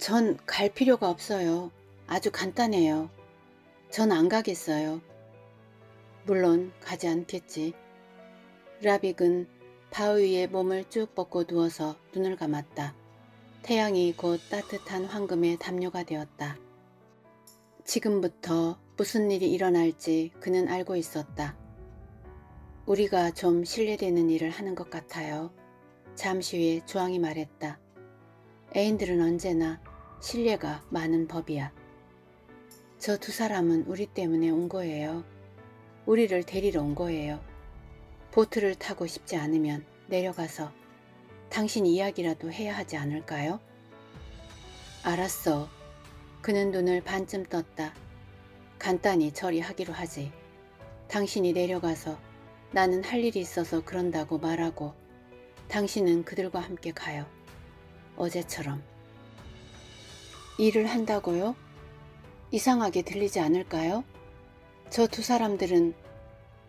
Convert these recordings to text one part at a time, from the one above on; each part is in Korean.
전 갈 필요가 없어요. 아주 간단해요. 전 안 가겠어요. 물론 가지 않겠지. 라빅은 바위에 몸을 쭉 뻗고 누워서 눈을 감았다. 태양이 곧 따뜻한 황금의 담요가 되었다. 지금부터 무슨 일이 일어날지 그는 알고 있었다. 우리가 좀 신뢰되는 일을 하는 것 같아요. 잠시 후에 조항이 말했다. 애인들은 언제나 신뢰가 많은 법이야. 저 두 사람은 우리 때문에 온 거예요. 우리를 데리러 온 거예요. 보트를 타고 싶지 않으면 내려가서 당신 이야기라도 해야 하지 않을까요? 알았어. 그는 눈을 반쯤 떴다. 간단히 처리하기로 하지. 당신이 내려가서 나는 할 일이 있어서 그런다고 말하고 당신은 그들과 함께 가요. 어제처럼. 일을 한다고요? 이상하게 들리지 않을까요? 저 두 사람들은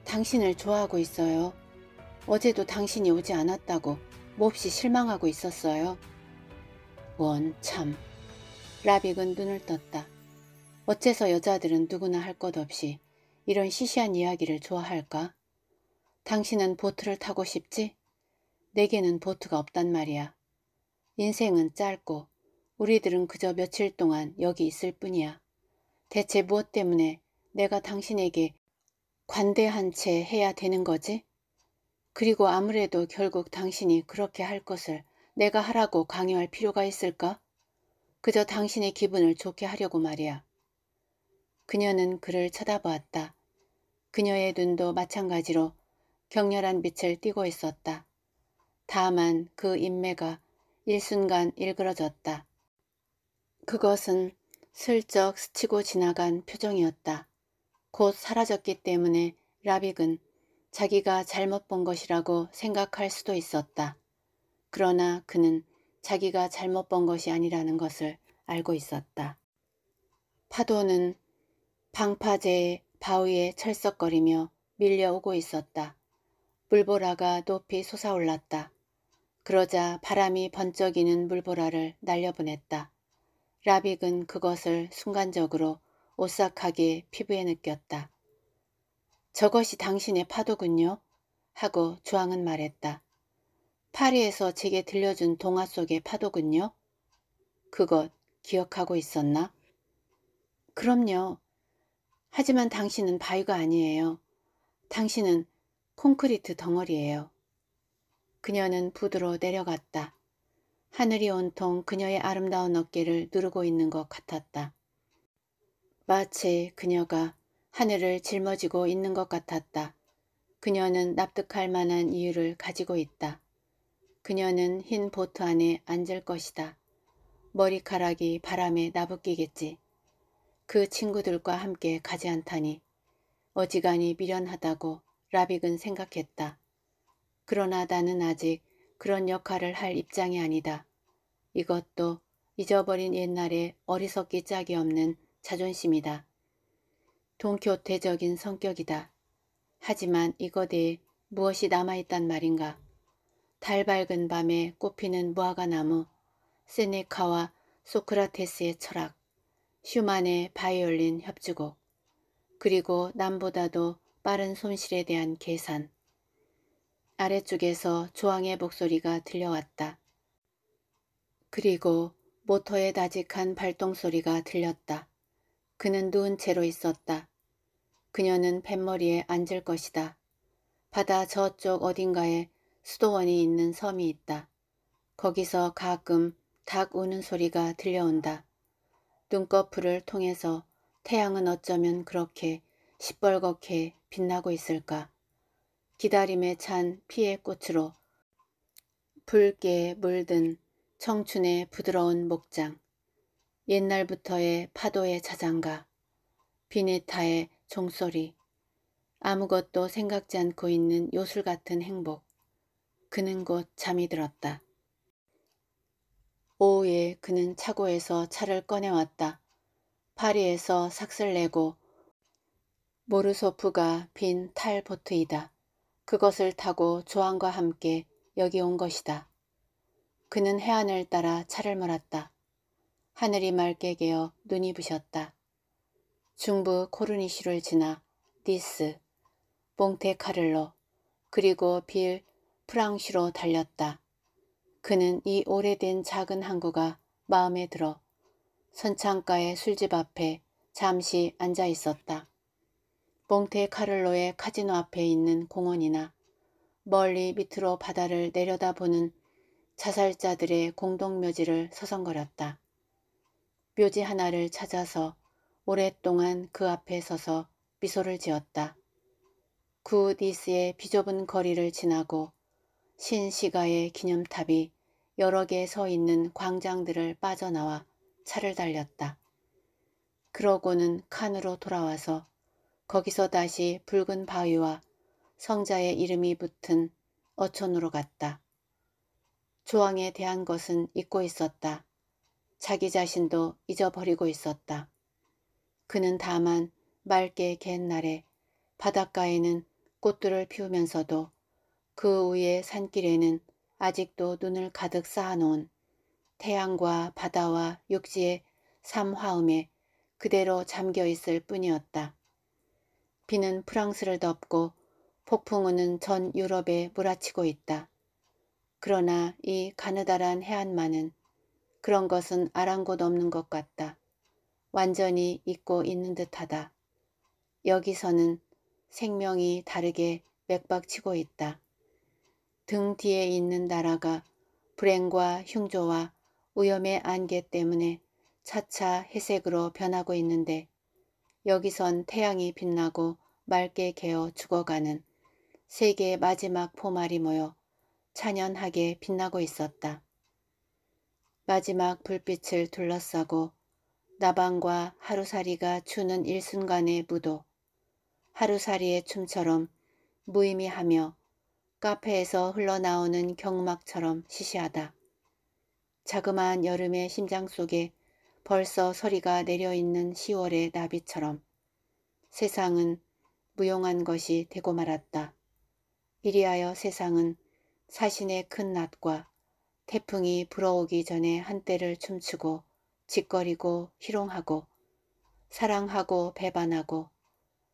당신을 좋아하고 있어요. 어제도 당신이 오지 않았다고 몹시 실망하고 있었어요. 원, 참. 라빅은 눈을 떴다. 어째서 여자들은 누구나 할 것 없이 이런 시시한 이야기를 좋아할까? 당신은 보트를 타고 싶지? 내게는 보트가 없단 말이야. 인생은 짧고 우리들은 그저 며칠 동안 여기 있을 뿐이야. 대체 무엇 때문에 내가 당신에게 관대한 채 해야 되는 거지? 그리고 아무래도 결국 당신이 그렇게 할 것을 내가 하라고 강요할 필요가 있을까? 그저 당신의 기분을 좋게 하려고 말이야. 그녀는 그를 쳐다보았다. 그녀의 눈도 마찬가지로 격렬한 빛을 띠고 있었다. 다만 그 인매가 일순간 일그러졌다. 그것은 슬쩍 스치고 지나간 표정이었다. 곧 사라졌기 때문에 라빅은 자기가 잘못 본 것이라고 생각할 수도 있었다. 그러나 그는 자기가 잘못 본 것이 아니라는 것을 알고 있었다. 파도는 방파제의 바위에 철썩거리며 밀려오고 있었다. 물보라가 높이 솟아올랐다. 그러자 바람이 번쩍이는 물보라를 날려보냈다. 라빅은 그것을 순간적으로 오싹하게 피부에 느꼈다. 저것이 당신의 파도군요? 하고 주황은 말했다. 파리에서 제게 들려준 동화 속의 파도군요? 그것 기억하고 있었나? 그럼요. 하지만 당신은 바위가 아니에요. 당신은 콘크리트 덩어리예요. 그녀는 부드러 내려갔다. 하늘이 온통 그녀의 아름다운 어깨를 누르고 있는 것 같았다. 마치 그녀가 하늘을 짊어지고 있는 것 같았다. 그녀는 납득할 만한 이유를 가지고 있다. 그녀는 흰 보트 안에 앉을 것이다. 머리카락이 바람에 나부끼겠지. 그 친구들과 함께 가지 않다니. 어지간히 미련하다고 라빅은 생각했다. 그러나 나는 아직 그런 역할을 할 입장이 아니다. 이것도 잊어버린 옛날의 어리석기 짝이 없는 자존심이다. 동교태적인 성격이다. 하지만 이거대에 무엇이 남아있단 말인가. 달 밝은 밤에 꽃피는 무화과나무, 세네카와 소크라테스의 철학, 슈만의 바이올린 협주곡, 그리고 남보다도 빠른 손실에 대한 계산, 아래쪽에서 조항의 목소리가 들려왔다. 그리고 모터의 다직한 발동 소리가 들렸다. 그는 누운 채로 있었다. 그녀는 뱃머리에 앉을 것이다. 바다 저쪽 어딘가에 수도원이 있는 섬이 있다. 거기서 가끔 닭 우는 소리가 들려온다. 눈꺼풀을 통해서 태양은 어쩌면 그렇게 시뻘겋게 빛나고 있을까. 기다림에 찬 피의 꽃으로 붉게 물든 청춘의 부드러운 목장 옛날부터의 파도의 자장가 비네타의 종소리 아무것도 생각지 않고 있는 요술 같은 행복 그는 곧 잠이 들었다. 오후에 그는 차고에서 차를 꺼내왔다. 파리에서 삭슬 내고 모르소프가 빈 탈보트이다. 그것을 타고 조항과 함께 여기 온 것이다. 그는 해안을 따라 차를 몰았다. 하늘이 맑게 개어 눈이 부셨다. 중부 코르니시를 지나 디스 몽테카를로 그리고 빌 프랑시로 달렸다. 그는 이 오래된 작은 항구가 마음에 들어 선창가의 술집 앞에 잠시 앉아 있었다. 봉테 카를로의 카지노 앞에 있는 공원이나 멀리 밑으로 바다를 내려다보는 자살자들의 공동묘지를 서성거렸다. 묘지 하나를 찾아서 오랫동안 그 앞에 서서 미소를 지었다. 구 니스의 비좁은 거리를 지나고 신시가의 기념탑이 여러 개 서 있는 광장들을 빠져나와 차를 달렸다. 그러고는 칸으로 돌아와서 거기서 다시 붉은 바위와 성자의 이름이 붙은 어촌으로 갔다. 조항에 대한 것은 잊고 있었다. 자기 자신도 잊어버리고 있었다. 그는 다만 맑게 갠 날에 바닷가에는 꽃들을 피우면서도 그위의 산길에는 아직도 눈을 가득 쌓아놓은 태양과 바다와 육지의 삼화음에 그대로 잠겨 있을 뿐이었다. 비는 프랑스를 덮고 폭풍우는 전 유럽에 몰아치고 있다. 그러나 이 가느다란 해안만은 그런 것은 아랑곳 없는 것 같다. 완전히 잊고 있는 듯하다. 여기서는 생명이 다르게 맥박치고 있다. 등 뒤에 있는 나라가 불행과 흉조와 위험의 안개 때문에 차차 회색으로 변하고 있는데 여기선 태양이 빛나고 맑게 개어 죽어가는 세계의 마지막 포말이 모여 찬연하게 빛나고 있었다. 마지막 불빛을 둘러싸고 나방과 하루살이가 추는 일순간의 무도 하루살이의 춤처럼 무의미하며 카페에서 흘러나오는 경막처럼 시시하다. 자그마한 여름의 심장 속에 벌써 서리가 내려있는 10월의 나비처럼 세상은 무용한 것이 되고 말았다. 이리하여 세상은 사신의 큰 낮과 태풍이 불어오기 전에 한때를 춤추고 짓거리고 희롱하고 사랑하고 배반하고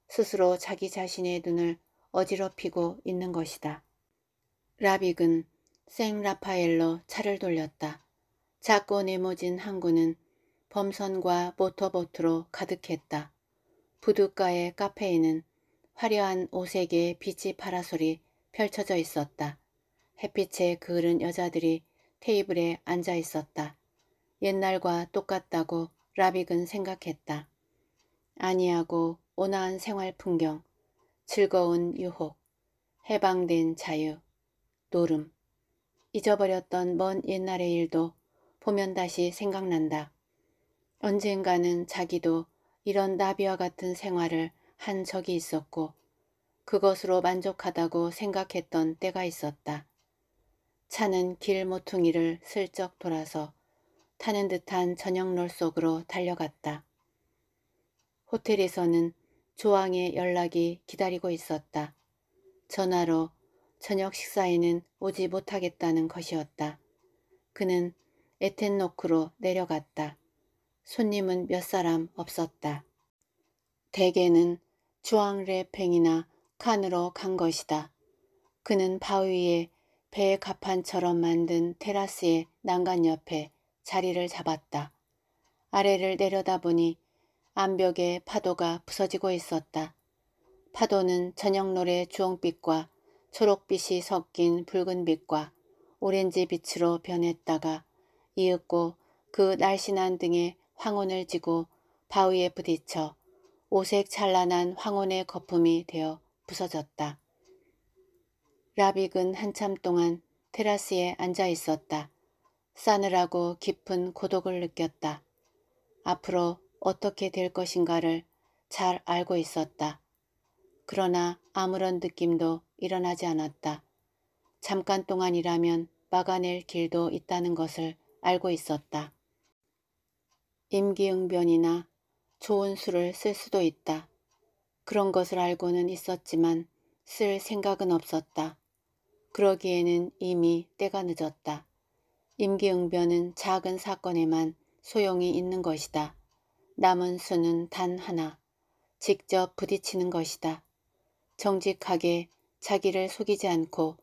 스스로 자기 자신의 눈을 어지럽히고 있는 것이다. 라빅은 생 라파엘로 차를 돌렸다. 작고 네모진 항구는 범선과 모터보트로 가득했다. 부둣가의 카페에는 화려한 오색의 빛이 파라솔이 펼쳐져 있었다. 햇빛에 그을은 여자들이 테이블에 앉아 있었다. 옛날과 똑같다고 라빅은 생각했다. 아니하고 온화한 생활 풍경, 즐거운 유혹, 해방된 자유, 노름, 잊어버렸던 먼 옛날의 일도 보면 다시 생각난다. 언젠가는 자기도 이런 나비와 같은 생활을 한 적이 있었고 그것으로 만족하다고 생각했던 때가 있었다. 차는 길 모퉁이를 슬쩍 돌아서 타는 듯한 저녁놀 속으로 달려갔다. 호텔에서는 조항의 연락이 기다리고 있었다. 전화로 저녁 식사에는 오지 못하겠다는 것이었다. 그는 에텐노크로 내려갔다. 손님은 몇 사람 없었다. 대개는 주황래 팽이나 칸으로 간 것이다. 그는 바위에 배의 가판처럼 만든 테라스의 난간 옆에 자리를 잡았다. 아래를 내려다보니 암벽에 파도가 부서지고 있었다. 파도는 저녁노래 주홍빛과 초록빛이 섞인 붉은빛과 오렌지빛으로 변했다가 이윽고 그 날씬한 등에 황혼을 지고 바위에 부딪혀 오색 찬란한 황혼의 거품이 되어 부서졌다. 라빅은 한참 동안 테라스에 앉아 있었다. 싸늘하고 깊은 고독을 느꼈다. 앞으로 어떻게 될 것인가를 잘 알고 있었다. 그러나 아무런 느낌도 일어나지 않았다. 잠깐 동안이라면 막아낼 길도 있다는 것을 알고 있었다. 임기응변이나 좋은 수를 쓸 수도 있다. 그런 것을 알고는 있었지만 쓸 생각은 없었다. 그러기에는 이미 때가 늦었다. 임기응변은 작은 사건에만 소용이 있는 것이다. 남은 수는 단 하나. 직접 부딪히는 것이다. 정직하게 자기를 속이지 않고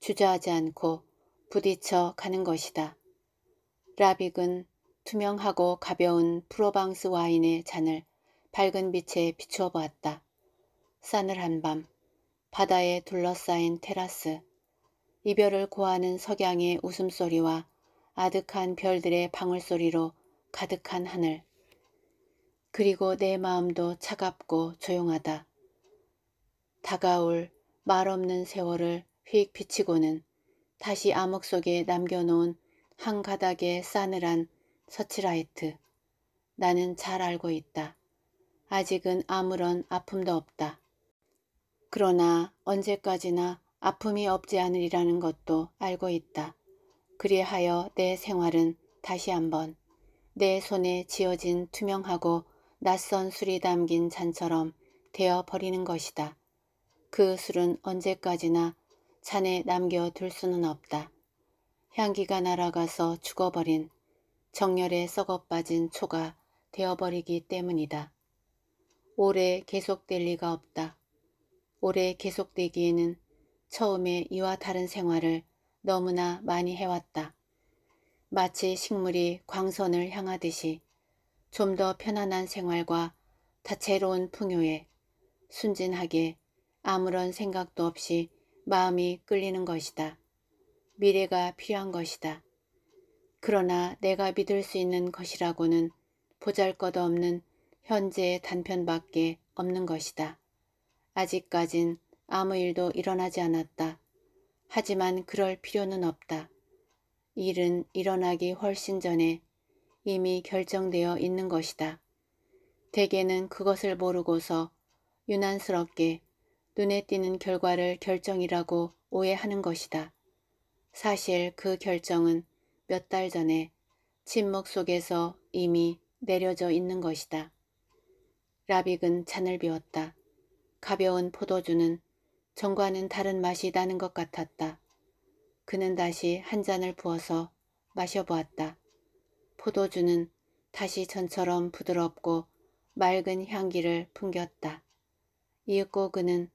주저하지 않고 부딪혀 가는 것이다. 라빅은 투명하고 가벼운 프로방스 와인의 잔을 밝은 빛에 비추어 보았다. 싸늘한 밤, 바다에 둘러싸인 테라스, 이별을 고하는 석양의 웃음소리와 아득한 별들의 방울소리로 가득한 하늘. 그리고 내 마음도 차갑고 조용하다. 다가올 말없는 세월을 휙 비치고는 다시 암흑 속에 남겨놓은 한 가닥의 싸늘한 서치라이트. 나는 잘 알고 있다. 아직은 아무런 아픔도 없다. 그러나 언제까지나 아픔이 없지 않으리라는 것도 알고 있다. 그리하여 내 생활은 다시 한번 내 손에 지어진 투명하고 낯선 술이 담긴 잔처럼 되어버리는 것이다. 그 술은 언제까지나 잔에 남겨둘 수는 없다. 향기가 날아가서 죽어버린 정열에 썩어 빠진 초가 되어버리기 때문이다. 오래 계속될 리가 없다. 오래 계속되기에는 처음에 이와 다른 생활을 너무나 많이 해왔다. 마치 식물이 광선을 향하듯이 좀 더 편안한 생활과 다채로운 풍요에 순진하게 아무런 생각도 없이 마음이 끌리는 것이다. 미래가 필요한 것이다. 그러나 내가 믿을 수 있는 것이라고는 보잘 것 없는 현재의 단편밖에 없는 것이다. 아직까진 아무 일도 일어나지 않았다. 하지만 그럴 필요는 없다. 일은 일어나기 훨씬 전에 이미 결정되어 있는 것이다. 대개는 그것을 모르고서 유난스럽게 눈에 띄는 결과를 결정이라고 오해하는 것이다. 사실 그 결정은 몇달 전에 침묵 속에서 이미 내려져 있는 것이다. 라빅은 잔을 비웠다. 가벼운 포도주는 전과는 다른 맛이 나는 것 같았다. 그는 다시 한 잔을 부어서 마셔보았다. 포도주는 다시 전처럼 부드럽고 맑은 향기를 풍겼다. 이윽고 그는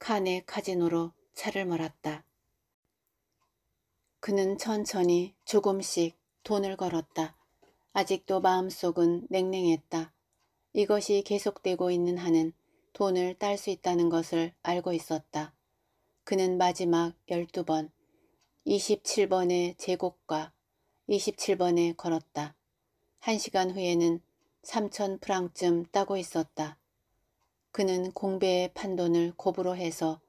칸의 카지노로 차를 몰았다. 그는 천천히 조금씩 돈을 걸었다. 아직도 마음속은 냉랭했다. 이것이 계속되고 있는 한은 돈을 딸 수 있다는 것을 알고 있었다. 그는 마지막 12번, 27번의 제곱과 27번에 걸었다. 한 시간 후에는 3천 프랑쯤 따고 있었다. 그는 공배의 판돈을 곱으로 해서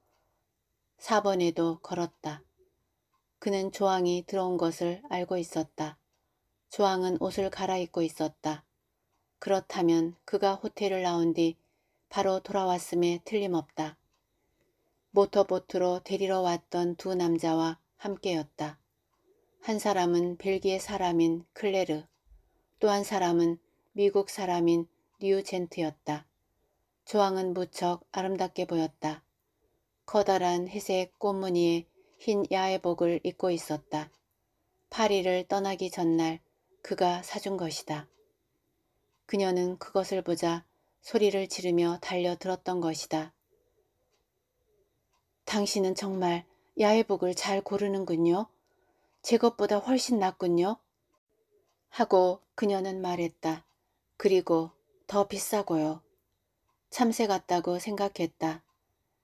4번에도 걸었다. 그는 조항이 들어온 것을 알고 있었다. 조항은 옷을 갈아입고 있었다. 그렇다면 그가 호텔을 나온 뒤 바로 돌아왔음에 틀림없다. 모터보트로 데리러 왔던 두 남자와 함께였다. 한 사람은 벨기에 사람인 클레르, 또 한 사람은 미국 사람인 뉴젠트였다. 조항은 무척 아름답게 보였다. 커다란 회색 꽃무늬의 흰 야외복을 입고 있었다. 파리를 떠나기 전날 그가 사준 것이다. 그녀는 그것을 보자 소리를 지르며 달려들었던 것이다. 당신은 정말 야외복을 잘 고르는군요. 제 것보다 훨씬 낫군요. 하고 그녀는 말했다. 그리고 더 비싸고요. 참새 같다고 생각했다.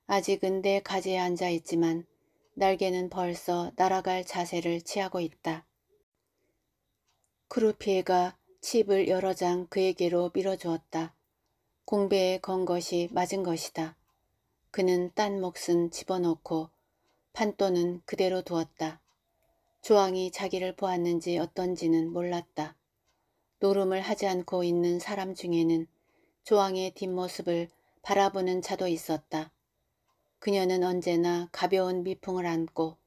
아직은 내 가지에 앉아 있지만 날개는 벌써 날아갈 자세를 취하고 있다. 크루피에가 칩을 여러 장 그에게로 밀어주었다. 공배에 건 것이 맞은 것이다. 그는 딴 몫은 집어넣고 판돈은 그대로 두었다. 조항이 자기를 보았는지 어떤지는 몰랐다. 노름을 하지 않고 있는 사람 중에는 조항의 뒷모습을 바라보는 자도 있었다. 그녀는 언제나 가벼운 미풍을 안고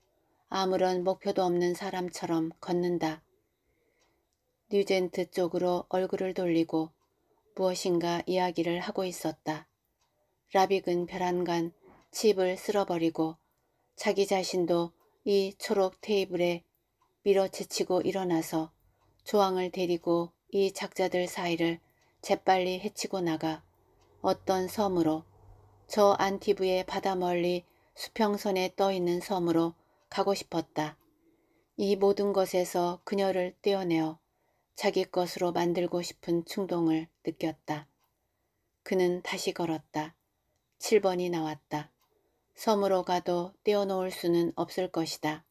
아무런 목표도 없는 사람처럼 걷는다. 뉴젠트 쪽으로 얼굴을 돌리고 무엇인가 이야기를 하고 있었다. 라빅은 별안간 칩을 쓸어버리고 자기 자신도 이 초록 테이블에 밀어치치고 일어나서 조항을 데리고 이 작자들 사이를 재빨리 헤치고 나가 어떤 섬으로 저 안티브의 바다 멀리 수평선에 떠있는 섬으로 가고 싶었다. 이 모든 것에서 그녀를 떼어내어 자기 것으로 만들고 싶은 충동을 느꼈다. 그는 다시 걸었다. 7번이 나왔다. 섬으로 가도 떼어놓을 수는 없을 것이다.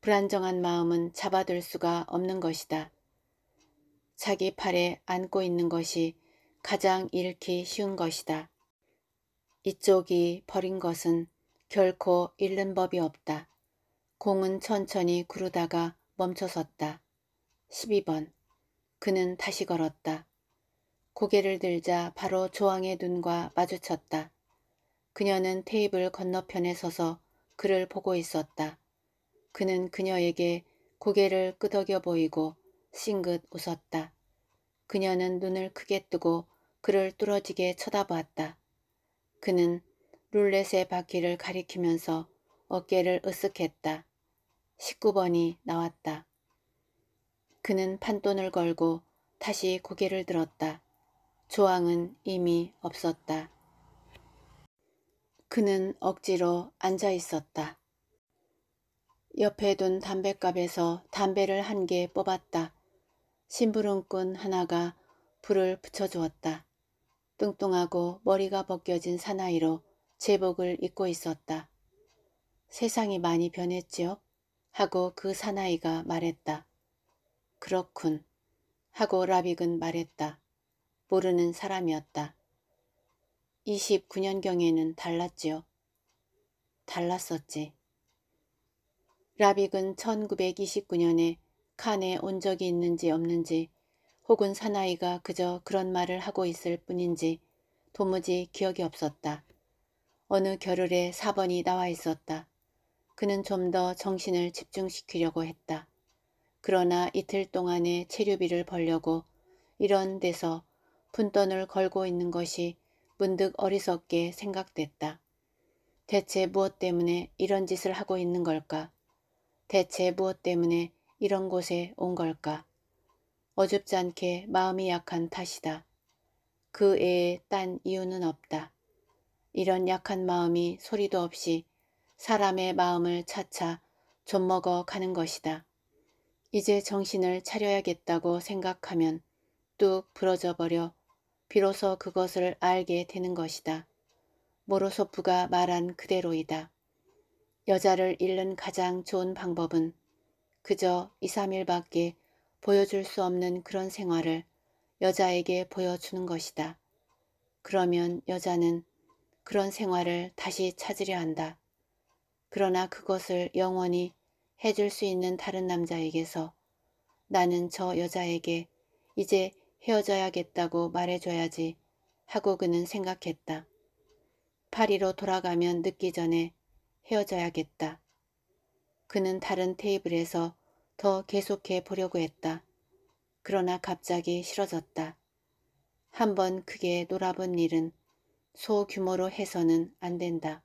불안정한 마음은 잡아둘 수가 없는 것이다. 자기 팔에 안고 있는 것이 가장 잃기 쉬운 것이다. 이쪽이 버린 것은 결코 잃는 법이 없다. 공은 천천히 구르다가 멈춰섰다. 12번. 그는 다시 걸었다. 고개를 들자 바로 조항의 눈과 마주쳤다. 그녀는 테이블 건너편에 서서 그를 보고 있었다. 그는 그녀에게 고개를 끄덕여 보이고 싱긋 웃었다. 그녀는 눈을 크게 뜨고 그를 뚫어지게 쳐다보았다. 그는 룰렛의 바퀴를 가리키면서 어깨를 으쓱했다. 19번이 나왔다. 그는 판돈을 걸고 다시 고개를 들었다. 조항은 이미 없었다. 그는 억지로 앉아 있었다. 옆에 둔 담뱃갑에서 담배를 한 개 뽑았다. 심부름꾼 하나가 불을 붙여주었다. 뚱뚱하고 머리가 벗겨진 사나이로 제복을 입고 있었다. 세상이 많이 변했지요? 하고 그 사나이가 말했다. 그렇군. 하고 라빅은 말했다. 모르는 사람이었다. 29년경에는 달랐지요. 달랐었지. 라빅은 1929년에 칸에 온 적이 있는지 없는지 혹은 사나이가 그저 그런 말을 하고 있을 뿐인지 도무지 기억이 없었다. 어느 겨를에 4번이 나와 있었다. 그는 좀 더 정신을 집중시키려고 했다. 그러나 이틀 동안의 체류비를 벌려고 이런 데서 푼돈을 걸고 있는 것이 문득 어리석게 생각됐다. 대체 무엇 때문에 이런 짓을 하고 있는 걸까? 대체 무엇 때문에 이런 곳에 온 걸까? 어줍지 않게 마음이 약한 탓이다. 그 애에 딴 이유는 없다. 이런 약한 마음이 소리도 없이 사람의 마음을 차차 좀먹어 가는 것이다. 이제 정신을 차려야겠다고 생각하면 뚝 부러져 버려 비로소 그것을 알게 되는 것이다. 모로소프가 말한 그대로이다. 여자를 잃는 가장 좋은 방법은 그저 2, 3일밖에 보여줄 수 없는 그런 생활을 여자에게 보여주는 것이다. 그러면 여자는 그런 생활을 다시 찾으려 한다. 그러나 그것을 영원히 해줄 수 있는 다른 남자에게서 나는 저 여자에게 이제 헤어져야겠다고 말해줘야지 하고 그는 생각했다. 파리로 돌아가면 늦기 전에 헤어져야겠다. 그는 다른 테이블에서 더 계속해 보려고 했다. 그러나 갑자기 싫어졌다. 한번 크게 놀아본 일은 소규모로 해서는 안 된다.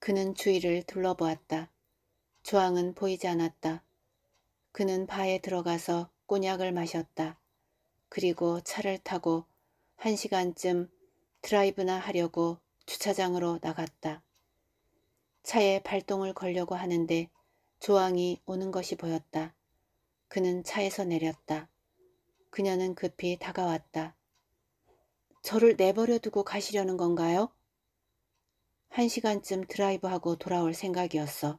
그는 주위를 둘러보았다. 조항은 보이지 않았다. 그는 바에 들어가서 꼬냑을 마셨다. 그리고 차를 타고 한 시간쯤 드라이브나 하려고 주차장으로 나갔다. 차에 발동을 걸려고 하는데 조항이 오는 것이 보였다. 그는 차에서 내렸다. 그녀는 급히 다가왔다. 저를 내버려 두고 가시려는 건가요? 한 시간쯤 드라이브하고 돌아올 생각이었어.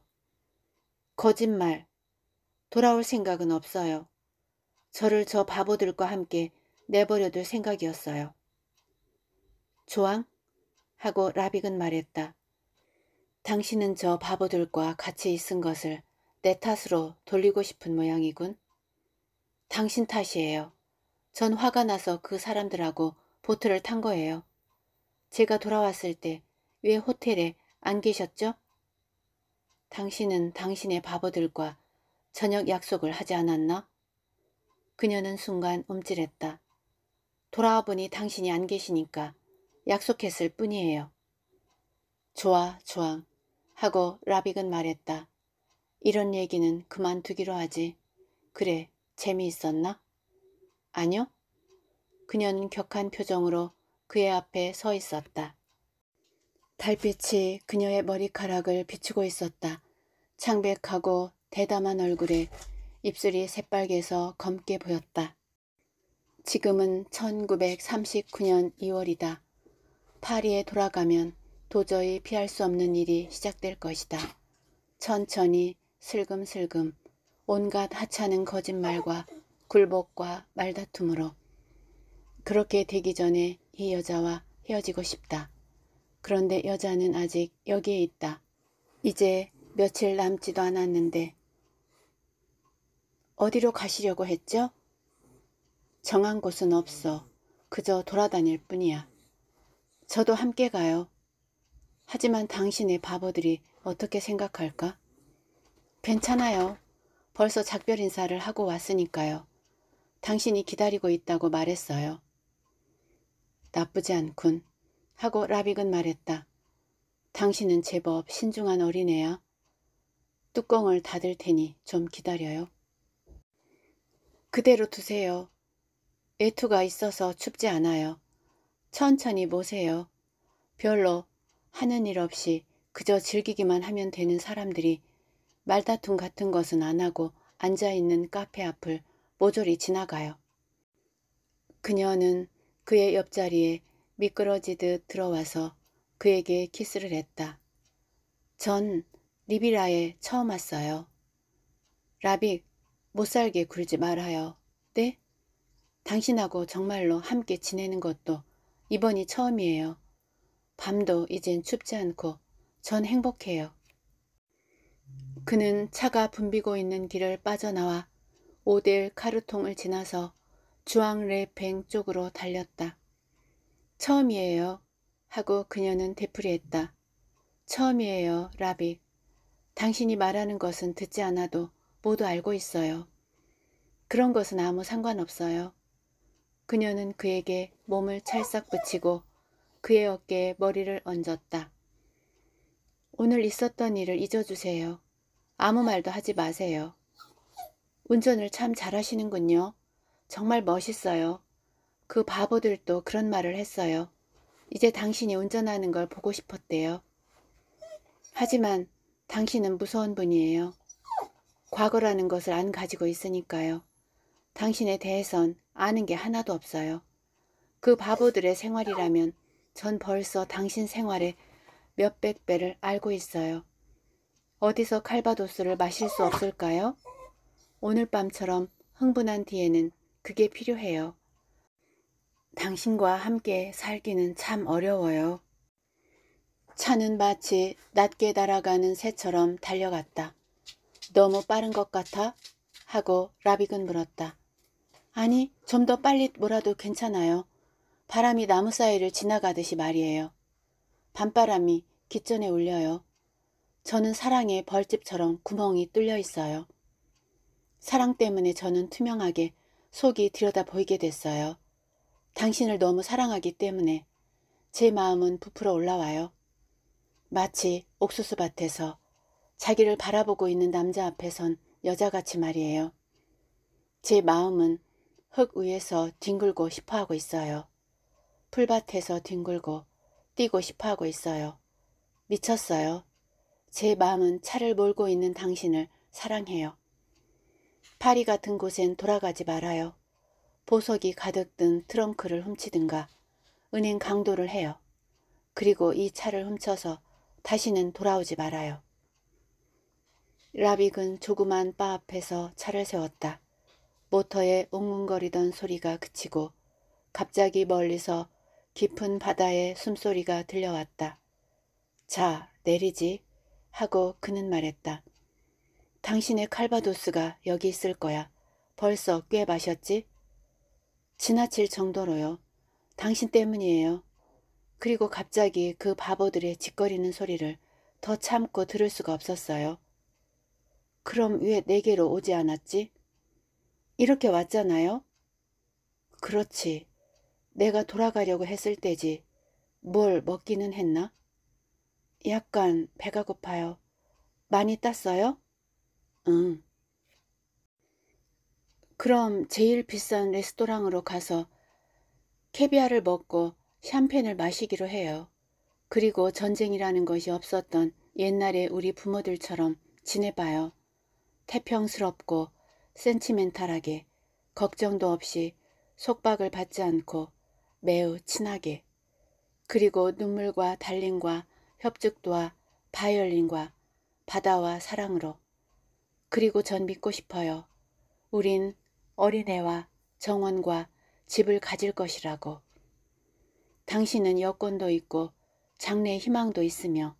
거짓말. 돌아올 생각은 없어요. 저를 저 바보들과 함께 내버려 둘 생각이었어요. 조항? 하고 라빅은 말했다. 당신은 저 바보들과 같이 있은 것을 내 탓으로 돌리고 싶은 모양이군. 당신 탓이에요. 전 화가 나서 그 사람들하고 보트를 탄 거예요. 제가 돌아왔을 때 왜 호텔에 안 계셨죠? 당신은 당신의 바보들과 저녁 약속을 하지 않았나? 그녀는 순간 움찔했다. 돌아와 보니 당신이 안 계시니까 약속했을 뿐이에요. 좋아, 좋아. 하고 라빅은 말했다. 이런 얘기는 그만두기로 하지. 그래, 재미있었나? 아니요. 그녀는 격한 표정으로 그의 앞에 서 있었다. 달빛이 그녀의 머리카락을 비추고 있었다. 창백하고 대담한 얼굴에 입술이 새빨개서 검게 보였다. 지금은 1939년 2월이다. 파리에 돌아가면 도저히 피할 수 없는 일이 시작될 것이다. 천천히 슬금슬금 온갖 하찮은 거짓말과 굴복과 말다툼으로 그렇게 되기 전에 이 여자와 헤어지고 싶다. 그런데 여자는 아직 여기에 있다. 이제 며칠 남지도 않았는데 어디로 가시려고 했죠? 정한 곳은 없어. 그저 돌아다닐 뿐이야. 저도 함께 가요. 하지만 당신의 바보들이 어떻게 생각할까? 괜찮아요. 벌써 작별 인사를 하고 왔으니까요. 당신이 기다리고 있다고 말했어요. 나쁘지 않군. 하고 라빅은 말했다. 당신은 제법 신중한 어린애야. 뚜껑을 닫을 테니 좀 기다려요. 그대로 두세요. 애투가 있어서 춥지 않아요. 천천히 모세요. 별로 하는 일 없이 그저 즐기기만 하면 되는 사람들이 말다툼 같은 것은 안 하고 앉아있는 카페 앞을 모조리 지나가요. 그녀는 그의 옆자리에 미끄러지듯 들어와서 그에게 키스를 했다. 전 리비라에 처음 왔어요. 라빅, 못살게 굴지 말아요. 네? 당신하고 정말로 함께 지내는 것도 이번이 처음이에요. 밤도 이젠 춥지 않고 전 행복해요. 그는 차가 붐비고 있는 길을 빠져나와 오델 카르통을 지나서 주앙레팽 쪽으로 달렸다. 처음이에요. 하고 그녀는 되풀이했다. 처음이에요, 라비. 당신이 말하는 것은 듣지 않아도 모두 알고 있어요. 그런 것은 아무 상관없어요. 그녀는 그에게 몸을 찰싹 붙이고 그의 어깨에 머리를 얹었다. 오늘 있었던 일을 잊어주세요. 아무 말도 하지 마세요. 운전을 참 잘하시는군요. 정말 멋있어요. 그 바보들도 그런 말을 했어요. 이제 당신이 운전하는 걸 보고 싶었대요. 하지만 당신은 무서운 분이에요. 과거라는 것을 안 가지고 있으니까요. 당신에 대해선 아는 게 하나도 없어요. 그 바보들의 생활이라면 전 벌써 당신 생활에 몇백 배를 알고 있어요. 어디서 칼바도스를 마실 수 없을까요? 오늘 밤처럼 흥분한 뒤에는 그게 필요해요. 당신과 함께 살기는 참 어려워요. 차는 마치 낮게 날아가는 새처럼 달려갔다. 너무 빠른 것 같아? 하고 라빅은 물었다. 아니, 좀 더 빨리 몰아도 괜찮아요. 바람이 나무 사이를 지나가듯이 말이에요. 밤바람이 기전에 울려요. 저는 사랑에 벌집처럼 구멍이 뚫려 있어요. 사랑 때문에 저는 투명하게 속이 들여다 보이게 됐어요. 당신을 너무 사랑하기 때문에 제 마음은 부풀어 올라와요. 마치 옥수수 밭에서 자기를 바라보고 있는 남자 앞에선 여자같이 말이에요. 제 마음은 흙 위에서 뒹굴고 싶어 하고 있어요. 풀밭에서 뒹굴고 뛰고 싶어 하고 있어요. 미쳤어요. 제 마음은 차를 몰고 있는 당신을 사랑해요. 파리 같은 곳엔 돌아가지 말아요. 보석이 가득 든 트렁크를 훔치든가 은행 강도를 해요. 그리고 이 차를 훔쳐서 다시는 돌아오지 말아요. 라빅은 조그만 바 앞에서 차를 세웠다. 모터에 웅웅거리던 소리가 그치고 갑자기 멀리서 깊은 바다의 숨소리가 들려왔다. 자, 내리지. 하고 그는 말했다. 당신의 칼바도스가 여기 있을 거야. 벌써 꽤 마셨지? 지나칠 정도로요. 당신 때문이에요. 그리고 갑자기 그 바보들의 짓거리는 소리를 더 참고 들을 수가 없었어요. 그럼 왜 내게로 오지 않았지? 이렇게 왔잖아요? 그렇지. 내가 돌아가려고 했을 때지. 뭘 먹기는 했나? 약간 배가 고파요. 많이 땄어요? 응. 그럼 제일 비싼 레스토랑으로 가서 캐비아를 먹고 샴페인을 마시기로 해요. 그리고 전쟁이라는 것이 없었던 옛날에 우리 부모들처럼 지내봐요. 태평스럽고 센치멘탈하게 걱정도 없이 속박을 받지 않고 매우 친하게 그리고 눈물과 달림과 협죽도와 바이올린과 바다와 사랑으로 그리고 전 믿고 싶어요. 우린 어린애와 정원과 집을 가질 것이라고. 당신은 여권도 있고 장래의 희망도 있으며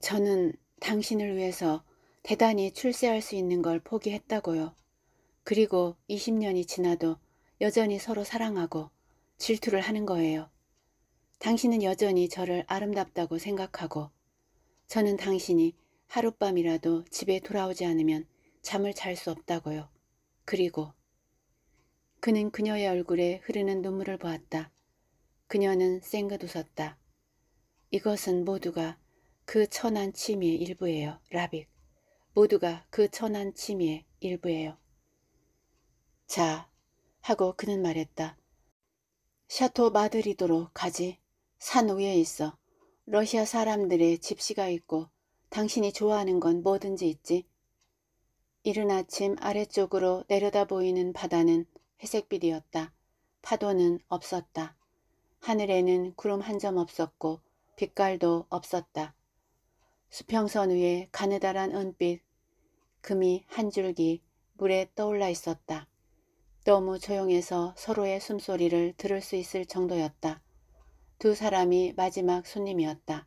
저는 당신을 위해서 대단히 출세할 수 있는 걸 포기했다고요. 그리고 20년이 지나도 여전히 서로 사랑하고 질투를 하는 거예요. 당신은 여전히 저를 아름답다고 생각하고 저는 당신이 하룻밤이라도 집에 돌아오지 않으면 잠을 잘 수 없다고요. 그리고 그는 그녀의 얼굴에 흐르는 눈물을 보았다. 그녀는 쌩긋 웃었다. 이것은 모두가 그 천한 취미의 일부예요. 라빅. 모두가 그 천한 취미의 일부예요. 자, 하고 그는 말했다. 샤토 마드리도로 가지. 산 위에 있어. 러시아 사람들의 집시가 있고 당신이 좋아하는 건 뭐든지 있지. 이른 아침 아래쪽으로 내려다 보이는 바다는 회색빛이었다. 파도는 없었다. 하늘에는 구름 한 점 없었고 빛깔도 없었다. 수평선 위에 가느다란 은빛, 금이 한 줄기 물에 떠올라 있었다. 너무 조용해서 서로의 숨소리를 들을 수 있을 정도였다. 두 사람이 마지막 손님이었다.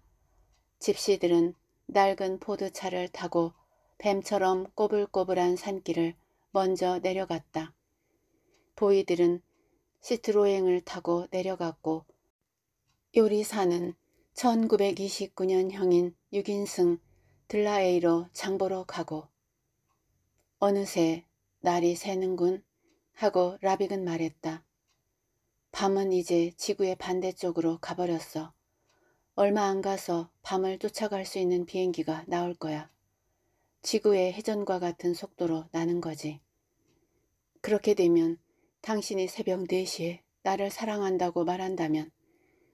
집시들은 낡은 포드차를 타고 뱀처럼 꼬불꼬불한 산길을 먼저 내려갔다. 보이들은 시트로잉을 타고 내려갔고 요리사는 1929년형인 6인승 들라에이로 장보러 가고 어느새 날이 새는군 하고 라빅은 말했다. 밤은 이제 지구의 반대쪽으로 가버렸어. 얼마 안 가서 밤을 쫓아갈 수 있는 비행기가 나올 거야. 지구의 해전과 같은 속도로 나는 거지. 그렇게 되면 당신이 새벽 4시에 나를 사랑한다고 말한다면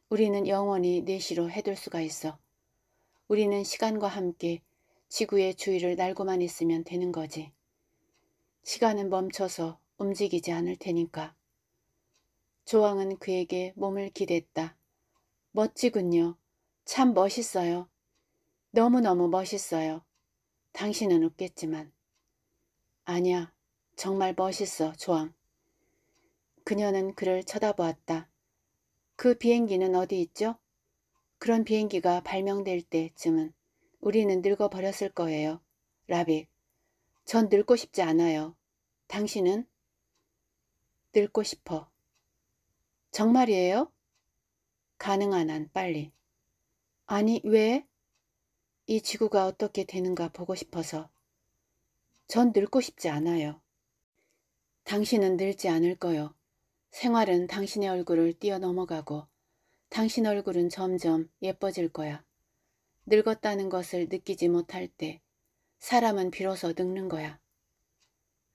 우리는 영원히 4시로 해둘 수가 있어. 우리는 시간과 함께 지구의 주위를 날고만 있으면 되는 거지. 시간은 멈춰서 움직이지 않을 테니까. 조항은 그에게 몸을 기댔다. 멋지군요. 참 멋있어요. 너무너무 멋있어요. 당신은 웃겠지만. 아니야. 정말 멋있어, 조항 그녀는 그를 쳐다보았다. 그 비행기는 어디 있죠? 그런 비행기가 발명될 때쯤은 우리는 늙어버렸을 거예요. 라빅. 전 늙고 싶지 않아요. 당신은? 늙고 싶어. 정말이에요? 가능한 한 빨리. 아니, 왜? 이 지구가 어떻게 되는가 보고 싶어서. 전 늙고 싶지 않아요. 당신은 늙지 않을 거요. 생활은 당신의 얼굴을 뛰어넘어가고 당신 얼굴은 점점 예뻐질 거야. 늙었다는 것을 느끼지 못할 때 사람은 비로소 늙는 거야.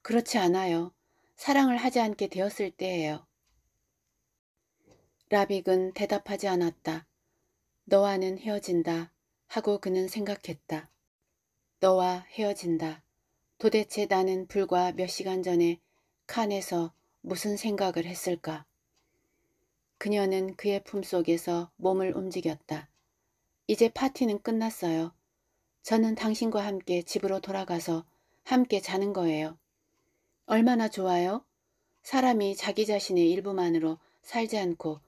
그렇지 않아요. 사랑을 하지 않게 되었을 때예요. 라빅은 대답하지 않았다. 너와는 헤어진다 하고 그는 생각했다. 너와 헤어진다. 도대체 나는 불과 몇 시간 전에 칸에서 무슨 생각을 했을까? 그녀는 그의 품속에서 몸을 움직였다. 이제 파티는 끝났어요. 저는 당신과 함께 집으로 돌아가서 함께 자는 거예요. 얼마나 좋아요? 사람이 자기 자신의 일부만으로 살지 않고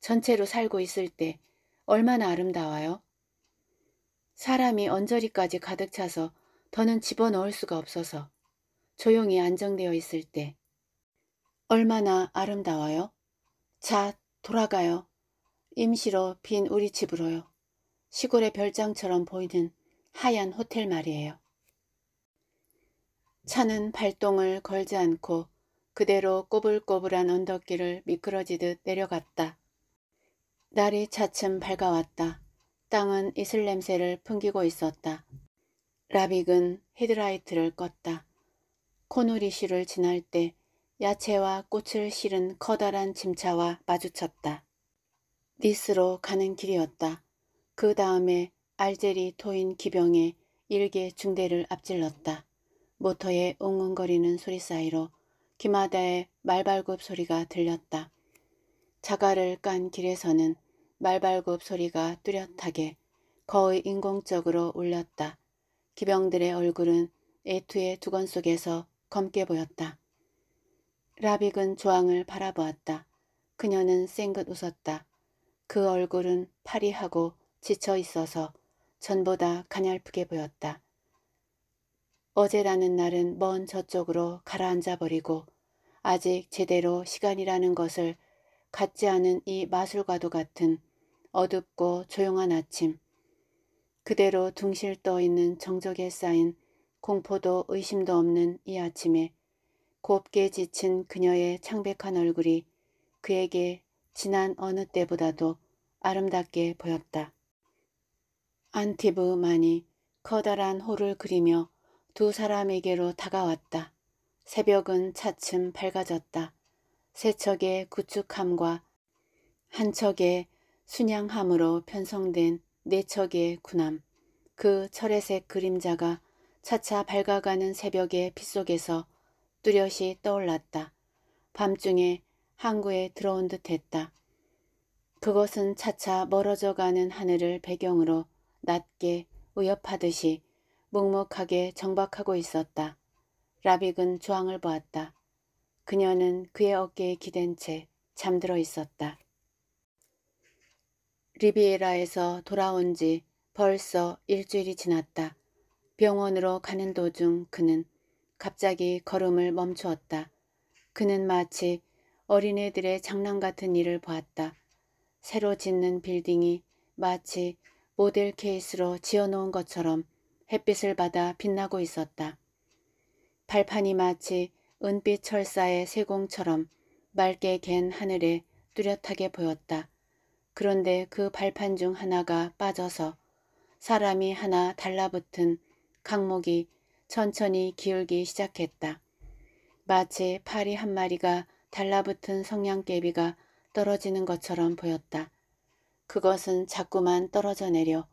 전체로 살고 있을 때 얼마나 아름다워요? 사람이 언저리까지 가득 차서 더는 집어넣을 수가 없어서 조용히 안정되어 있을 때 얼마나 아름다워요? 자, 돌아가요. 임시로 빈 우리 집으로요. 시골의 별장처럼 보이는 하얀 호텔 말이에요. 차는 발동을 걸지 않고 그대로 꼬불꼬불한 언덕길을 미끄러지듯 내려갔다. 날이 차츰 밝아왔다. 땅은 이슬 냄새를 풍기고 있었다. 라빅은 헤드라이트를 껐다. 코누리슈를 지날 때 야채와 꽃을 실은 커다란 짐차와 마주쳤다. 니스로 가는 길이었다. 그 다음에 알제리 토인 기병에 일개 중대를 앞질렀다. 모터에 웅웅거리는 소리 사이로 기마다의 말발굽 소리가 들렸다. 자갈을 깐 길에서는 말발굽 소리가 뚜렷하게 거의 인공적으로 울렸다. 기병들의 얼굴은 애투의 두건 속에서 검게 보였다. 라빅은 조항을 바라보았다. 그녀는 쌩긋 웃었다. 그 얼굴은 파리하고 지쳐 있어서 전보다 가냘프게 보였다. 어제라는 날은 먼 저쪽으로 가라앉아 버리고 아직 제대로 시간이라는 것을 같지 않은 이 마술과도 같은 어둡고 조용한 아침. 그대로 둥실 떠 있는 정적에 쌓인 공포도 의심도 없는 이 아침에 곱게 지친 그녀의 창백한 얼굴이 그에게 지난 어느 때보다도 아름답게 보였다. 안티브 만이 커다란 홀을 그리며 두 사람에게로 다가왔다. 새벽은 차츰 밝아졌다. 세 척의 구축함과 한 척의 순양함으로 편성된 네 척의 군함, 그철의색 그림자가 차차 밝아가는 새벽의 빗속에서 뚜렷이 떠올랐다. 밤중에 항구에 들어온 듯했다. 그것은 차차 멀어져가는 하늘을 배경으로 낮게 의협하듯이 묵묵하게 정박하고 있었다. 라빅은 조항을 보았다. 그녀는 그의 어깨에 기댄 채 잠들어 있었다. 리비에라에서 돌아온 지 벌써 일주일이 지났다. 병원으로 가는 도중 그는 갑자기 걸음을 멈추었다. 그는 마치 어린애들의 장난 같은 일을 보았다. 새로 짓는 빌딩이 마치 모델 케이스로 지어놓은 것처럼 햇빛을 받아 빛나고 있었다. 발판이 마치 은빛 철사의 세공처럼 맑게 갠 하늘에 뚜렷하게 보였다. 그런데 그 발판 중 하나가 빠져서 사람이 하나 달라붙은 강목이 천천히 기울기 시작했다. 마치 파리 한 마리가 달라붙은 성냥개비가 떨어지는 것처럼 보였다. 그것은 자꾸만 떨어져 내려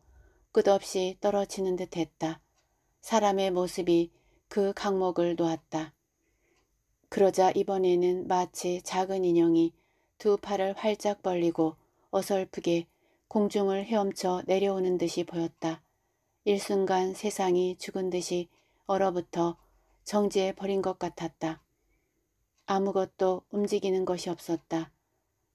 끝없이 떨어지는 듯 했다. 사람의 모습이 그 강목을 놓았다. 그러자 이번에는 마치 작은 인형이 두 팔을 활짝 벌리고 어설프게 공중을 헤엄쳐 내려오는 듯이 보였다. 일순간 세상이 죽은 듯이 얼어붙어 정지해 버린 것 같았다. 아무것도 움직이는 것이 없었다.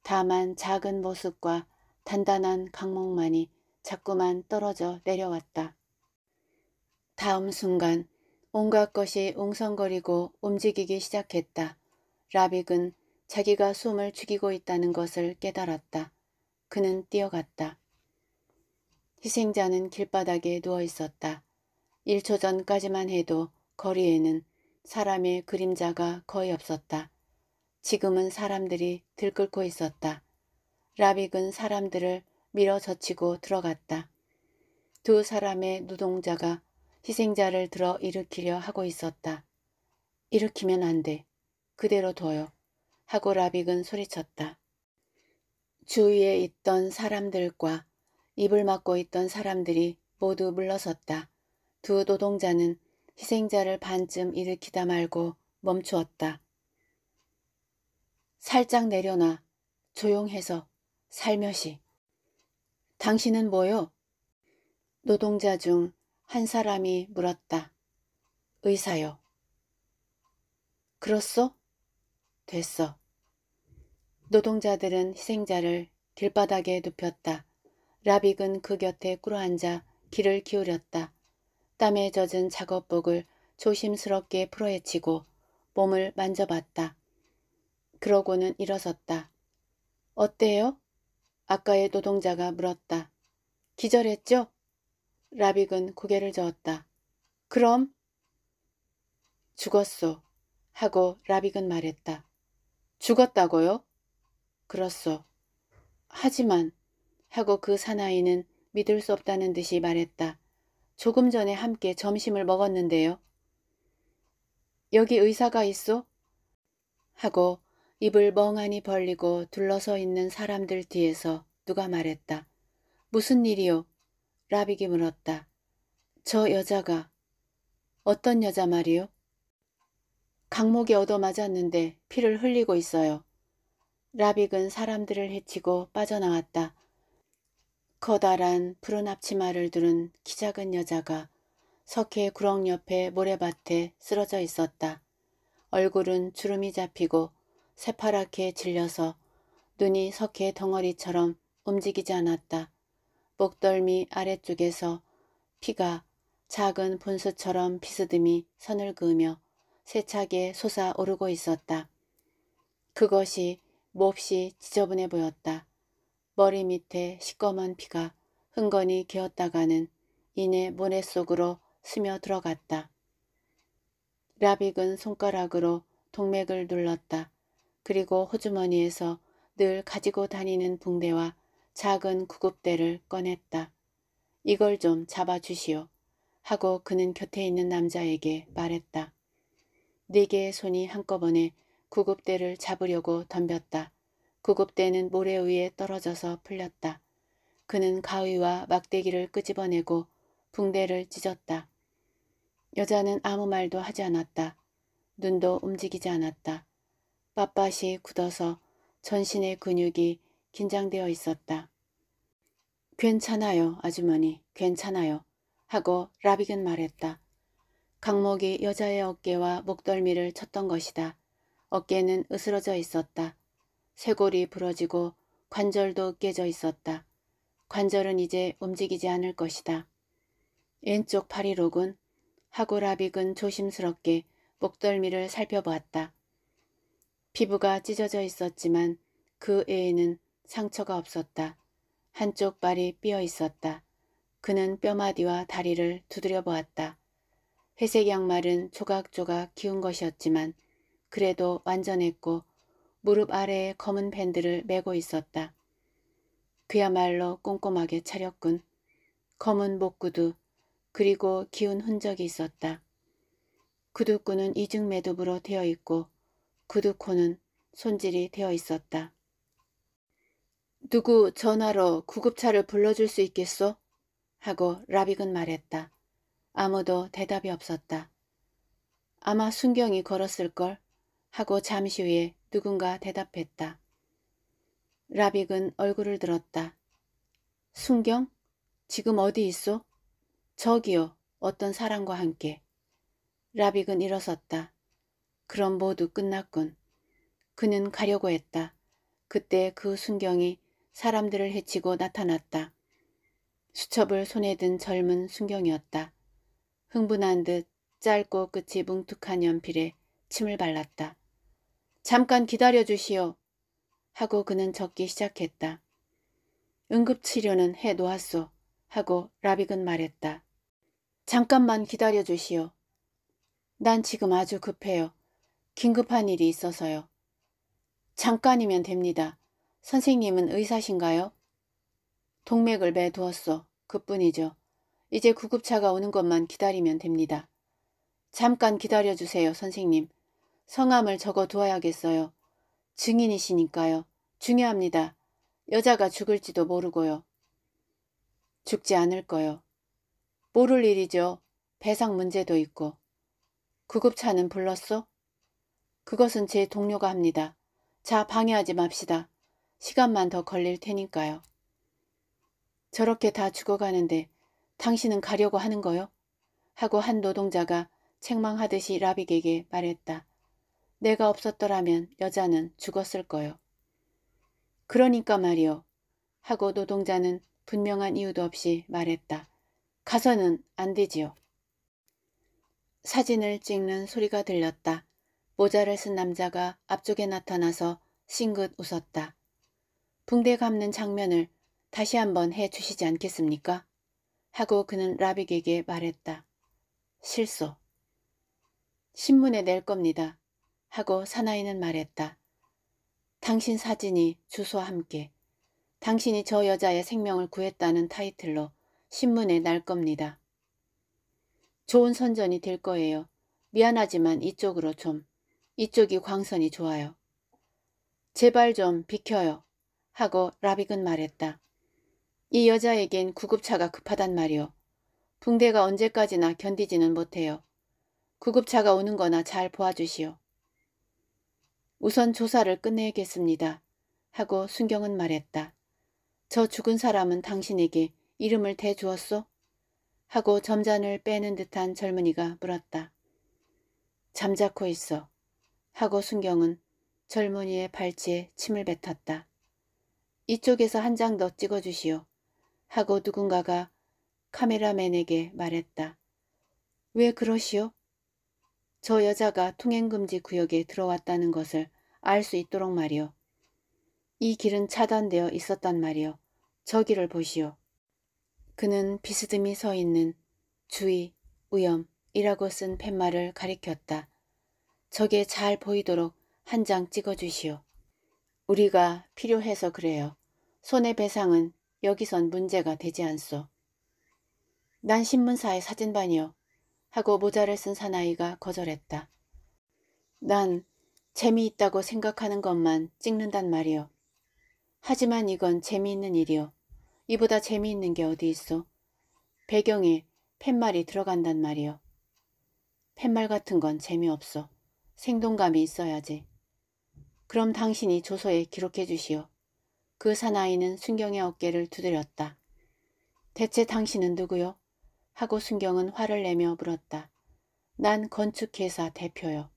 다만 작은 모습과 단단한 강목만이 자꾸만 떨어져 내려왔다. 다음 순간 온갖 것이 웅성거리고 움직이기 시작했다. 라빅은 자기가 숨을 죽이고 있다는 것을 깨달았다. 그는 뛰어갔다. 희생자는 길바닥에 누워 있었다. 1초 전까지만 해도 거리에는 사람의 그림자가 거의 없었다. 지금은 사람들이 들끓고 있었다. 라빅은 사람들을 밀어 젖히고 들어갔다. 두 사람의 노동자가 희생자를 들어 일으키려 하고 있었다. 일으키면 안 돼. 그대로 둬요. 하고 라빅은 소리쳤다. 주위에 있던 사람들과 입을 막고 있던 사람들이 모두 물러섰다. 두 노동자는 희생자를 반쯤 일으키다 말고 멈추었다. 살짝 내려놔. 조용해서. 살며시. 당신은 뭐요? 노동자 중한 사람이 물었다. 의사요. 그렇소? 됐어. 노동자들은 희생자를 길바닥에 눕혔다. 라빅은 그 곁에 꿇어앉아 길을 기울였다. 땀에 젖은 작업복을 조심스럽게 풀어헤치고 몸을 만져봤다. 그러고는 일어섰다. 어때요? 아까의 노동자가 물었다. 기절했죠? 라빅은 고개를 저었다. 그럼 죽었소 하고 라빅은 말했다. 죽었다고요? 그렇소. 하지만 하고 그 사나이는 믿을 수 없다는 듯이 말했다. 조금 전에 함께 점심을 먹었는데요. 여기 의사가 있어? 하고 입을 멍하니 벌리고 둘러서 있는 사람들 뒤에서 누가 말했다. 무슨 일이요? 라빅이 물었다. 저 여자가 어떤 여자 말이요? 강목이 얻어맞았는데 피를 흘리고 있어요. 라빅은 사람들을 해치고 빠져나왔다. 커다란 푸른 앞치마를 두른 키 작은 여자가 석회 구렁 옆에 모래밭에 쓰러져 있었다. 얼굴은 주름이 잡히고 새파랗게 질려서 눈이 석회 덩어리처럼 움직이지 않았다. 목덜미 아래쪽에서 피가 작은 분수처럼 비스듬히 선을 그으며 세차게 솟아오르고 있었다. 그것이 몹시 지저분해 보였다. 머리 밑에 시꺼먼 피가 흥건히 개었다가는 이내 모래 속으로 스며 들어갔다. 라빅은 손가락으로 동맥을 눌렀다. 그리고 호주머니에서 늘 가지고 다니는 붕대와 작은 구급대를 꺼냈다. 이걸 좀 잡아주시오. 하고 그는 곁에 있는 남자에게 말했다. 네 개의 손이 한꺼번에 구급대를 잡으려고 덤볐다. 구급대는 모래 위에 떨어져서 풀렸다. 그는 가위와 막대기를 끄집어내고 붕대를 찢었다. 여자는 아무 말도 하지 않았다. 눈도 움직이지 않았다. 빳빳이 굳어서 전신의 근육이 긴장되어 있었다. 괜찮아요, 아주머니, 괜찮아요. 하고 라빅은 말했다. 강목이 여자의 어깨와 목덜미를 쳤던 것이다. 어깨는 으스러져 있었다. 쇄골이 부러지고 관절도 깨져 있었다. 관절은 이제 움직이지 않을 것이다. 왼쪽 팔이로은 하고 라빅은 조심스럽게 목덜미를 살펴보았다. 피부가 찢어져 있었지만 그 애에는 상처가 없었다. 한쪽 발이 삐어 있었다. 그는 뼈마디와 다리를 두드려 보았다. 회색 양말은 조각조각 기운 것이었지만 그래도 완전했고 무릎 아래에 검은 밴드를 메고 있었다. 그야말로 꼼꼼하게 차렸군. 검은 목구두 그리고 기운 흔적이 있었다. 구두구는 이중 매듭으로 되어 있고 구두코는 손질이 되어 있었다. 누구 전화로 구급차를 불러줄 수 있겠소? 하고 라빅은 말했다. 아무도 대답이 없었다. 아마 순경이 걸었을걸? 하고 잠시 후에 누군가 대답했다. 라빅은 얼굴을 들었다. 순경? 지금 어디 있어? 저기요. 어떤 사람과 함께. 라빅은 일어섰다. 그럼 모두 끝났군. 그는 가려고 했다. 그때 그 순경이 사람들을 해치고 나타났다. 수첩을 손에 든 젊은 순경이었다. 흥분한 듯 짧고 끝이 뭉툭한 연필에 침을 발랐다. 잠깐 기다려주시오. 하고 그는 적기 시작했다. 응급치료는 해놓았소. 하고 라빅은 말했다. 잠깐만 기다려주시오. 난 지금 아주 급해요. 긴급한 일이 있어서요. 잠깐이면 됩니다. 선생님은 의사신가요? 동맥을 매두었어. 그뿐이죠. 이제 구급차가 오는 것만 기다리면 됩니다. 잠깐 기다려주세요, 선생님. 성함을 적어두어야겠어요. 증인이시니까요. 중요합니다. 여자가 죽을지도 모르고요. 죽지 않을 거요. 모를 일이죠. 배상 문제도 있고. 구급차는 불렀소? 그것은 제 동료가 합니다. 자, 방해하지 맙시다. 시간만 더 걸릴 테니까요. 저렇게 다 죽어가는데 당신은 가려고 하는 거요? 하고 한 노동자가 책망하듯이 라빅에게 말했다. 내가 없었더라면 여자는 죽었을 거요. 그러니까 말이요. 하고 노동자는 분명한 이유도 없이 말했다. 가서는 안 되지요. 사진을 찍는 소리가 들렸다. 모자를 쓴 남자가 앞쪽에 나타나서 싱긋 웃었다. 붕대 감는 장면을 다시 한번 해주시지 않겠습니까? 하고 그는 라빅에게 말했다. 실소. 신문에 낼 겁니다. 하고 사나이는 말했다. 당신 사진이 주소와 함께 당신이 저 여자의 생명을 구했다는 타이틀로 신문에 날 겁니다. 좋은 선전이 될 거예요. 미안하지만 이쪽으로 좀. 이쪽이 광선이 좋아요. 제발 좀 비켜요. 하고 라빅은 말했다. 이 여자에겐 구급차가 급하단 말이오. 붕대가 언제까지나 견디지는 못해요. 구급차가 오는 거나 잘 보아주시오. 우선 조사를 끝내겠습니다. 하고 순경은 말했다. 저 죽은 사람은 당신에게 이름을 대주었소? 하고 점잔을 빼는 듯한 젊은이가 물었다. 잠자코 있어. 하고 순경은 젊은이의 발치에 침을 뱉었다. 이쪽에서 한 장 더 찍어주시오. 하고 누군가가 카메라맨에게 말했다. 왜 그러시오? 저 여자가 통행금지 구역에 들어왔다는 것을 알 수 있도록 말이오. 이 길은 차단되어 있었단 말이오. 저 길을 보시오. 그는 비스듬히 서 있는 주의, 우염이라고 쓴 팻말을 가리켰다. 저게 잘 보이도록 한 장 찍어주시오. 우리가 필요해서 그래요. 손해배상은 여기선 문제가 되지 않소. 난 신문사의 사진반이요. 하고 모자를 쓴 사나이가 거절했다. 난 재미있다고 생각하는 것만 찍는단 말이요. 하지만 이건 재미있는 일이요. 이보다 재미있는 게 어디 있어. 배경에 팻말이 들어간단 말이요. 팻말 같은 건 재미없어. 생동감이 있어야지. 그럼 당신이 조서에 기록해 주시오. 그 사나이는 순경의 어깨를 두드렸다. 대체 당신은 누구요? 하고 순경은 화를 내며 물었다. 난 건축회사 대표요.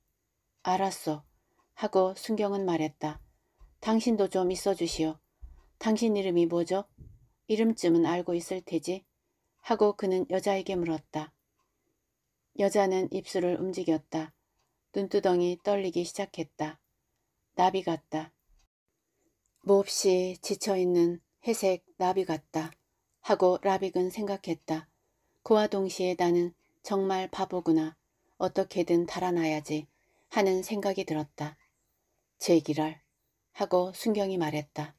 알았어. 하고 순경은 말했다. 당신도 좀 있어주시오. 당신 이름이 뭐죠? 이름쯤은 알고 있을 테지. 하고 그는 여자에게 물었다. 여자는 입술을 움직였다. 눈두덩이 떨리기 시작했다. 나비 같다. 몹시 지쳐있는 회색 나비 같다. 하고 라빅은 생각했다. 그와 동시에 나는 정말 바보구나. 어떻게든 달아나야지 하는 생각이 들었다. 제기랄 하고 순경이 말했다.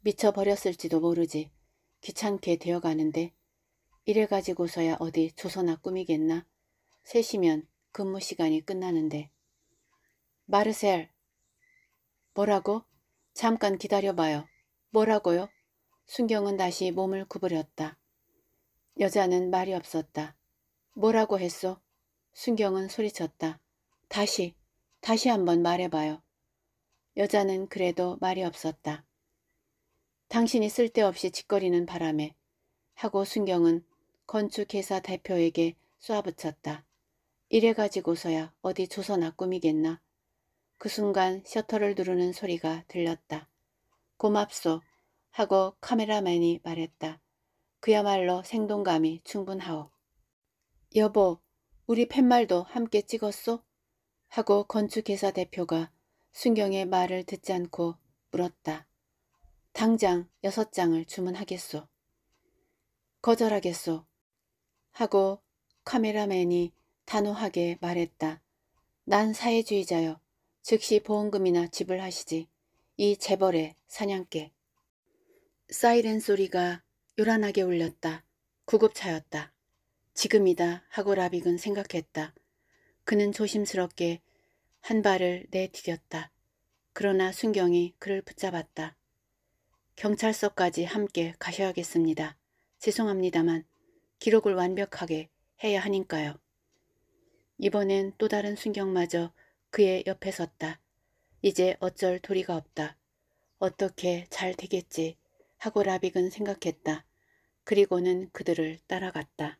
미쳐버렸을지도 모르지. 귀찮게 되어가는데 이래가지고서야 어디 조선아 꾸미겠나? 셋이면 근무 시간이 끝나는데. 마르셀 뭐라고? 잠깐 기다려봐요. 뭐라고요? 순경은 다시 몸을 구부렸다. 여자는 말이 없었다. 뭐라고 했소? 순경은 소리쳤다. 다시, 다시 한번 말해봐요. 여자는 그래도 말이 없었다. 당신이 쓸데없이 짓거리는 바람에 하고 순경은 건축회사 대표에게 쏴붙였다 이래가지고서야 어디 조선아 꾸미겠나? 그 순간 셔터를 누르는 소리가 들렸다. 고맙소 하고 카메라맨이 말했다. 그야말로 생동감이 충분하오. 여보, 우리 팻말도 함께 찍었소? 하고 건축회사 대표가 순경의 말을 듣지 않고 물었다. 당장 여섯 장을 주문하겠소. 거절하겠소. 하고 카메라맨이 단호하게 말했다. 난 사회주의자여. 즉시 보험금이나 지불하시지. 이 재벌의 사냥개. 사이렌 소리가 요란하게 울렸다. 구급차였다. 지금이다 하고 라빅은 생각했다. 그는 조심스럽게 한 발을 내디뎠다. 그러나 순경이 그를 붙잡았다. 경찰서까지 함께 가셔야겠습니다. 죄송합니다만 기록을 완벽하게 해야 하니까요. 이번엔 또 다른 순경마저 그의 옆에 섰다. 이제 어쩔 도리가 없다. 어떻게 잘 되겠지 하고 라빅은 생각했다. 그리고는 그들을 따라갔다.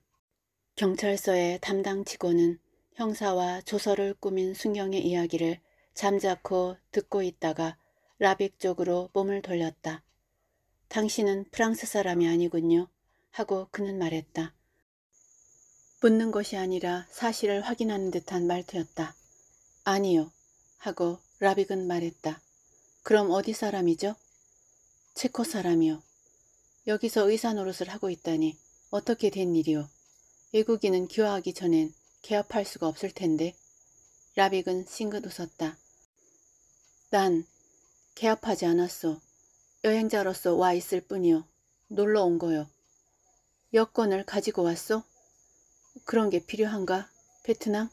경찰서의 담당 직원은 형사와 조서를 꾸민 순경의 이야기를 잠자코 듣고 있다가 라빅 쪽으로 몸을 돌렸다. 당신은 프랑스 사람이 아니군요. 하고 그는 말했다. 묻는 것이 아니라 사실을 확인하는 듯한 말투였다. 아니요. 하고 라빅은 말했다. 그럼 어디 사람이죠? 체코 사람이요. 여기서 의사 노릇을 하고 있다니 어떻게 된 일이요? 외국인은 귀화하기 전엔 개업할 수가 없을 텐데. 라빅은 싱긋 웃었다. 난 개업하지 않았어. 여행자로서 와 있을 뿐이요. 놀러 온 거요. 여권을 가지고 왔어? 그런 게 필요한가? 베트남?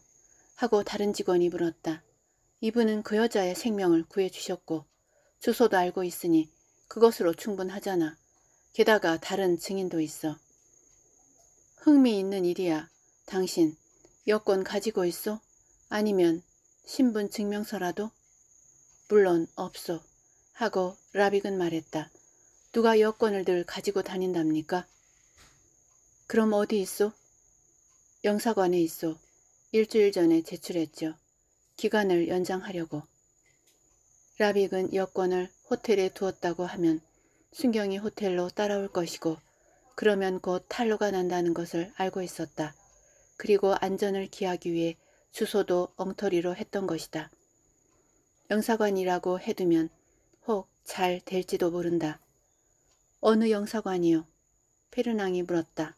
하고 다른 직원이 물었다. 이분은 그 여자의 생명을 구해주셨고 주소도 알고 있으니 그것으로 충분하잖아. 게다가 다른 증인도 있어. 흥미있는 일이야. 당신 여권 가지고 있어? 아니면 신분 증명서라도? 물론 없어 하고 라빅은 말했다. 누가 여권을 늘 가지고 다닌답니까? 그럼 어디 있어? 영사관에 있어. 일주일 전에 제출했죠. 기간을 연장하려고. 라빅은 여권을 호텔에 두었다고 하면 순경이 호텔로 따라올 것이고 그러면 곧 탈로가 난다는 것을 알고 있었다. 그리고 안전을 기하기 위해 주소도 엉터리로 했던 것이다. 영사관이라고 해두면 혹 잘 될지도 모른다. 어느 영사관이요? 페르낭이 물었다.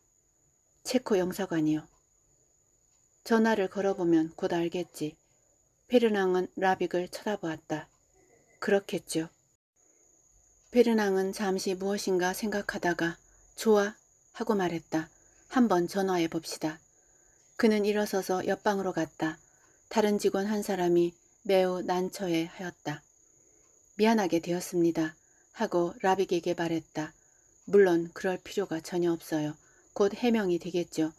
체코 영사관이요. 전화를 걸어보면 곧 알겠지. 페르낭은 라빅을 쳐다보았다. 그렇겠죠. 페르낭은 잠시 무엇인가 생각하다가 좋아 하고 말했다. 한번 전화해 봅시다. 그는 일어서서 옆방으로 갔다. 다른 직원 한 사람이 매우 난처해 하였다. 미안하게 되었습니다. 하고 라빅에게 말했다. 물론 그럴 필요가 전혀 없어요. 곧 해명이 되겠죠.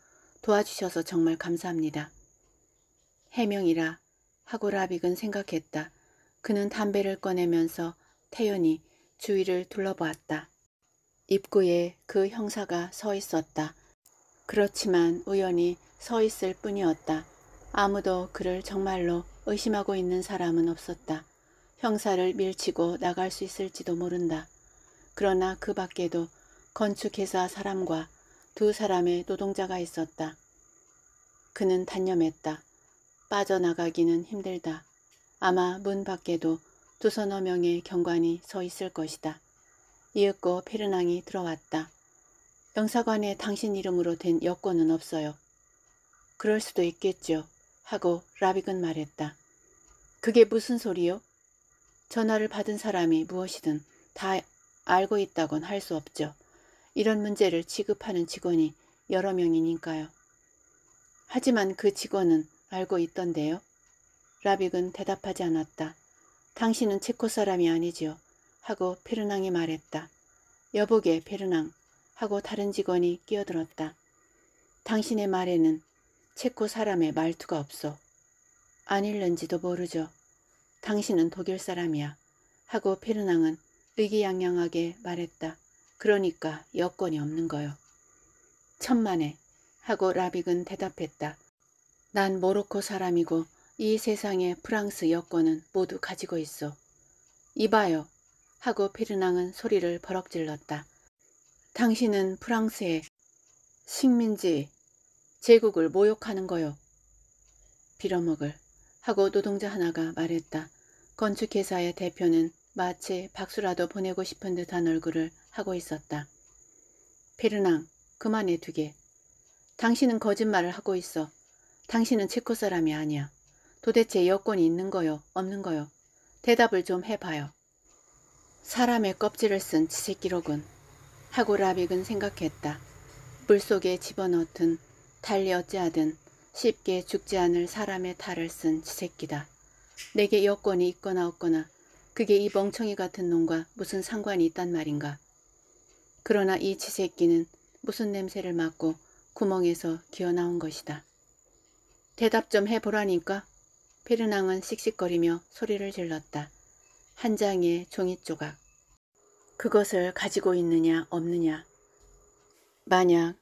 도와주셔서 정말 감사합니다. 해명이라 하고 라빅은 생각했다. 그는 담배를 꺼내면서 태연이 주위를 둘러보았다. 입구에 그 형사가 서 있었다. 그렇지만 우연히 서 있을 뿐이었다. 아무도 그를 정말로 의심하고 있는 사람은 없었다. 형사를 밀치고 나갈 수 있을지도 모른다. 그러나 그 밖에도 건축회사 사람과 두 사람의 노동자가 있었다. 그는 단념했다. 빠져나가기는 힘들다. 아마 문 밖에도 두서너 명의 경관이 서 있을 것이다. 이윽고 페르낭이 들어왔다. 영사관에 당신 이름으로 된 여권은 없어요. 그럴 수도 있겠죠. 하고 라빅은 말했다. 그게 무슨 소리요? 전화를 받은 사람이 무엇이든 다 알고 있다곤 할 수 없죠. 이런 문제를 취급하는 직원이 여러 명이니까요. 하지만 그 직원은 알고 있던데요. 라빅은 대답하지 않았다. 당신은 체코 사람이 아니지요. 하고 페르낭이 말했다. 여보게 페르낭 하고 다른 직원이 끼어들었다. 당신의 말에는 체코 사람의 말투가 없어. 아닐는지도 모르죠. 당신은 독일 사람이야. 하고 페르낭은 의기양양하게 말했다. 그러니까 여권이 없는 거요. 천만에 하고 라빅은 대답했다. 난 모로코 사람이고 이세상에 프랑스 여권은 모두 가지고 있어. 이봐요 하고 피르낭은 소리를 버럭질렀다. 당신은 프랑스의 식민지 제국을 모욕하는 거요. 빌어먹을 하고 노동자 하나가 말했다. 건축회사의 대표는 마치 박수라도 보내고 싶은 듯한 얼굴을 하고 있었다. 피르낭, 그만해 두게. 당신은 거짓말을 하고 있어. 당신은 체코 사람이 아니야. 도대체 여권이 있는 거요? 없는 거요? 대답을 좀 해봐요. 사람의 껍질을 쓴 지새끼로군. 하고 라빅은 생각했다. 물속에 집어넣든 달리 어찌하든 쉽게 죽지 않을 사람의 탈을 쓴 지새끼다. 내게 여권이 있거나 없거나 그게 이 멍청이 같은 놈과 무슨 상관이 있단 말인가. 그러나 이 치새끼는 무슨 냄새를 맡고 구멍에서 기어나온 것이다. 대답 좀 해보라니까? 페르낭은 씩씩거리며 소리를 질렀다. 한 장의 종이조각. 그것을 가지고 있느냐 없느냐. 만약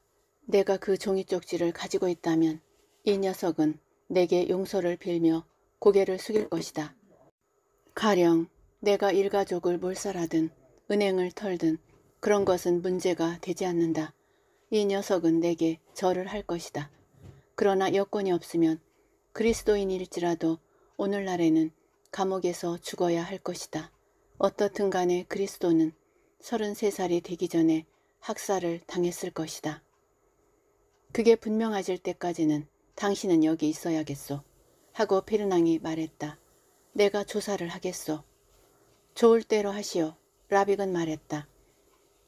내가 그 종이쪽지를 가지고 있다면 이 녀석은 내게 용서를 빌며 고개를 숙일 것이다. 가령 내가 일가족을 몰살하든 은행을 털든 그런 것은 문제가 되지 않는다. 이 녀석은 내게 절을 할 것이다. 그러나 여건이 없으면 그리스도인일지라도 오늘날에는 감옥에서 죽어야 할 것이다. 어떻든 간에 그리스도는 33살이 되기 전에 학살을 당했을 것이다. 그게 분명해질 때까지는 당신은 여기 있어야겠소. 하고 페르낭이 말했다. 내가 조사를 하겠소. 좋을 대로 하시오. 라빅은 말했다.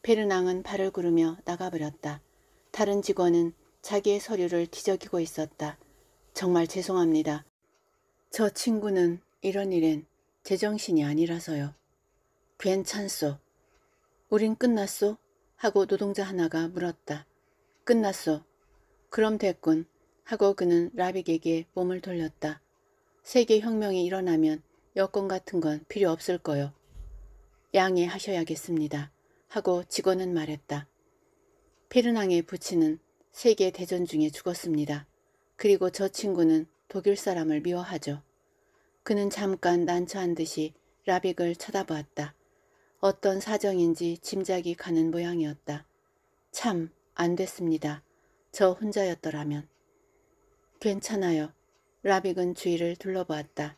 페르낭은 발을 구르며 나가버렸다. 다른 직원은 자기의 서류를 뒤적이고 있었다. 정말 죄송합니다. 저 친구는 이런 일엔 제정신이 아니라서요. 괜찮소. 우린 끝났소? 하고 노동자 하나가 물었다. 끝났소. 그럼 됐군. 하고 그는 라빅에게 몸을 돌렸다. 세계혁명이 일어나면 여권 같은 건 필요 없을 거요. 양해하셔야겠습니다. 하고 직원은 말했다. 페르낭의 부친은 세계 대전 중에 죽었습니다. 그리고 저 친구는 독일 사람을 미워하죠. 그는 잠깐 난처한 듯이 라빅을 쳐다보았다. 어떤 사정인지 짐작이 가는 모양이었다. 참, 안 됐습니다. 저 혼자였더라면. 괜찮아요. 라빅은 주위를 둘러보았다.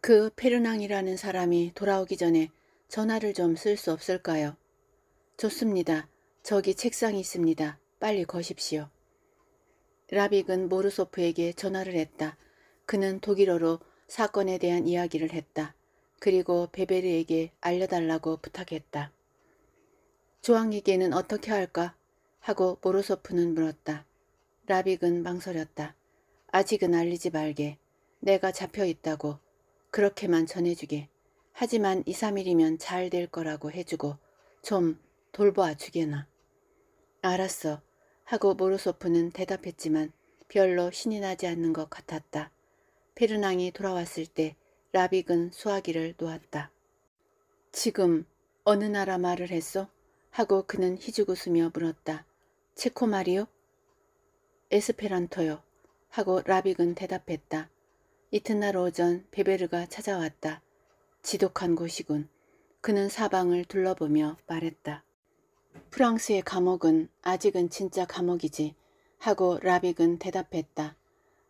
그 페르낭이라는 사람이 돌아오기 전에 전화를 좀 쓸 수 없을까요? 좋습니다. 저기 책상이 있습니다. 빨리 거십시오. 라빅은 모르소프에게 전화를 했다. 그는 독일어로 사건에 대한 이야기를 했다. 그리고 베베르에게 알려달라고 부탁했다. 조항에게는 어떻게 할까? 하고 모르소프는 물었다. 라빅은 망설였다. 아직은 알리지 말게. 내가 잡혀 있다고. 그렇게만 전해주게. 하지만 2, 3일이면 잘 될 거라고 해주고 좀 돌보아 주게나. 알았어. 하고 모로소프는 대답했지만 별로 신이 나지 않는 것 같았다. 페르낭이 돌아왔을 때 라빅은 수화기를 놓았다. 지금 어느 나라 말을 했소? 하고 그는 희죽 웃으며 물었다. 체코 말이요? 에스페란토요. 하고 라빅은 대답했다. 이튿날 오전 베베르가 찾아왔다. 지독한 곳이군. 그는 사방을 둘러보며 말했다. 프랑스의 감옥은 아직은 진짜 감옥이지 하고 라빅은 대답했다.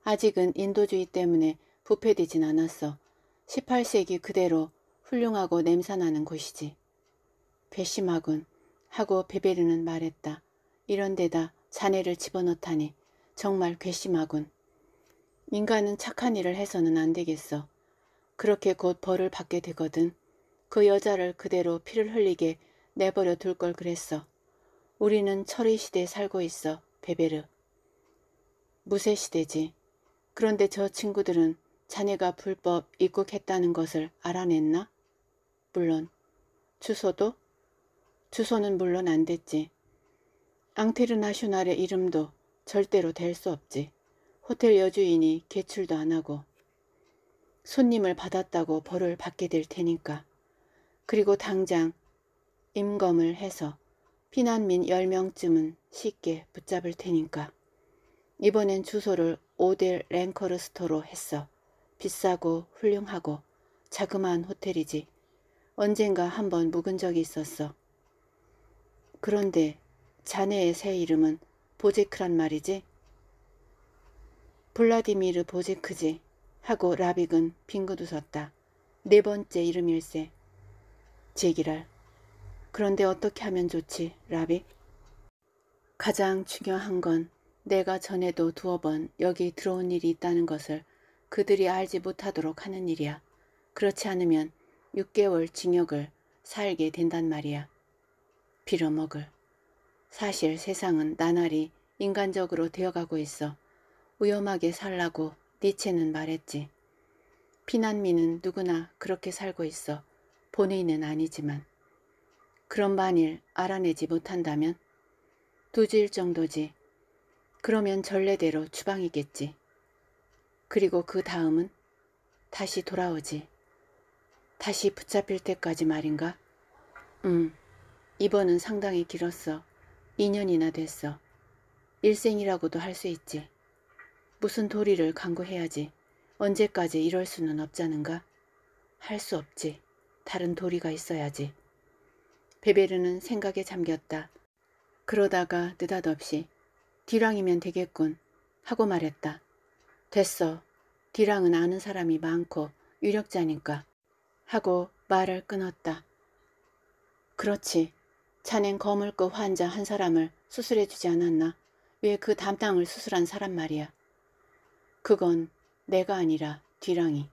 아직은 인도주의 때문에 부패되진 않았어. 18세기 그대로 훌륭하고 냄새나는 곳이지. 괘씸하군 하고 베베르는 말했다. 이런 데다 자네를 집어넣다니 정말 괘씸하군. 인간은 착한 일을 해서는 안 되겠어. 그렇게 곧 벌을 받게 되거든. 그 여자를 그대로 피를 흘리게 내버려 둘 걸 그랬어. 우리는 철의 시대에 살고 있어, 베베르. 무쇠 시대지. 그런데 저 친구들은 자네가 불법 입국했다는 것을 알아냈나? 물론. 주소도? 주소는 물론 안 됐지. 앙테르 나슈날의 이름도 절대로 될 수 없지. 호텔 여주인이 개출도 안 하고. 손님을 받았다고 벌을 받게 될 테니까. 그리고 당장 임검을 해서 피난민 10명쯤은 쉽게 붙잡을 테니까. 이번엔 주소를 오델 랭커르스토로 했어. 비싸고 훌륭하고 자그마한 호텔이지. 언젠가 한번 묵은 적이 있었어. 그런데 자네의 새 이름은 보제크란 말이지? 블라디미르 보제크지. 하고 라빅은 빙긋 웃었다. 네 번째 이름일세. 제기랄. 그런데 어떻게 하면 좋지, 라빅? 가장 중요한 건 내가 전에도 두어 번 여기 들어온 일이 있다는 것을 그들이 알지 못하도록 하는 일이야. 그렇지 않으면 6개월 징역을 살게 된단 말이야. 빌어먹을. 사실 세상은 나날이 인간적으로 되어가고 있어. 위험하게 살라고 니체는 네 말했지. 피난민은 누구나 그렇게 살고 있어 본인은 아니지만 그런 만일 알아내지 못한다면 두 주일 정도지. 그러면 전례대로 추방이겠지 그리고 그 다음은 다시 돌아오지. 다시 붙잡힐 때까지 말인가? 음, 이번은 상당히 길었어. 2년이나 됐어. 일생이라고도 할 수 있지. 무슨 도리를 강구해야지. 언제까지 이럴 수는 없잖은가? 할 수 없지. 다른 도리가 있어야지. 베베르는 생각에 잠겼다. 그러다가 느닷없이 디랑이면 되겠군 하고 말했다. 됐어. 디랑은 아는 사람이 많고 유력자니까 하고 말을 끊었다. 그렇지. 자넨 거물급 환자 한 사람을 수술해주지 않았나? 왜 그 담당을 수술한 사람 말이야. 그건 내가 아니라 뒤랑이.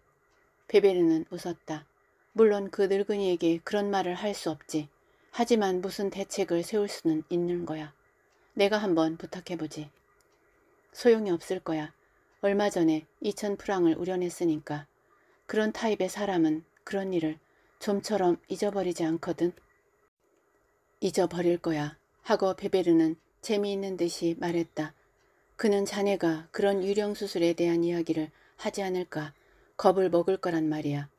베베르는 웃었다. 물론 그 늙은이에게 그런 말을 할 수 없지. 하지만 무슨 대책을 세울 수는 있는 거야. 내가 한번 부탁해보지. 소용이 없을 거야. 얼마 전에 2천 프랑을 우려냈으니까. 그런 타입의 사람은 그런 일을 좀처럼 잊어버리지 않거든. 잊어버릴 거야. 하고 베베르는 재미있는 듯이 말했다. 그는 자네가 그런 유령수술에 대한 이야기를 하지 않을까 겁을 먹을 거란 말이야.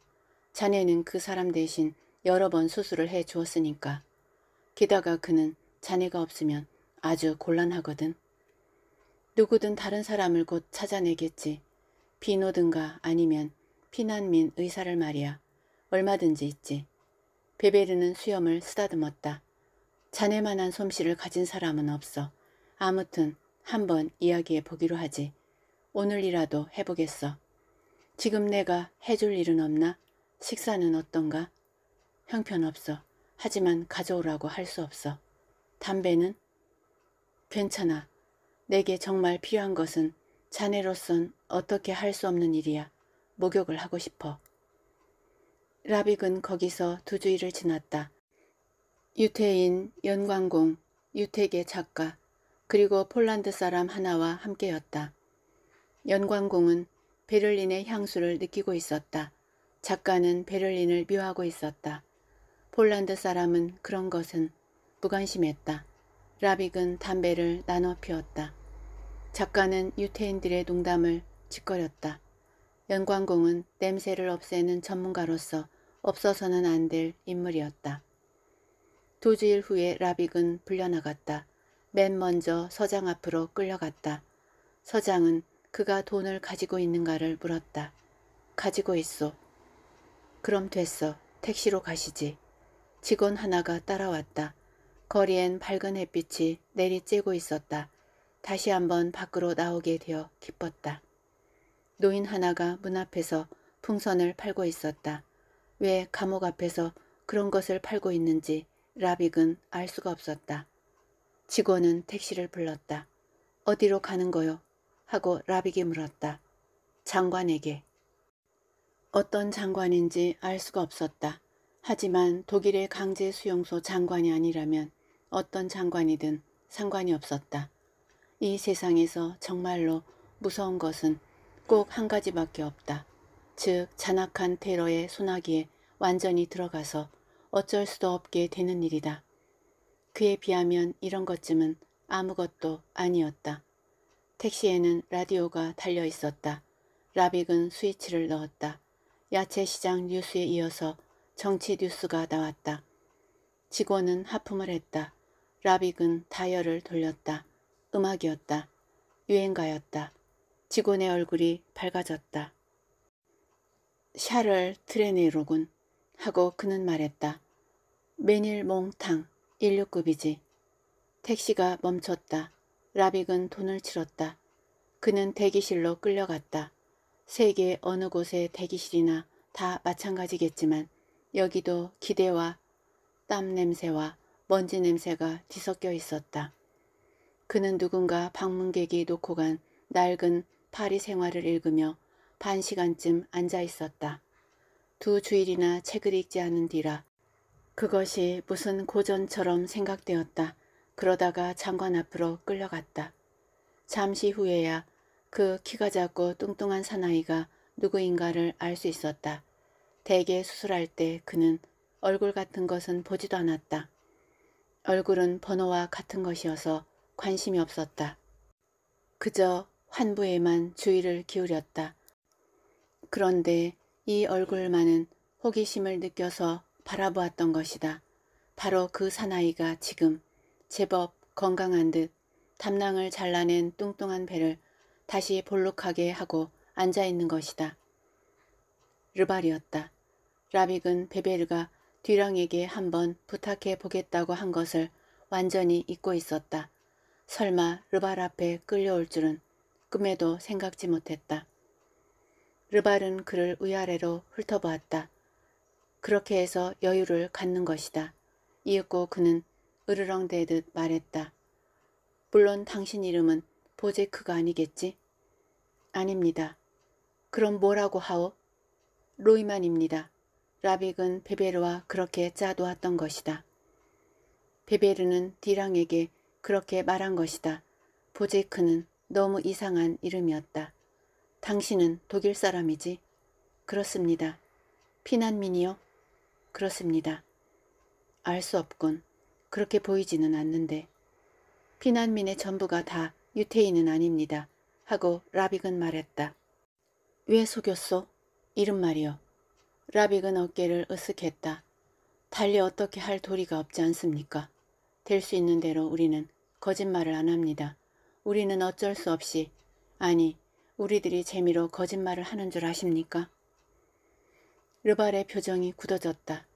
자네는 그 사람 대신 여러 번 수술을 해 주었으니까. 게다가 그는 자네가 없으면 아주 곤란하거든. 누구든 다른 사람을 곧 찾아내겠지. 비노든가 아니면 피난민 의사를 말이야. 얼마든지 있지. 베베르는 수염을 쓰다듬었다. 자네만한 솜씨를 가진 사람은 없어. 아무튼 한번 이야기해 보기로 하지. 오늘이라도 해보겠어. 지금 내가 해줄 일은 없나? 식사는 어떤가? 형편없어. 하지만 가져오라고 할 수 없어. 담배는? 괜찮아. 내게 정말 필요한 것은 자네로선 어떻게 할 수 없는 일이야. 목욕을 하고 싶어. 라빅은 거기서 두 주일을 지났다. 유태인, 연광공, 유태계 작가, 그리고 폴란드 사람 하나와 함께였다. 연관공은 베를린의 향수를 느끼고 있었다. 작가는 베를린을 묘하고 있었다. 폴란드 사람은 그런 것은 무관심했다. 라빅은 담배를 나눠 피웠다. 작가는 유태인들의 농담을 짓거렸다. 연관공은 냄새를 없애는 전문가로서 없어서는 안 될 인물이었다. 도주일 후에 라빅은 불려나갔다. 맨 먼저 서장 앞으로 끌려갔다. 서장은 그가 돈을 가지고 있는가를 물었다. 가지고 있어. 그럼 됐어. 택시로 가시지. 직원 하나가 따라왔다. 거리엔 밝은 햇빛이 내리쬐고 있었다. 다시 한번 밖으로 나오게 되어 기뻤다. 노인 하나가 문 앞에서 풍선을 팔고 있었다. 왜 감옥 앞에서 그런 것을 팔고 있는지 라빅은 알 수가 없었다. 직원은 택시를 불렀다. 어디로 가는 거요? 하고 라빅이 물었다. 장관에게. 어떤 장관인지 알 수가 없었다. 하지만 독일의 강제 수용소 장관이 아니라면 어떤 장관이든 상관이 없었다. 이 세상에서 정말로 무서운 것은 꼭 한 가지밖에 없다. 즉 잔악한 테러의 소나기에 완전히 들어가서 어쩔 수도 없게 되는 일이다. 그에 비하면 이런 것쯤은 아무것도 아니었다. 택시에는 라디오가 달려 있었다. 라빅은 스위치를 넣었다. 야채시장 뉴스에 이어서 정치 뉴스가 나왔다. 직원은 하품을 했다. 라빅은 다이얼을 돌렸다. 음악이었다. 유행가였다. 직원의 얼굴이 밝아졌다. 샤를 트레네로군 하고 그는 말했다. 메닐 몽탕. 16급이지. 택시가 멈췄다. 라빅은 돈을 치렀다. 그는 대기실로 끌려갔다. 세계 어느 곳의 대기실이나 다 마찬가지겠지만 여기도 기대와 땀 냄새와 먼지 냄새가 뒤섞여 있었다. 그는 누군가 방문객이 놓고 간 낡은 파리 생활을 읽으며 반 시간쯤 앉아 있었다. 두 주일이나 책을 읽지 않은 뒤라 그것이 무슨 고전처럼 생각되었다. 그러다가 장관 앞으로 끌려갔다. 잠시 후에야 그 키가 작고 뚱뚱한 사나이가 누구인가를 알 수 있었다. 대개 수술할 때 그는 얼굴 같은 것은 보지도 않았다. 얼굴은 번호와 같은 것이어서 관심이 없었다. 그저 환부에만 주의를 기울였다. 그런데 이 얼굴만은 호기심을 느껴서 바라보았던 것이다. 바로 그 사나이가 지금 제법 건강한 듯 담낭을 잘라낸 뚱뚱한 배를 다시 볼록하게 하고 앉아있는 것이다. 르발이었다. 라빅은 베베르가 뒤랑에게 한번 부탁해 보겠다고 한 것을 완전히 잊고 있었다. 설마 르발 앞에 끌려올 줄은 꿈에도 생각지 못했다. 르발은 그를 위아래로 훑어보았다. 그렇게 해서 여유를 갖는 것이다. 이윽고 그는 으르렁대듯 말했다. 물론 당신 이름은 보제크가 아니겠지? 아닙니다. 그럼 뭐라고 하오? 로이만입니다. 라빅은 베베르와 그렇게 짜두었던 것이다. 베베르는 디랑에게 그렇게 말한 것이다. 보제크는 너무 이상한 이름이었다. 당신은 독일 사람이지? 그렇습니다. 피난민이요? 그렇습니다. 알 수 없군. 그렇게 보이지는 않는데. 피난민의 전부가 다 유태인은 아닙니다. 하고 라빅은 말했다. 왜 속였소? 이름 말이요. 라빅은 어깨를 으쓱했다. 달리 어떻게 할 도리가 없지 않습니까? 될 수 있는 대로 우리는 거짓말을 안 합니다. 우리는 어쩔 수 없이 아니 우리들이 재미로 거짓말을 하는 줄 아십니까? 르발의 표정이 굳어졌다.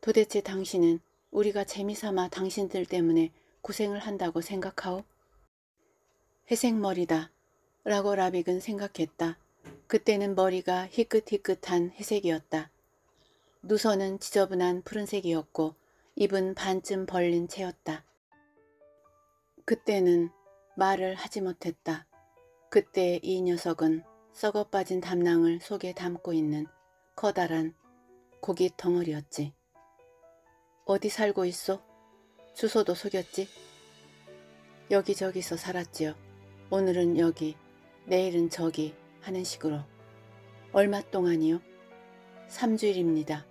도대체 당신은 우리가 재미삼아 당신들 때문에 고생을 한다고 생각하오? 회색머리다. 라고 라빅은 생각했다. 그때는 머리가 희끗희끗한 회색이었다. 누선은 지저분한 푸른색이었고 입은 반쯤 벌린 채였다. 그때는 말을 하지 못했다. 그때 이 녀석은 썩어빠진 담낭을 속에 담고 있는 커다란 고기 덩어리였지. 어디 살고 있어? 주소도 속였지? 여기저기서 살았지요. 오늘은 여기, 내일은 저기 하는 식으로. 얼마 동안이요? 3주일입니다.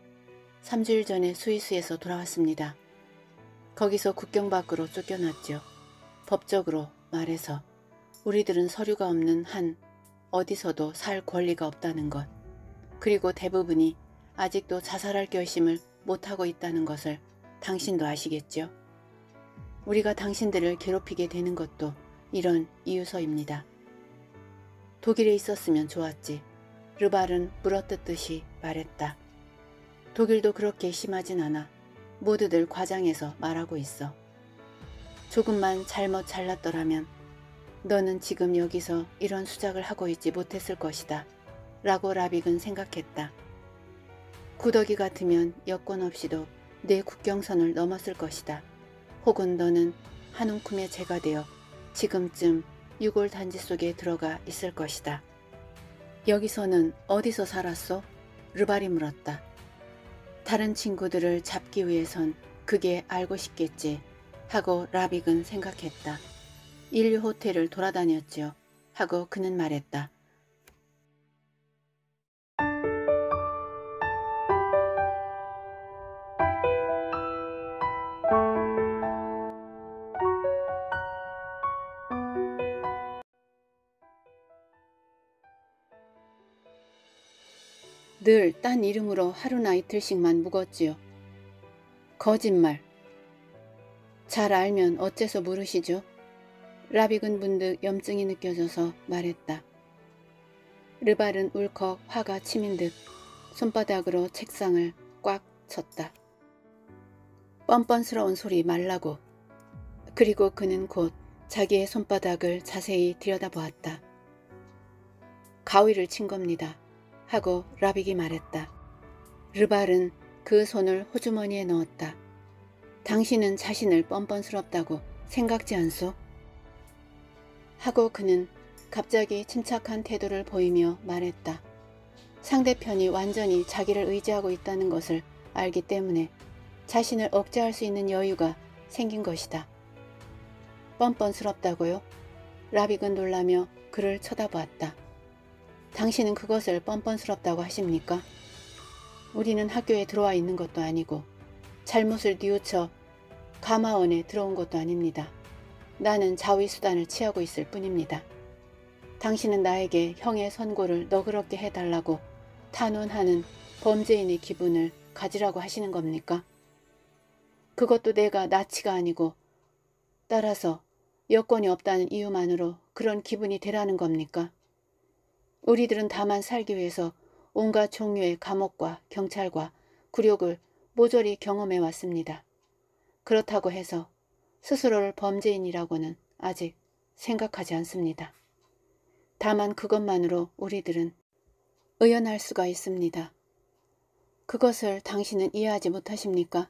3주일 전에 스위스에서 돌아왔습니다. 거기서 국경 밖으로 쫓겨났죠. 법적으로 말해서 우리들은 서류가 없는 한 어디서도 살 권리가 없다는 것. 그리고 대부분이 아직도 자살할 결심을 못하고 있다는 것을 당신도 아시겠죠? 우리가 당신들을 괴롭히게 되는 것도 이런 이유서입니다. 독일에 있었으면 좋았지. 르발은 물어뜯듯이 말했다. 독일도 그렇게 심하진 않아. 모두들 과장해서 말하고 있어. 조금만 잘못 잘랐더라면 너는 지금 여기서 이런 수작을 하고 있지 못했을 것이다. 라고 라빅은 생각했다. 구더기 같으면 여권 없이도 내 국경선을 넘었을 것이다. 혹은 너는 한 움큼의 재가 되어 지금쯤 유골 단지 속에 들어가 있을 것이다. 여기서는 어디서 살았어? 르발이 물었다. 다른 친구들을 잡기 위해선 그게 알고 싶겠지 하고 라빅은 생각했다. 인류 호텔을 돌아다녔지요 하고 그는 말했다. 늘딴 이름으로 하루나 이틀씩만 묵었지요. 거짓말. 잘 알면 어째서 물으시죠? 라빅은 문득 염증이 느껴져서 말했다. 르발은 울컥 화가 치민 듯 손바닥으로 책상을 꽉 쳤다. 뻔뻔스러운 소리 말라고. 그리고 그는 곧 자기의 손바닥을 자세히 들여다보았다. 가위를 친 겁니다. 하고 라빅이 말했다. 르발은 그 손을 호주머니에 넣었다. 당신은 자신을 뻔뻔스럽다고 생각지 않소? 하고 그는 갑자기 침착한 태도를 보이며 말했다. 상대편이 완전히 자기를 의지하고 있다는 것을 알기 때문에 자신을 억제할 수 있는 여유가 생긴 것이다. 뻔뻔스럽다고요? 라빅은 놀라며 그를 쳐다보았다. 당신은 그것을 뻔뻔스럽다고 하십니까? 우리는 학교에 들어와 있는 것도 아니고 잘못을 뉘우쳐 가마원에 들어온 것도 아닙니다. 나는 자위수단을 취하고 있을 뿐입니다. 당신은 나에게 형의 선고를 너그럽게 해달라고 탄원하는 범죄인의 기분을 가지라고 하시는 겁니까? 그것도 내가 나치가 아니고 따라서 여건이 없다는 이유만으로 그런 기분이 되라는 겁니까? 우리들은 다만 살기 위해서 온갖 종류의 감옥과 경찰과 굴욕을 모조리 경험해 왔습니다. 그렇다고 해서 스스로를 범죄인이라고는 아직 생각하지 않습니다. 다만 그것만으로 우리들은 의연할 수가 있습니다. 그것을 당신은 이해하지 못하십니까?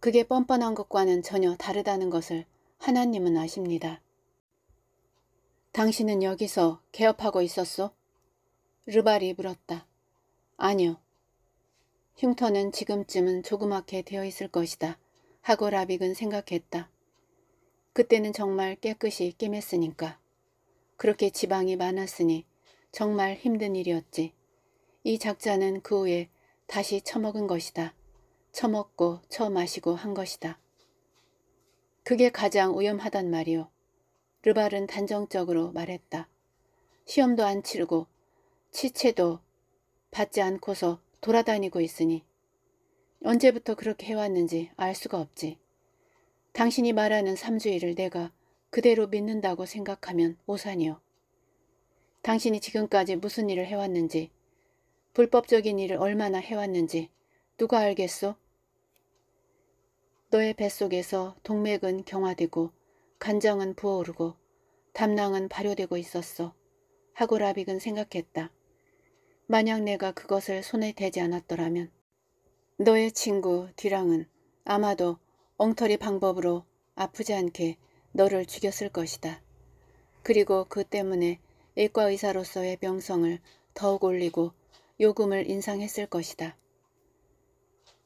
그게 뻔뻔한 것과는 전혀 다르다는 것을 하나님은 아십니다. 당신은 여기서 개업하고 있었소? 르발이 물었다. 아니요. 흉터는 지금쯤은 조그맣게 되어 있을 것이다. 하고 라빅은 생각했다. 그때는 정말 깨끗이 꿰맸으니까. 그렇게 지방이 많았으니 정말 힘든 일이었지. 이 작자는 그 후에 다시 처먹은 것이다. 처먹고 처마시고 한 것이다. 그게 가장 위험하단 말이오. 르발은 단정적으로 말했다. 시험도 안 치르고 치체도 받지 않고서 돌아다니고 있으니 언제부터 그렇게 해왔는지 알 수가 없지. 당신이 말하는 삼주일을 내가 그대로 믿는다고 생각하면 오산이요. 당신이 지금까지 무슨 일을 해왔는지 불법적인 일을 얼마나 해왔는지 누가 알겠소? 너의 뱃속에서 동맥은 경화되고 간장은 부어오르고 담낭은 발효되고 있었어. 하고 라빅은 생각했다. 만약 내가 그것을 손에 대지 않았더라면 너의 친구 디랑은 아마도 엉터리 방법으로 아프지 않게 너를 죽였을 것이다. 그리고 그 때문에 일과 의사로서의 명성을 더욱 올리고 요금을 인상했을 것이다.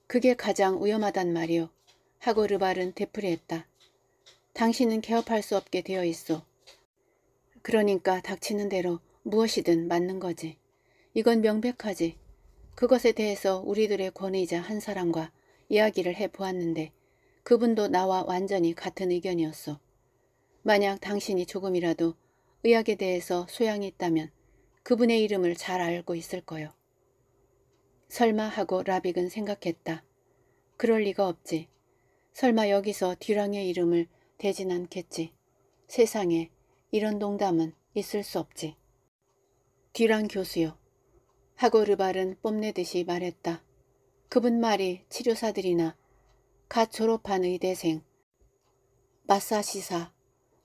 그게 가장 위험하단 말이오. 하고 르발은 되풀이했다. 당신은 개업할 수 없게 되어 있어. 그러니까 닥치는 대로 무엇이든 맞는 거지. 이건 명백하지. 그것에 대해서 우리들의 권위자 한 사람과 이야기를 해보았는데 그분도 나와 완전히 같은 의견이었어. 만약 당신이 조금이라도 의학에 대해서 소양이 있다면 그분의 이름을 잘 알고 있을 거요. 설마 하고 라빅은 생각했다. 그럴 리가 없지. 설마 여기서 듀랑의 이름을 되진 않겠지. 세상에 이런 농담은 있을 수 없지. 귀란 교수요. 하고 르발은 뽐내듯이 말했다. 그분 말이 치료사들이나 갓 졸업한 의대생, 마사시사,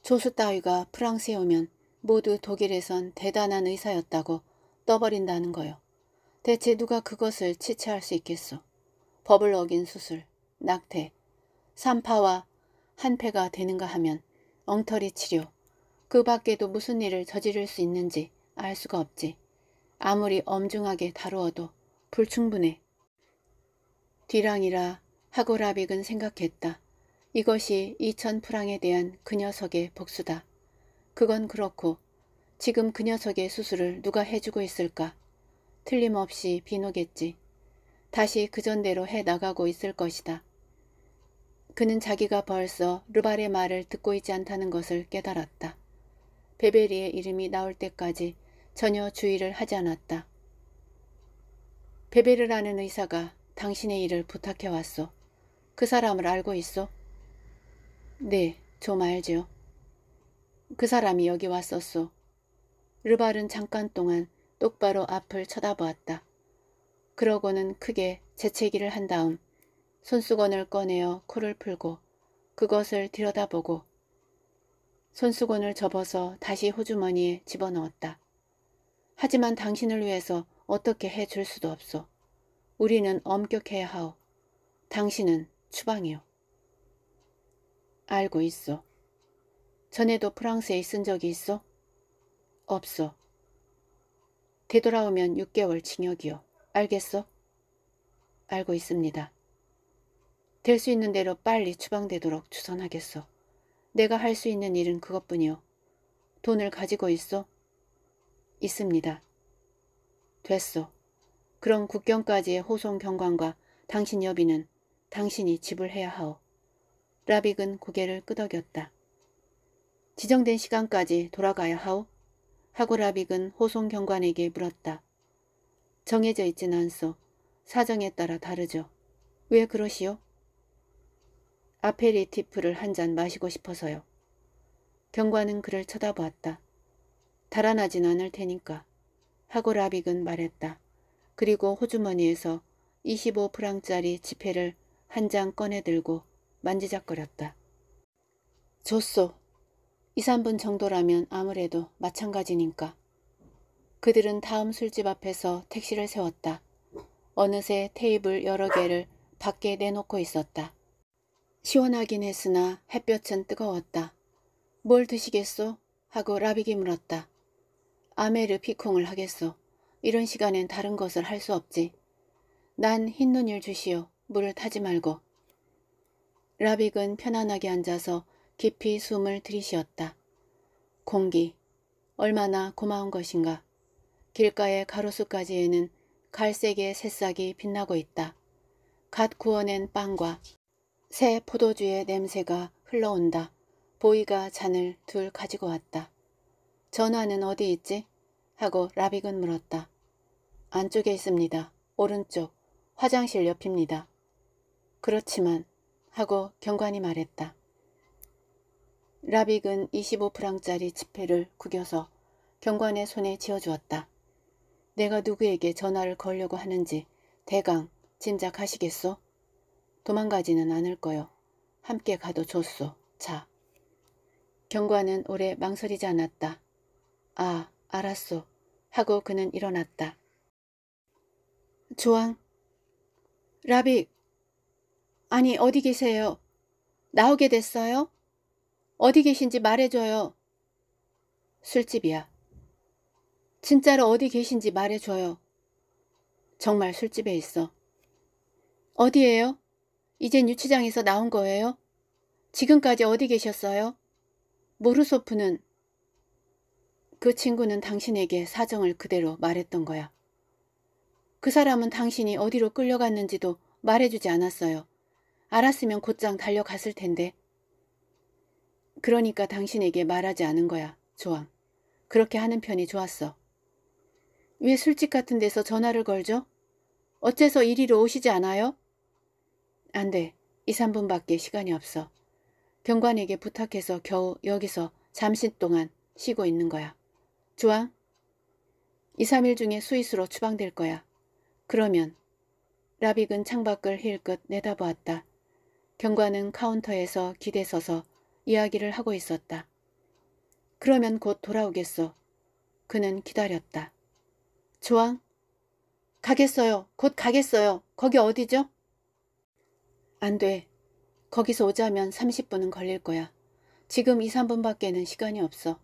조수 따위가 프랑스에 오면 모두 독일에선 대단한 의사였다고 떠버린다는 거요. 대체 누가 그것을 치체할 수 있겠소? 법을 어긴 수술, 낙태, 산파와 한패가 되는가 하면 엉터리 치료, 그 밖에도 무슨 일을 저지를 수 있는지 알 수가 없지. 아무리 엄중하게 다루어도 불충분해. 뒤랑이라 하고라빅은 생각했다. 이것이 이천 프랑에 대한 그 녀석의 복수다. 그건 그렇고 지금 그 녀석의 수술을 누가 해주고 있을까? 틀림없이 비노겠지. 다시 그전대로 해나가고 있을 것이다. 그는 자기가 벌써 르발의 말을 듣고 있지 않다는 것을 깨달았다. 베베리의 이름이 나올 때까지 전혀 주의를 하지 않았다. 베베르라는 의사가 당신의 일을 부탁해왔소. 그 사람을 알고 있어? 네, 좀 알지요. 그 사람이 여기 왔었소. 르발은 잠깐 동안 똑바로 앞을 쳐다보았다. 그러고는 크게 재채기를 한 다음 손수건을 꺼내어 코를 풀고 그것을 들여다보고 손수건을 접어서 다시 호주머니에 집어넣었다. 하지만 당신을 위해서 어떻게 해줄 수도 없소. 우리는 엄격해야 하오. 당신은 추방이요. 알고 있어. 전에도 프랑스에 있은 적이 있어? 없어. 되돌아오면 6개월 징역이요. 알겠어? 알고 있습니다. 될수 있는 대로 빨리 추방되도록 추선하겠소 내가 할 수 있는 일은 그것뿐이오 돈을 가지고 있어? 있습니다. 됐소 그럼 국경까지의 호송 경관과 당신 여비는 당신이 지불해야 하오. 라빅은 고개를 끄덕였다. 지정된 시간까지 돌아가야 하오? 하고 라빅은 호송 경관에게 물었다. 정해져 있진 않소. 사정에 따라 다르죠. 왜 그러시오? 아페리티프를 한 잔 마시고 싶어서요. 경관은 그를 쳐다보았다. 달아나진 않을 테니까. 하고 라빅은 말했다. 그리고 호주머니에서 25프랑짜리 지폐를 한 장 꺼내들고 만지작거렸다. 줬소. 2, 3분 정도라면 아무래도 마찬가지니까. 그들은 다음 술집 앞에서 택시를 세웠다. 어느새 테이블 여러 개를 밖에 내놓고 있었다. 시원하긴 했으나 햇볕은 뜨거웠다. 뭘 드시겠소? 하고 라빅이 물었다. 아메르 피콩을 하겠소. 이런 시간엔 다른 것을 할 수 없지. 난 흰눈을 주시오. 물을 타지 말고. 라빅은 편안하게 앉아서 깊이 숨을 들이쉬었다. 공기. 얼마나 고마운 것인가. 길가의 가로수까지에는 갈색의 새싹이 빛나고 있다. 갓 구워낸 빵과 새 포도주의 냄새가 흘러온다. 보이가 잔을 둘 가지고 왔다. 전화는 어디 있지? 하고 라빅은 물었다. 안쪽에 있습니다. 오른쪽 화장실 옆입니다. 그렇지만 하고 경관이 말했다. 라빅은 25프랑짜리 지폐를 구겨서 경관의 손에 쥐어주었다. 내가 누구에게 전화를 걸려고 하는지 대강 짐작하시겠소? 도망가지는 않을 거요. 함께 가도 좋소. 자. 경관은 오래 망설이지 않았다. 아, 알았소. 하고 그는 일어났다. 조왕 라빅. 아니, 어디 계세요? 나오게 됐어요? 어디 계신지 말해줘요. 술집이야. 진짜로 어디 계신지 말해줘요. 정말 술집에 있어. 어디에요? 이젠 유치장에서 나온 거예요? 지금까지 어디 계셨어요? 모르소프는 그 친구는 당신에게 사정을 그대로 말했던 거야. 그 사람은 당신이 어디로 끌려갔는지도 말해주지 않았어요. 알았으면 곧장 달려갔을 텐데. 그러니까 당신에게 말하지 않은 거야, 조항. 그렇게 하는 편이 좋았어. 왜 술집 같은 데서 전화를 걸죠? 어째서 이리로 오시지 않아요? 안 돼. 2, 3분밖에 시간이 없어. 경관에게 부탁해서 겨우 여기서 잠시 동안 쉬고 있는 거야. 주황, 2, 3일 중에 스위스로 추방될 거야. 그러면 라빅은 창밖을 힐끗 내다보았다. 경관은 카운터에서 기대 서서 이야기를 하고 있었다. 그러면 곧돌아오겠어 그는 기다렸다. 조항? 가겠어요. 곧 가겠어요. 거기 어디죠? 안 돼. 거기서 오자면 30분은 걸릴 거야. 지금 2, 3분밖에는 시간이 없어.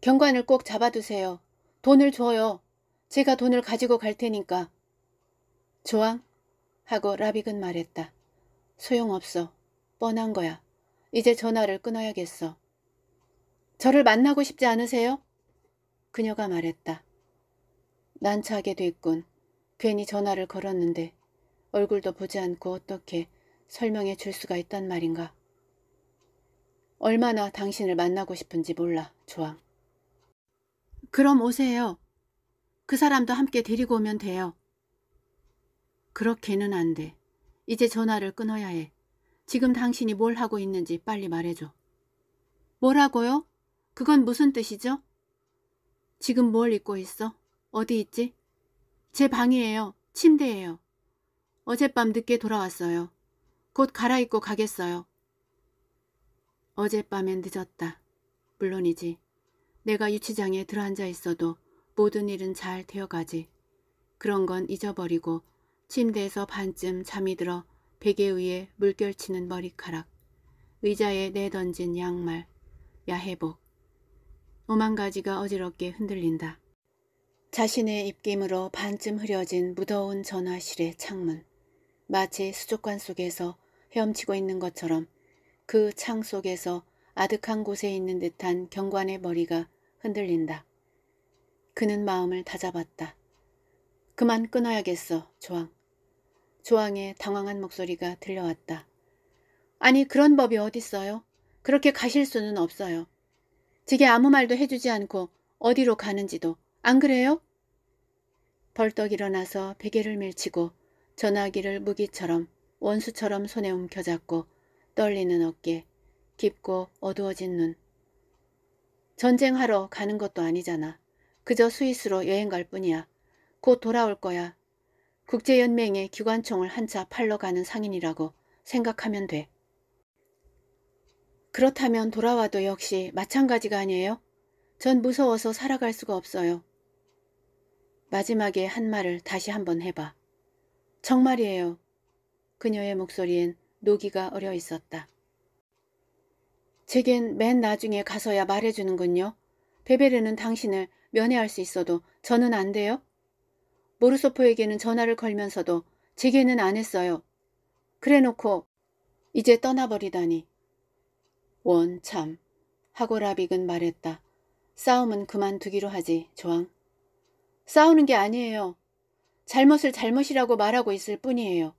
경관을 꼭 잡아두세요. 돈을 줘요. 제가 돈을 가지고 갈 테니까. 조항? 하고 라빅은 말했다. 소용없어. 뻔한 거야. 이제 전화를 끊어야겠어. 저를 만나고 싶지 않으세요? 그녀가 말했다. 난처하게 됐군. 괜히 전화를 걸었는데 얼굴도 보지 않고 어떻게 설명해 줄 수가 있단 말인가. 얼마나 당신을 만나고 싶은지 몰라, 조항. 그럼 오세요. 그 사람도 함께 데리고 오면 돼요. 그렇게는 안 돼. 이제 전화를 끊어야 해. 지금 당신이 뭘 하고 있는지 빨리 말해줘. 뭐라고요? 그건 무슨 뜻이죠? 지금 뭘 입고 있어? 어디 있지? 제 방이에요. 침대예요. 어젯밤 늦게 돌아왔어요. 곧 갈아입고 가겠어요. 어젯밤엔 늦었다. 물론이지. 내가 유치장에 들어앉아 있어도 모든 일은 잘 되어가지. 그런 건 잊어버리고 침대에서 반쯤 잠이 들어 베개 위에 물결치는 머리카락, 의자에 내던진 양말, 야해복. 오만 가지가 어지럽게 흔들린다. 자신의 입김으로 반쯤 흐려진 무더운 전화실의 창문. 마치 수족관 속에서 헤엄치고 있는 것처럼 그 창 속에서 아득한 곳에 있는 듯한 경관의 머리가 흔들린다. 그는 마음을 다잡았다. 그만 끊어야겠어, 조항. 조항의 당황한 목소리가 들려왔다. 아니 그런 법이 어딨어요? 그렇게 가실 수는 없어요. 지게 아무 말도 해주지 않고 어디로 가는지도 안 그래요? 벌떡 일어나서 베개를 밀치고 전화기를 무기처럼 원수처럼 손에 움켜잡고 떨리는 어깨, 깊고 어두워진 눈. 전쟁하러 가는 것도 아니잖아. 그저 스위스로 여행 갈 뿐이야. 곧 돌아올 거야. 국제연맹의 기관총을 한 차 팔러 가는 상인이라고 생각하면 돼. 그렇다면 돌아와도 역시 마찬가지가 아니에요? 전 무서워서 살아갈 수가 없어요. 마지막에 한 말을 다시 한번 해봐. 정말이에요. 그녀의 목소리엔 노기가 어려 있었다. 제겐 맨 나중에 가서야 말해주는군요. 베베르는 당신을 면회할 수 있어도 저는 안 돼요? 모르소프에게는 전화를 걸면서도 제게는 안 했어요. 그래놓고 이제 떠나버리다니. 원참 하고 라빅은 말했다. 싸움은 그만두기로 하지, 조항. 싸우는 게 아니에요. 잘못을 잘못이라고 말하고 있을 뿐이에요.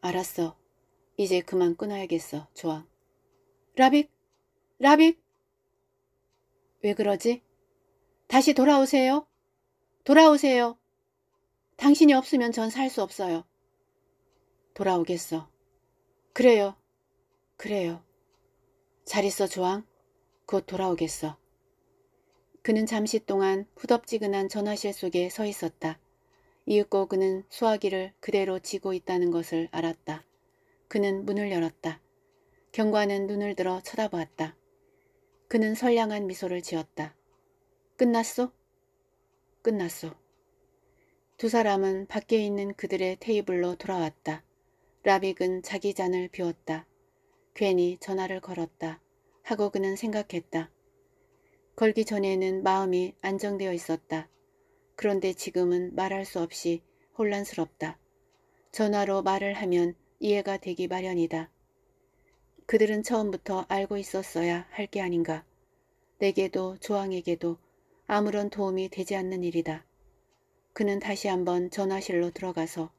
알았어. 이제 그만 끊어야겠어, 좋아. 라빅? 라빅? 왜 그러지? 다시 돌아오세요. 돌아오세요. 당신이 없으면 전 살 수 없어요. 돌아오겠어. 그래요. 그래요. 잘 있어, 조항. 곧 돌아오겠어. 그는 잠시 동안 후덥지근한 전화실 속에 서 있었다. 이윽고 그는 수화기를 그대로 쥐고 있다는 것을 알았다. 그는 문을 열었다. 경관은 눈을 들어 쳐다보았다. 그는 선량한 미소를 지었다. 끝났소? 끝났소. 두 사람은 밖에 있는 그들의 테이블로 돌아왔다. 라빅은 자기 잔을 비웠다. 괜히 전화를 걸었다. 하고 그는 생각했다. 걸기 전에는 마음이 안정되어 있었다. 그런데 지금은 말할 수 없이 혼란스럽다. 전화로 말을 하면 이해가 되기 마련이다. 그들은 처음부터 알고 있었어야 할 게 아닌가. 내게도 조항에게도 아무런 도움이 되지 않는 일이다. 그는 다시 한번 전화실로 들어가서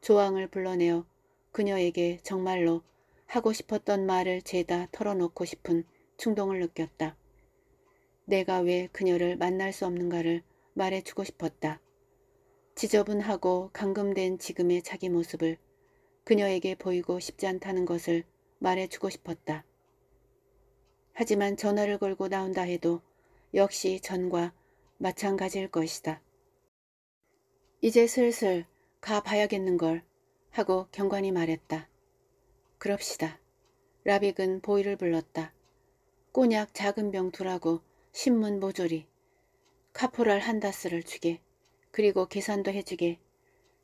조항을 불러내어 그녀에게 정말로 하고 싶었던 말을 죄다 털어놓고 싶은 충동을 느꼈다. 내가 왜 그녀를 만날 수 없는가를 말해주고 싶었다. 지저분하고 감금된 지금의 자기 모습을 그녀에게 보이고 싶지 않다는 것을 말해주고 싶었다. 하지만 전화를 걸고 나온다 해도 역시 전과 마찬가지일 것이다. 이제 슬슬 가봐야겠는걸 하고 경관이 말했다. 그럽시다. 라빅은 보이를 불렀다. 꼬냑 작은 병 두라고 신문 모조리 카포랄 한다스를 주게. 그리고 계산도 해주게.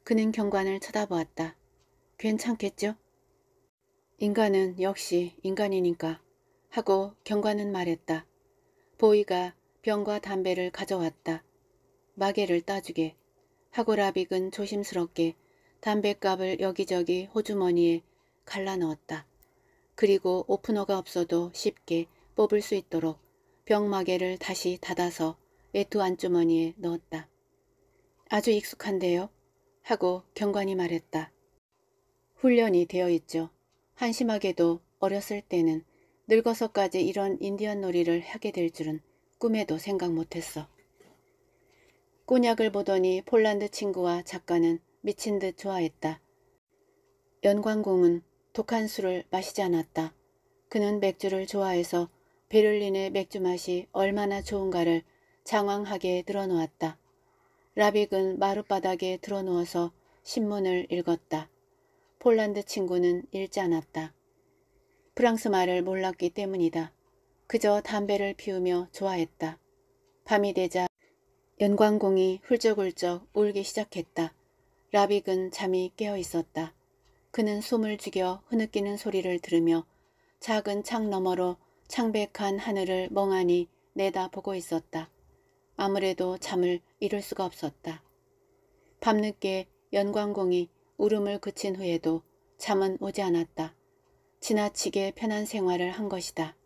그는 경관을 쳐다보았다. 괜찮겠죠? 인간은 역시 인간이니까 하고 경관은 말했다. 보이가 병과 담배를 가져왔다. 마개를 따주게 하고 라빅은 조심스럽게 담뱃갑을 여기저기 호주머니에 갈라 넣었다. 그리고 오프너가 없어도 쉽게 뽑을 수 있도록 병마개를 다시 닫아서 외투 안주머니에 넣었다. 아주 익숙한데요? 하고 경관이 말했다. 훈련이 되어 있죠. 한심하게도 어렸을 때는 늙어서까지 이런 인디언 놀이를 하게 될 줄은 꿈에도 생각 못했어. 꼬냑을 보더니 폴란드 친구와 작가는 미친 듯 좋아했다. 연관공은 독한 술을 마시지 않았다. 그는 맥주를 좋아해서 베를린의 맥주 맛이 얼마나 좋은가를 장황하게 들어놓았다. 라빅은 마룻바닥에 들어누워서 신문을 읽었다. 폴란드 친구는 읽지 않았다. 프랑스 말을 몰랐기 때문이다. 그저 담배를 피우며 좋아했다. 밤이 되자 연관공이 훌쩍훌쩍 울기 시작했다. 라빅은 잠이 깨어 있었다. 그는 숨을 죽여 흐느끼는 소리를 들으며 작은 창 너머로 창백한 하늘을 멍하니 내다보고 있었다. 아무래도 잠을 이룰 수가 없었다. 밤늦게 연관공이 울음을 그친 후에도 잠은 오지 않았다. 지나치게 편한 생활을 한 것이다.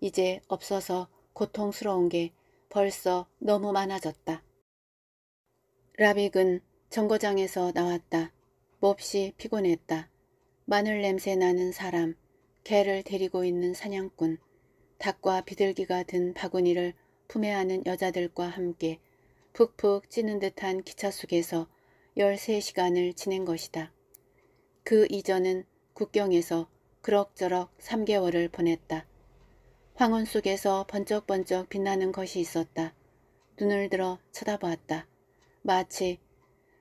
이제 없어서 고통스러운 게 벌써 너무 많아졌다. 라빅은 정거장에서 나왔다. 몹시 피곤했다. 마늘 냄새 나는 사람, 개를 데리고 있는 사냥꾼, 닭과 비둘기가 든 바구니를 품에 안은 여자들과 함께 푹푹 찌는 듯한 기차 속에서 13시간을 지낸 것이다. 그 이전은 국경에서 그럭저럭 3개월을 보냈다. 황혼 속에서 번쩍번쩍 빛나는 것이 있었다. 눈을 들어 쳐다보았다. 마치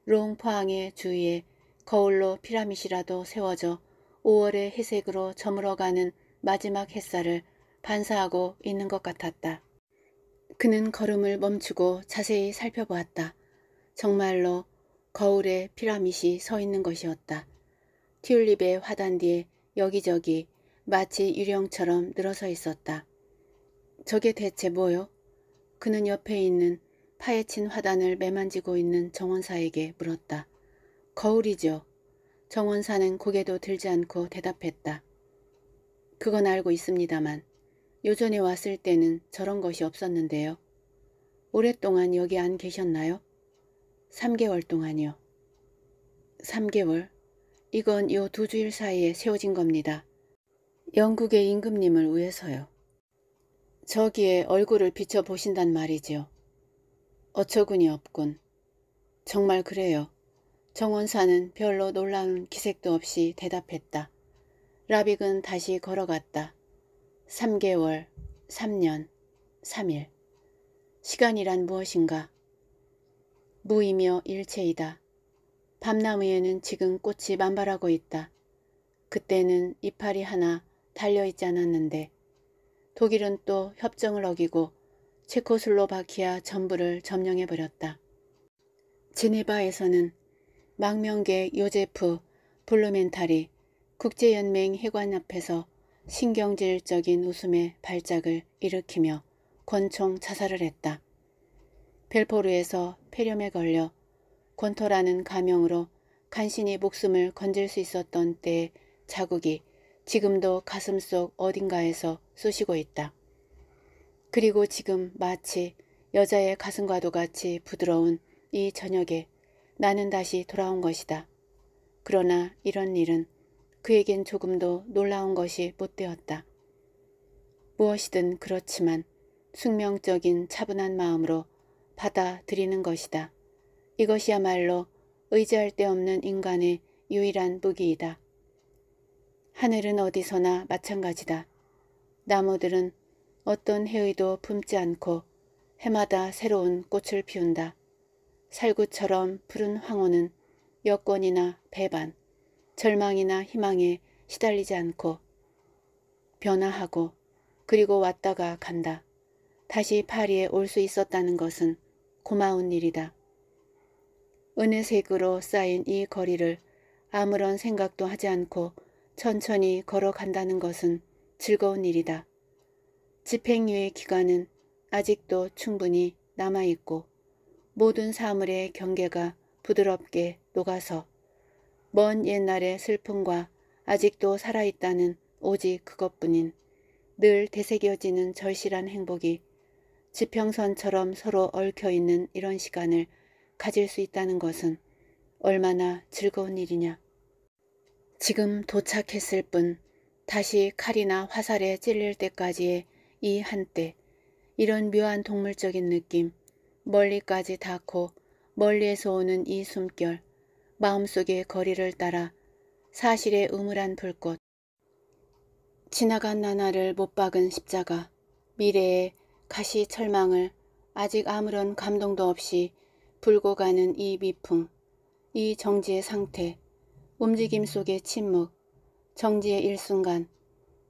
롱포항의 주위에 거울로 피라밋이라도 세워져 5월의 회색으로 저물어가는 마지막 햇살을 반사하고 있는 것 같았다. 그는 걸음을 멈추고 자세히 살펴보았다. 정말로 거울에 피라밋이 서 있는 것이었다. 튤립의 화단 뒤에 여기저기 마치 유령처럼 늘어서 있었다. 저게 대체 뭐요? 그는 옆에 있는 파헤친 화단을 매만지고 있는 정원사에게 물었다. 거울이죠. 정원사는 고개도 들지 않고 대답했다. 그건 알고 있습니다만 요전에 왔을 때는 저런 것이 없었는데요. 오랫동안 여기 안 계셨나요? 3개월 동안이요. 3개월? 이건 요 두 주일 사이에 세워진 겁니다. 영국의 임금님을 위해서요. 저기에 얼굴을 비춰보신단 말이지요. 어처구니 없군. 정말 그래요. 정원사는 별로 놀라운 기색도 없이 대답했다. 라빅은 다시 걸어갔다. 3개월, 3년, 3일. 시간이란 무엇인가? 무이며 일체이다. 밤나무에는 지금 꽃이 만발하고 있다. 그때는 이파리 하나 달려있지 않았는데 독일은 또 협정을 어기고 체코슬로바키아 전부를 점령해버렸다. 지네바에서는 망명계 요제프 블루멘탈이 국제연맹 해관 앞에서 신경질적인 웃음의 발작을 일으키며 권총 자살을 했다. 벨포르에서 폐렴에 걸려 권토라는 가명으로 간신히 목숨을 건질 수 있었던 때의 자국이 지금도 가슴 속 어딘가에서 쑤시고 있다. 그리고 지금 마치 여자의 가슴과도 같이 부드러운 이 저녁에 나는 다시 돌아온 것이다. 그러나 이런 일은 그에겐 조금도 놀라운 것이 못되었다. 무엇이든 그렇지만 숙명적인 차분한 마음으로 받아들이는 것이다. 이것이야말로 의지할 데 없는 인간의 유일한 무기이다. 하늘은 어디서나 마찬가지다. 나무들은 어떤 해의도 품지 않고 해마다 새로운 꽃을 피운다. 살구처럼 푸른 황혼은 여권이나 배반, 절망이나 희망에 시달리지 않고 변화하고 그리고 왔다가 간다. 다시 파리에 올 수 있었다는 것은 고마운 일이다. 은혜색으로 쌓인 이 거리를 아무런 생각도 하지 않고 천천히 걸어간다는 것은 즐거운 일이다. 집행유예 기간은 아직도 충분히 남아있고 모든 사물의 경계가 부드럽게 녹아서 먼 옛날의 슬픔과 아직도 살아있다는 오직 그것뿐인 늘 되새겨지는 절실한 행복이 지평선처럼 서로 얽혀있는 이런 시간을 가질 수 있다는 것은 얼마나 즐거운 일이냐. 지금 도착했을 뿐 다시 칼이나 화살에 찔릴 때까지의 이 한때 이런 묘한 동물적인 느낌 멀리까지 닿고 멀리에서 오는 이 숨결 마음속의 거리를 따라 사실의 음울한 불꽃, 지나간 나날을 못 박은 십자가, 미래의 가시 철망을 아직 아무런 감동도 없이 불고 가는 이 미풍, 이 정지의 상태, 움직임 속의 침묵, 정지의 일순간,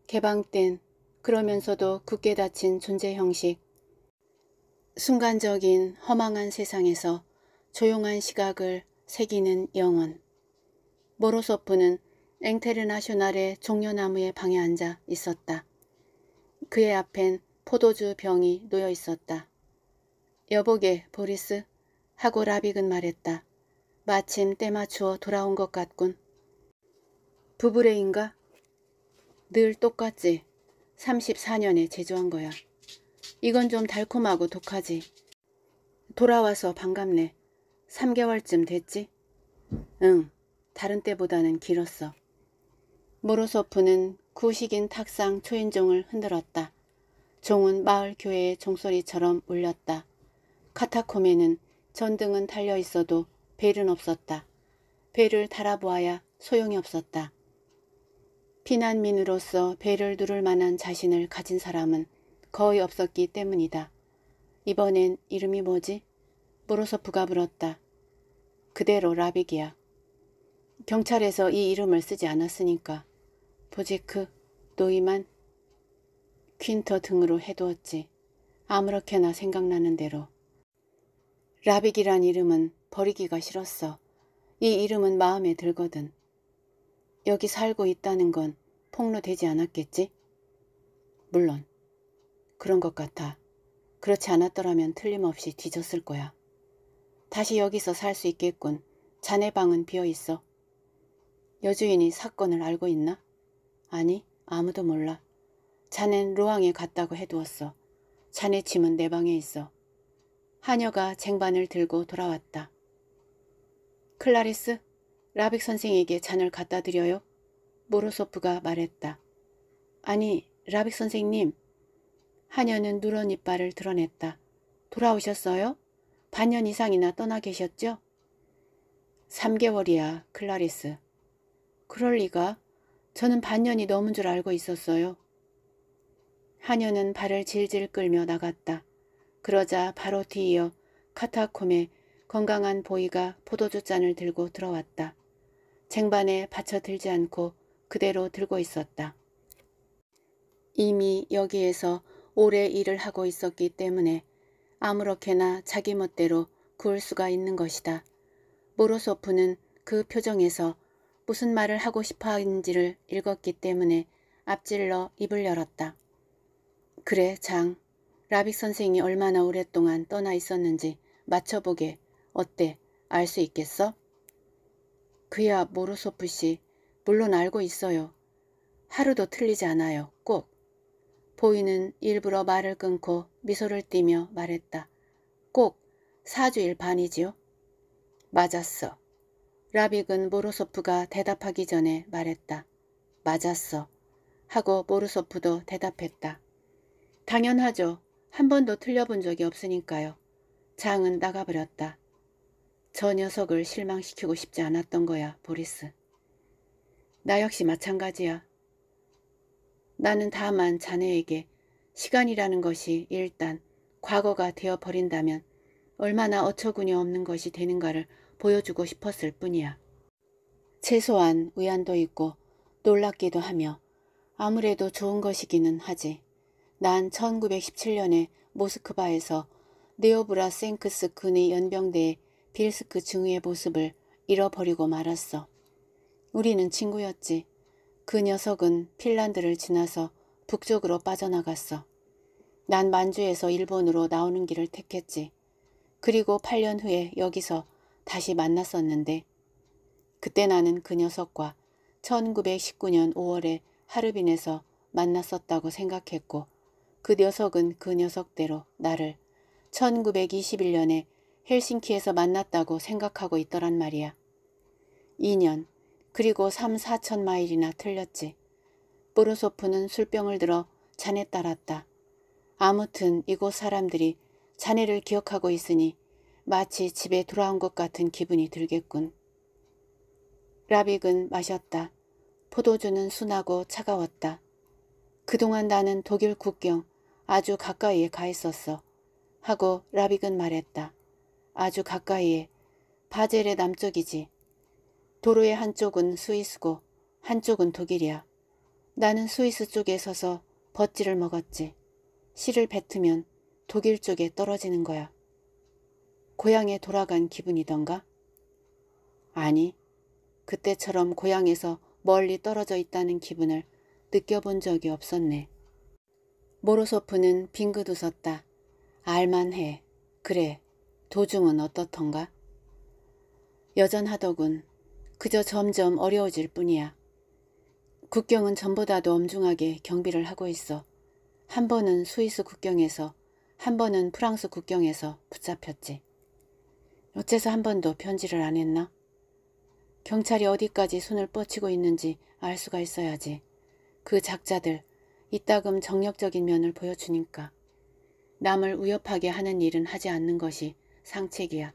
개방된 그러면서도 굳게 닫힌 존재 형식, 순간적인 허망한 세상에서 조용한 시각을 새기는 영혼. 모로소프는 앵테르나셔널의 종려나무에 방에 앉아 있었다. 그의 앞엔 포도주 병이 놓여 있었다. 여보게, 보리스. 하고 라빅은 말했다. 마침 때맞추어 돌아온 것 같군. 부부레인가? 늘 똑같지. 34년에 제조한 거야. 이건 좀 달콤하고 독하지. 돌아와서 반갑네. 3개월쯤 됐지? 응, 다른 때보다는 길었어. 모로소프는 구식인 탁상 초인종을 흔들었다. 종은 마을 교회의 종소리처럼 울렸다. 카타콤에는 전등은 달려 있어도 벨은 없었다. 벨을 달아보아야 소용이 없었다. 피난민으로서 벨을 누를 만한 자신을 가진 사람은 거의 없었기 때문이다. 이번엔 이름이 뭐지? 모로서부가불었다 그대로 라빅이야. 경찰에서 이 이름을 쓰지 않았으니까. 보지크, 그 노이만, 퀸터 등으로 해두었지. 아무렇게나 생각나는 대로. 라빅이란 이름은 버리기가 싫었어. 이 이름은 마음에 들거든. 여기 살고 있다는 건 폭로되지 않았겠지? 물론 그런 것 같아. 그렇지 않았더라면 틀림없이 뒤졌을 거야. 다시 여기서 살 수 있겠군. 자네 방은 비어있어. 여주인이 사건을 알고 있나? 아니, 아무도 몰라. 자넨 루앙에 갔다고 해두었어. 자네 짐은 내 방에 있어. 하녀가 쟁반을 들고 돌아왔다. 클라리스, 라빅 선생에게 잔을 갖다 드려요? 모로소프가 말했다. 아니, 라빅 선생님. 하녀는 누런 이빨을 드러냈다. 돌아오셨어요? 반년 이상이나 떠나 계셨죠? 3개월이야, 클라리스. 그럴 리가. 저는 반년이 넘은 줄 알고 있었어요. 한여는 발을 질질 끌며 나갔다. 그러자 바로 뒤이어 카타콤의 건강한 보이가 포도주 잔을 들고 들어왔다. 쟁반에 받쳐 들지 않고 그대로 들고 있었다. 이미 여기에서 오래 일을 하고 있었기 때문에 아무렇게나 자기 멋대로 구울 수가 있는 것이다. 모로소프는 그 표정에서 무슨 말을 하고 싶어 하는지를 읽었기 때문에 앞질러 입을 열었다. 그래 장, 라빅 선생이 얼마나 오랫동안 떠나 있었는지 맞춰보게. 어때? 알 수 있겠어? 그야 모로소프 씨, 물론 알고 있어요. 하루도 틀리지 않아요. 꼭. 보이는 일부러 말을 끊고 미소를 띠며 말했다. 꼭 사주일 반이지요? 맞았어. 라빅은 모로소프가 대답하기 전에 말했다. 맞았어. 하고 모르소프도 대답했다. 당연하죠. 한 번도 틀려본 적이 없으니까요. 장은 나가버렸다. 저 녀석을 실망시키고 싶지 않았던 거야, 보리스. 나 역시 마찬가지야. 나는 다만 자네에게 시간이라는 것이 일단 과거가 되어버린다면 얼마나 어처구니 없는 것이 되는가를 보여주고 싶었을 뿐이야. 최소한 위안도 있고 놀랍기도 하며 아무래도 좋은 것이기는 하지. 난 1917년에 모스크바에서 네오브라 생크스 근의 연병대의 빌스크 중위의 모습을 잃어버리고 말았어. 우리는 친구였지. 그 녀석은 핀란드를 지나서 북쪽으로 빠져나갔어. 난 만주에서 일본으로 나오는 길을 택했지. 그리고 8년 후에 여기서 다시 만났었는데 그때 나는 그 녀석과 1919년 5월에 하르빈에서 만났었다고 생각했고 그 녀석은 그 녀석대로 나를 1921년에 헬싱키에서 만났다고 생각하고 있더란 말이야. 2년 그리고 3, 4천 마일이나 틀렸지. 뽀로소프는 술병을 들어 자네 따랐다. 아무튼 이곳 사람들이 자네를 기억하고 있으니 마치 집에 돌아온 것 같은 기분이 들겠군. 라빅은 마셨다. 포도주는 순하고 차가웠다. 그동안 나는 독일 국경 아주 가까이에 가 있었어. 하고 라빅은 말했다. 아주 가까이에 바젤의 남쪽이지. 도로의 한쪽은 스위스고 한쪽은 독일이야. 나는 스위스 쪽에 서서 버찌를 먹었지. 실을 뱉으면 독일 쪽에 떨어지는 거야. 고향에 돌아간 기분이던가? 아니, 그때처럼 고향에서 멀리 떨어져 있다는 기분을 느껴본 적이 없었네. 모로소프는 빙긋 웃었다. 알만해. 그래, 도중은 어떻던가? 여전하더군. 그저 점점 어려워질 뿐이야. 국경은 전보다도 엄중하게 경비를 하고 있어. 한 번은 스위스 국경에서 한 번은 프랑스 국경에서 붙잡혔지. 어째서 한 번도 편지를 안 했나? 경찰이 어디까지 손을 뻗치고 있는지 알 수가 있어야지. 그 작자들 이따금 정력적인 면을 보여주니까. 남을 위협하게 하는 일은 하지 않는 것이 상책이야.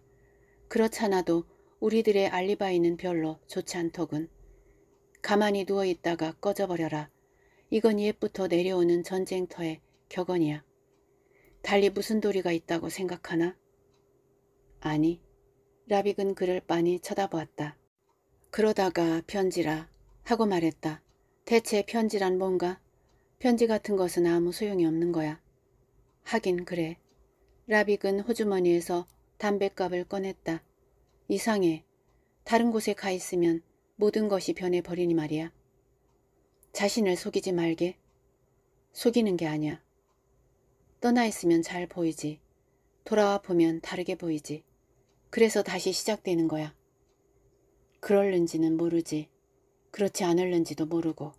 그렇잖아도 우리들의 알리바이는 별로 좋지 않더군. 가만히 누워있다가 꺼져버려라. 이건 옛부터 내려오는 전쟁터의 격언이야. 달리 무슨 도리가 있다고 생각하나? 아니. 라빅은 그를 빤히 쳐다보았다. 그러다가 편지라 하고 말했다. 대체 편지란 뭔가? 편지 같은 것은 아무 소용이 없는 거야. 하긴 그래. 라빅은 호주머니에서 담뱃갑을 꺼냈다. 이상해. 다른 곳에 가 있으면 모든 것이 변해버리니 말이야. 자신을 속이지 말게. 속이는 게 아니야. 떠나 있으면 잘 보이지. 돌아와 보면 다르게 보이지. 그래서 다시 시작되는 거야. 그럴는지는 모르지. 그렇지 않을는지도 모르고.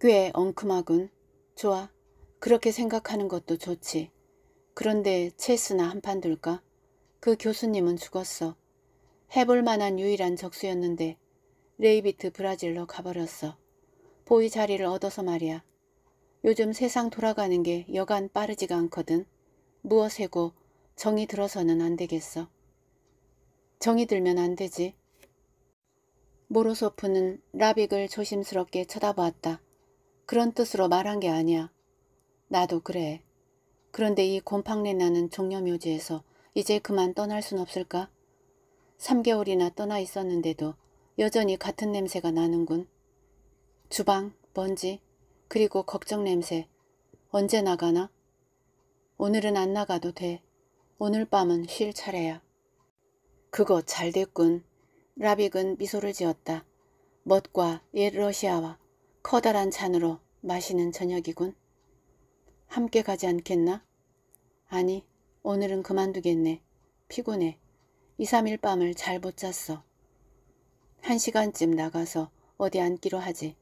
꽤 엉큼하군. 좋아. 그렇게 생각하는 것도 좋지. 그런데 체스나 한 판 둘까? 그 교수님은 죽었어. 해볼 만한 유일한 적수였는데 레이비트 브라질로 가버렸어. 보이 자리를 얻어서 말이야. 요즘 세상 돌아가는 게 여간 빠르지가 않거든. 무엇에고 정이 들어서는 안 되겠어. 정이 들면 안 되지. 모로소프는 라빅을 조심스럽게 쳐다보았다. 그런 뜻으로 말한 게 아니야. 나도 그래. 그런데 이 곰팡내 나는 종려묘지에서 이제 그만 떠날 순 없을까? 3개월이나 떠나 있었는데도 여전히 같은 냄새가 나는군. 주방, 먼지, 그리고 걱정 냄새. 언제 나가나? 오늘은 안 나가도 돼. 오늘 밤은 쉴 차례야. 그거 잘 됐군. 라빅은 미소를 지었다. 멋과 옛 러시아와 커다란 잔으로 마시는 저녁이군. 함께 가지 않겠나? 아니, 오늘은 그만두겠네. 피곤해. 2, 3일 밤을 잘 못 잤어. 한 시간쯤 나가서 어디 앉기로 하지.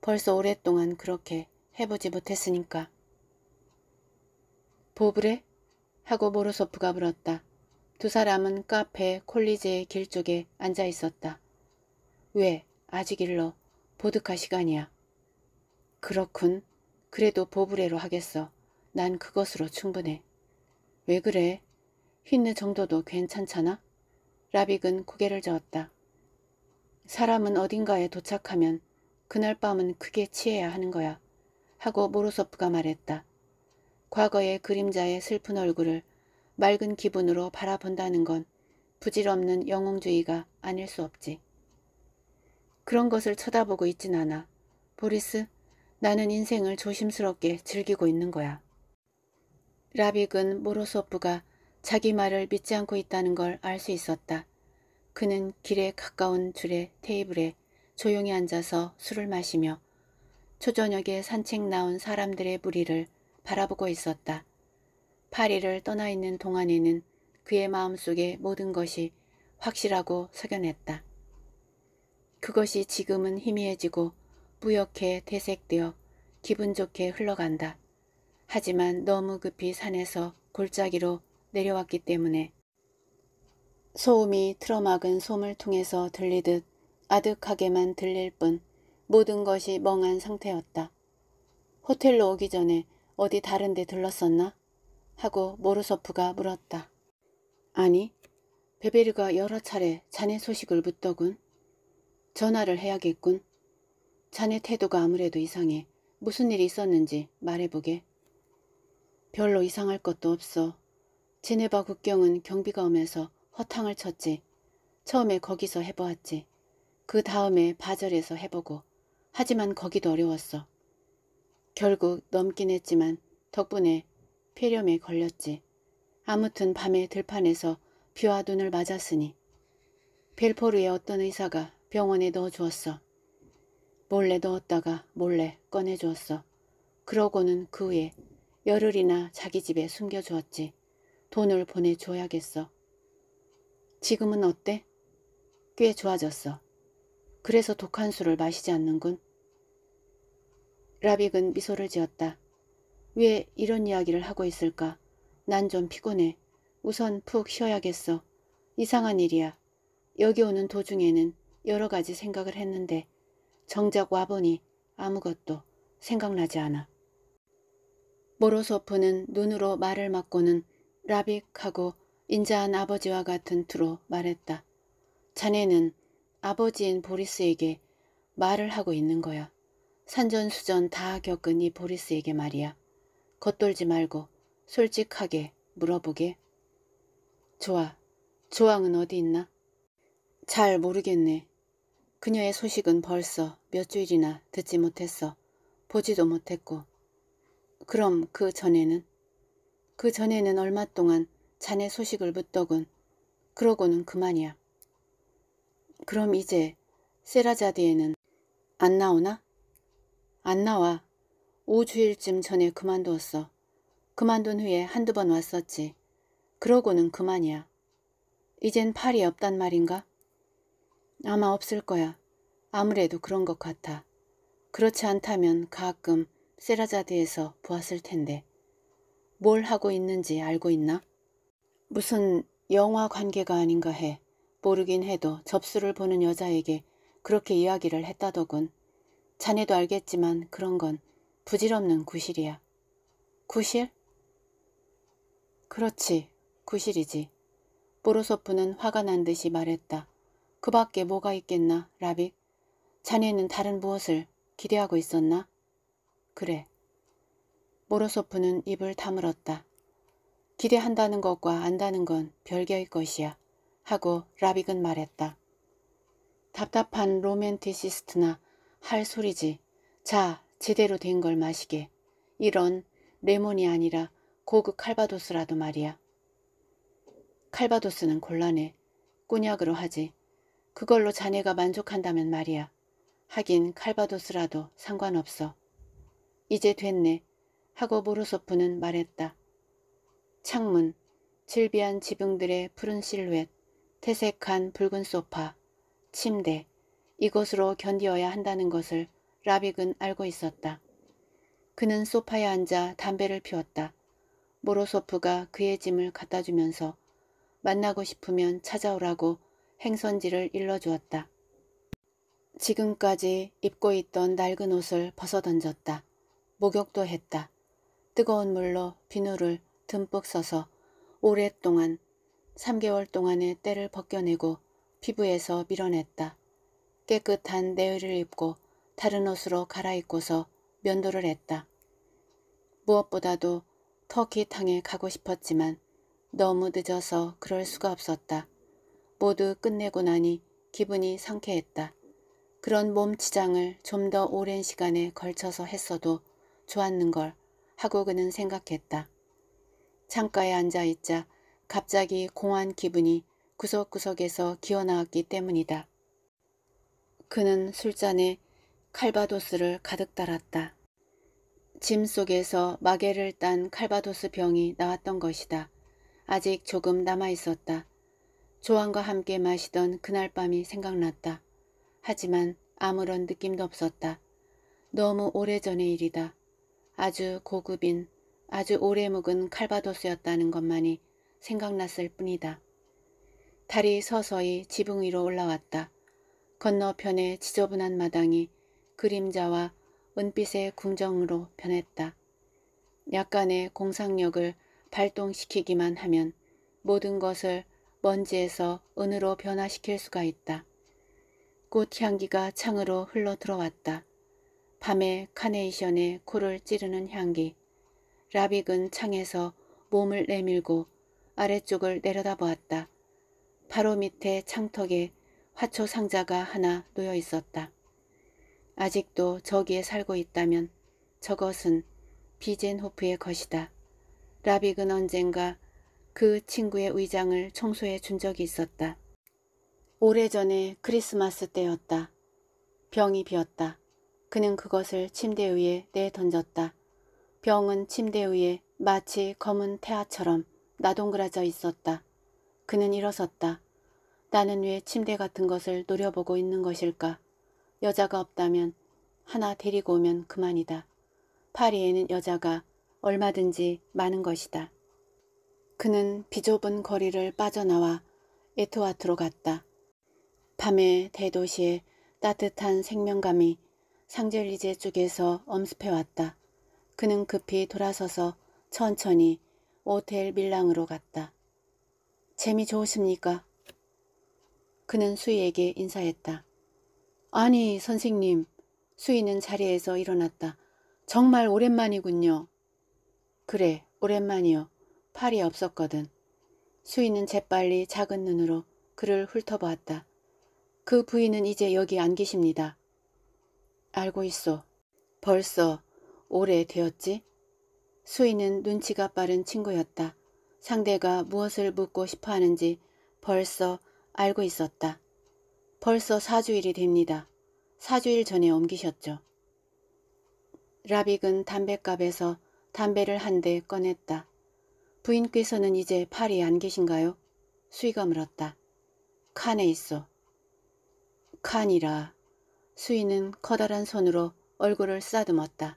벌써 오랫동안 그렇게 해보지 못했으니까. 보브레? 하고 모로소프가 불었다두 사람은 카페 콜리제의 길 쪽에 앉아 있었다. 왜? 아직 일러. 보드카 시간이야. 그렇군. 그래도 보브레로 하겠어. 난 그것으로 충분해. 왜 그래? 흰느 정도도 괜찮잖아? 라빅은 고개를 저었다. 사람은 어딘가에 도착하면 그날 밤은 크게 취해야 하는 거야. 하고 모로소프가 말했다. 과거의 그림자의 슬픈 얼굴을 맑은 기분으로 바라본다는 건 부질없는 영웅주의가 아닐 수 없지. 그런 것을 쳐다보고 있진 않아. 보리스, 나는 인생을 조심스럽게 즐기고 있는 거야. 라빅은 모로소프가 자기 말을 믿지 않고 있다는 걸 알 수 있었다. 그는 길에 가까운 줄의 테이블에 조용히 앉아서 술을 마시며 초저녁에 산책 나온 사람들의 무리를 바라보고 있었다. 파리를 떠나 있는 동안에는 그의 마음속에 모든 것이 확실하고 석연했다. 그것이 지금은 희미해지고 무역해 대색되어 기분 좋게 흘러간다. 하지만 너무 급히 산에서 골짜기로 내려왔기 때문에 소음이 틀어막은 솜을 통해서 들리듯 아득하게만 들릴 뿐 모든 것이 멍한 상태였다. 호텔로 오기 전에 어디 다른 데 들렀었나? 하고 모르소프가 물었다. 아니, 베베르가 여러 차례 자네 소식을 묻더군. 전화를 해야겠군. 자네 태도가 아무래도 이상해. 무슨 일이 있었는지 말해보게. 별로 이상할 것도 없어. 지네바 국경은 경비가 오면서 허탕을 쳤지. 처음에 거기서 해보았지. 그 다음에 바절에서 해보고 하지만 거기도 어려웠어. 결국 넘긴 했지만 덕분에 폐렴에 걸렸지. 아무튼 밤에 들판에서 비와 눈을 맞았으니 벨포르의 어떤 의사가 병원에 넣어주었어. 몰래 넣었다가 몰래 꺼내주었어. 그러고는 그 후에 열흘이나 자기 집에 숨겨주었지. 돈을 보내줘야겠어. 지금은 어때? 꽤 좋아졌어. 그래서 독한 술을 마시지 않는군. 라빅은 미소를 지었다. 왜 이런 이야기를 하고 있을까? 난 좀 피곤해. 우선 푹 쉬어야겠어. 이상한 일이야. 여기 오는 도중에는 여러 가지 생각을 했는데 정작 와보니 아무것도 생각나지 않아. 모로소프는 눈으로 말을 막고는 라빅하고 인자한 아버지와 같은 투로 말했다. 자네는 아버지인 보리스에게 말을 하고 있는 거야. 산전수전 다 겪은 이 보리스에게 말이야. 겉돌지 말고 솔직하게 물어보게. 좋아. 조항은 어디 있나? 잘 모르겠네. 그녀의 소식은 벌써 몇 주일이나 듣지 못했어. 보지도 못했고. 그럼 그 전에는? 그 전에는 얼마 동안 자네 소식을 묻더군. 그러고는 그만이야. 그럼 이제 세라자드에는안 나오나? 안 나와. 5주일쯤 전에 그만두었어. 그만둔 후에 한두 번 왔었지. 그러고는 그만이야. 이젠 팔이 없단 말인가? 아마 없을 거야. 아무래도 그런 것 같아. 그렇지 않다면 가끔 세라자드에서 보았을 텐데. 뭘 하고 있는지 알고 있나? 무슨 영화 관계가 아닌가 해 모르긴 해도 접수를 보는 여자에게 그렇게 이야기를 했다더군. 자네도 알겠지만 그런 건 부질없는 구실이야. 구실? 그렇지, 구실이지. 보로소프는 화가 난 듯이 말했다. 그 밖에 뭐가 있겠나, 라빅? 자네는 다른 무엇을 기대하고 있었나? 그래, 모로소프는 입을 다물었다. 기대한다는 것과 안다는 건 별개의 것이야. 하고 라빅은 말했다. 답답한 로맨티시스트나 할 소리지. 자, 제대로 된 걸 마시게. 이런 레몬이 아니라 고급 칼바도스라도 말이야. 칼바도스는 곤란해. 꼬냑으로 하지. 그걸로 자네가 만족한다면 말이야. 하긴 칼바도스라도 상관없어. 이제 됐네. 하고 모로소프는 말했다. 창문, 질비한 지붕들의 푸른 실루엣, 태색한 붉은 소파, 침대, 이곳으로 견디어야 한다는 것을 라빅은 알고 있었다. 그는 소파에 앉아 담배를 피웠다. 모로소프가 그의 짐을 갖다 주면서 만나고 싶으면 찾아오라고 행선지를 일러주었다. 지금까지 입고 있던 낡은 옷을 벗어던졌다. 목욕도 했다. 뜨거운 물로 비누를 듬뿍 써서 오랫동안 3개월 동안의 때를 벗겨내고 피부에서 밀어냈다. 깨끗한 내의를 입고 다른 옷으로 갈아입고서 면도를 했다. 무엇보다도 터키탕에 가고 싶었지만 너무 늦어서 그럴 수가 없었다. 모두 끝내고 나니 기분이 상쾌했다. 그런 몸치장을 좀 더 오랜 시간에 걸쳐서 했어도 좋았는걸 하고 그는 생각했다. 창가에 앉아있자 갑자기 공한 기분이 구석구석에서 기어나왔기 때문이다. 그는 술잔에 칼바도스를 가득 달았다. 짐 속에서 마개를 딴 칼바도스 병이 나왔던 것이다. 아직 조금 남아있었다. 조항과 함께 마시던 그날 밤이 생각났다. 하지만 아무런 느낌도 없었다. 너무 오래전의 일이다. 아주 고급인 아주 오래 묵은 칼바도스였다는 것만이 생각났을 뿐이다. 달이 서서히 지붕 위로 올라왔다. 건너편의 지저분한 마당이 그림자와 은빛의 궁정으로 변했다. 약간의 공상력을 발동시키기만 하면 모든 것을 먼지에서 은으로 변화시킬 수가 있다. 꽃 향기가 창으로 흘러 들어왔다. 밤에 카네이션에 코를 찌르는 향기. 라빅은 창에서 몸을 내밀고 아래쪽을 내려다보았다. 바로 밑에 창턱에 화초 상자가 하나 놓여 있었다. 아직도 저기에 살고 있다면 저것은 비젠호프의 것이다. 라빅은 언젠가 그 친구의 의장을 청소해 준 적이 있었다. 오래전에 크리스마스 때였다. 병이 비었다. 그는 그것을 침대 위에 내던졌다. 병은 침대 위에 마치 검은 태아처럼 나동그라져 있었다. 그는 일어섰다. 나는 왜 침대 같은 것을 노려보고 있는 것일까? 여자가 없다면 하나 데리고 오면 그만이다. 파리에는 여자가 얼마든지 많은 것이다. 그는 비좁은 거리를 빠져나와 에토와트로 갔다. 밤에대도시에 따뜻한 생명감이 상젤리제 쪽에서 엄습해왔다. 그는 급히 돌아서서 천천히 오텔 밀랑으로 갔다. 재미 좋으십니까? 그는 수희에게 인사했다. 아니 선생님. 수희는 자리에서 일어났다. 정말 오랜만이군요. 그래 오랜만이요. 팔이 없었거든. 수희는 재빨리 작은 눈으로 그를 훑어보았다. 그 부인은 이제 여기 안 계십니다. 알고 있어. 벌써 오래 되었지? 수인은 눈치가 빠른 친구였다. 상대가 무엇을 묻고 싶어 하는지 벌써 알고 있었다. 벌써 4주일이 됩니다. 4주일 전에 옮기셨죠. 라빅은 담배갑에서 담배를 한 대 꺼냈다. 부인께서는 이제 파리에 안 계신가요? 수희가 물었다. 칸에 있어. 칸이라 수인은 커다란 손으로 얼굴을 싸듬었다.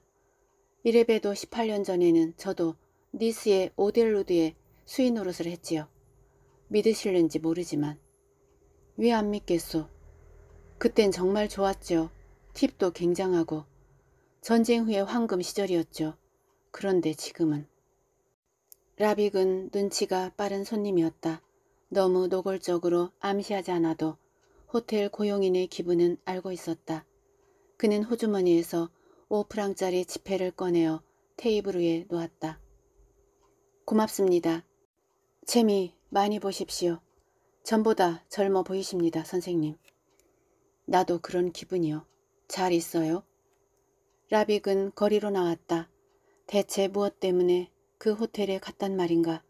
이래봬도 18년 전에는 저도 니스의 오델로드의 수인 노릇을 했지요. 믿으실는지 모르지만. 왜 안 믿겠소? 그땐 정말 좋았죠 팁도 굉장하고. 전쟁 후에 황금 시절이었죠. 그런데 지금은. 라빅은 눈치가 빠른 손님이었다. 너무 노골적으로 암시하지 않아도 호텔 고용인의 기분은 알고 있었다. 그는 호주머니에서 5프랑짜리 지폐를 꺼내어 테이블 위에 놓았다. 고맙습니다. 재미 많이 보십시오. 전보다 젊어 보이십니다, 선생님. 나도 그런 기분이요. 잘 있어요? 라빅은 거리로 나왔다. 대체 무엇 때문에 그 호텔에 갔단 말인가.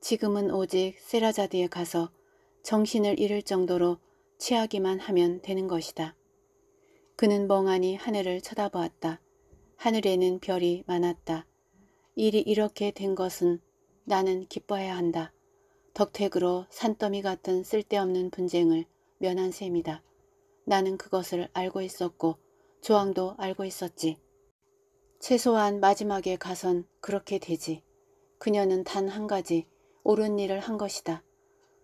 지금은 오직 세라자드에 가서 정신을 잃을 정도로 취하기만 하면 되는 것이다. 그는 멍하니 하늘을 쳐다보았다. 하늘에는 별이 많았다. 일이 이렇게 된 것은 나는 기뻐해야 한다. 덕택으로 산더미 같은 쓸데없는 분쟁을 면한 셈이다. 나는 그것을 알고 있었고 조항도 알고 있었지. 최소한 마지막에 가선 그렇게 되지. 그녀는 단 한 가지 옳은 일을 한 것이다.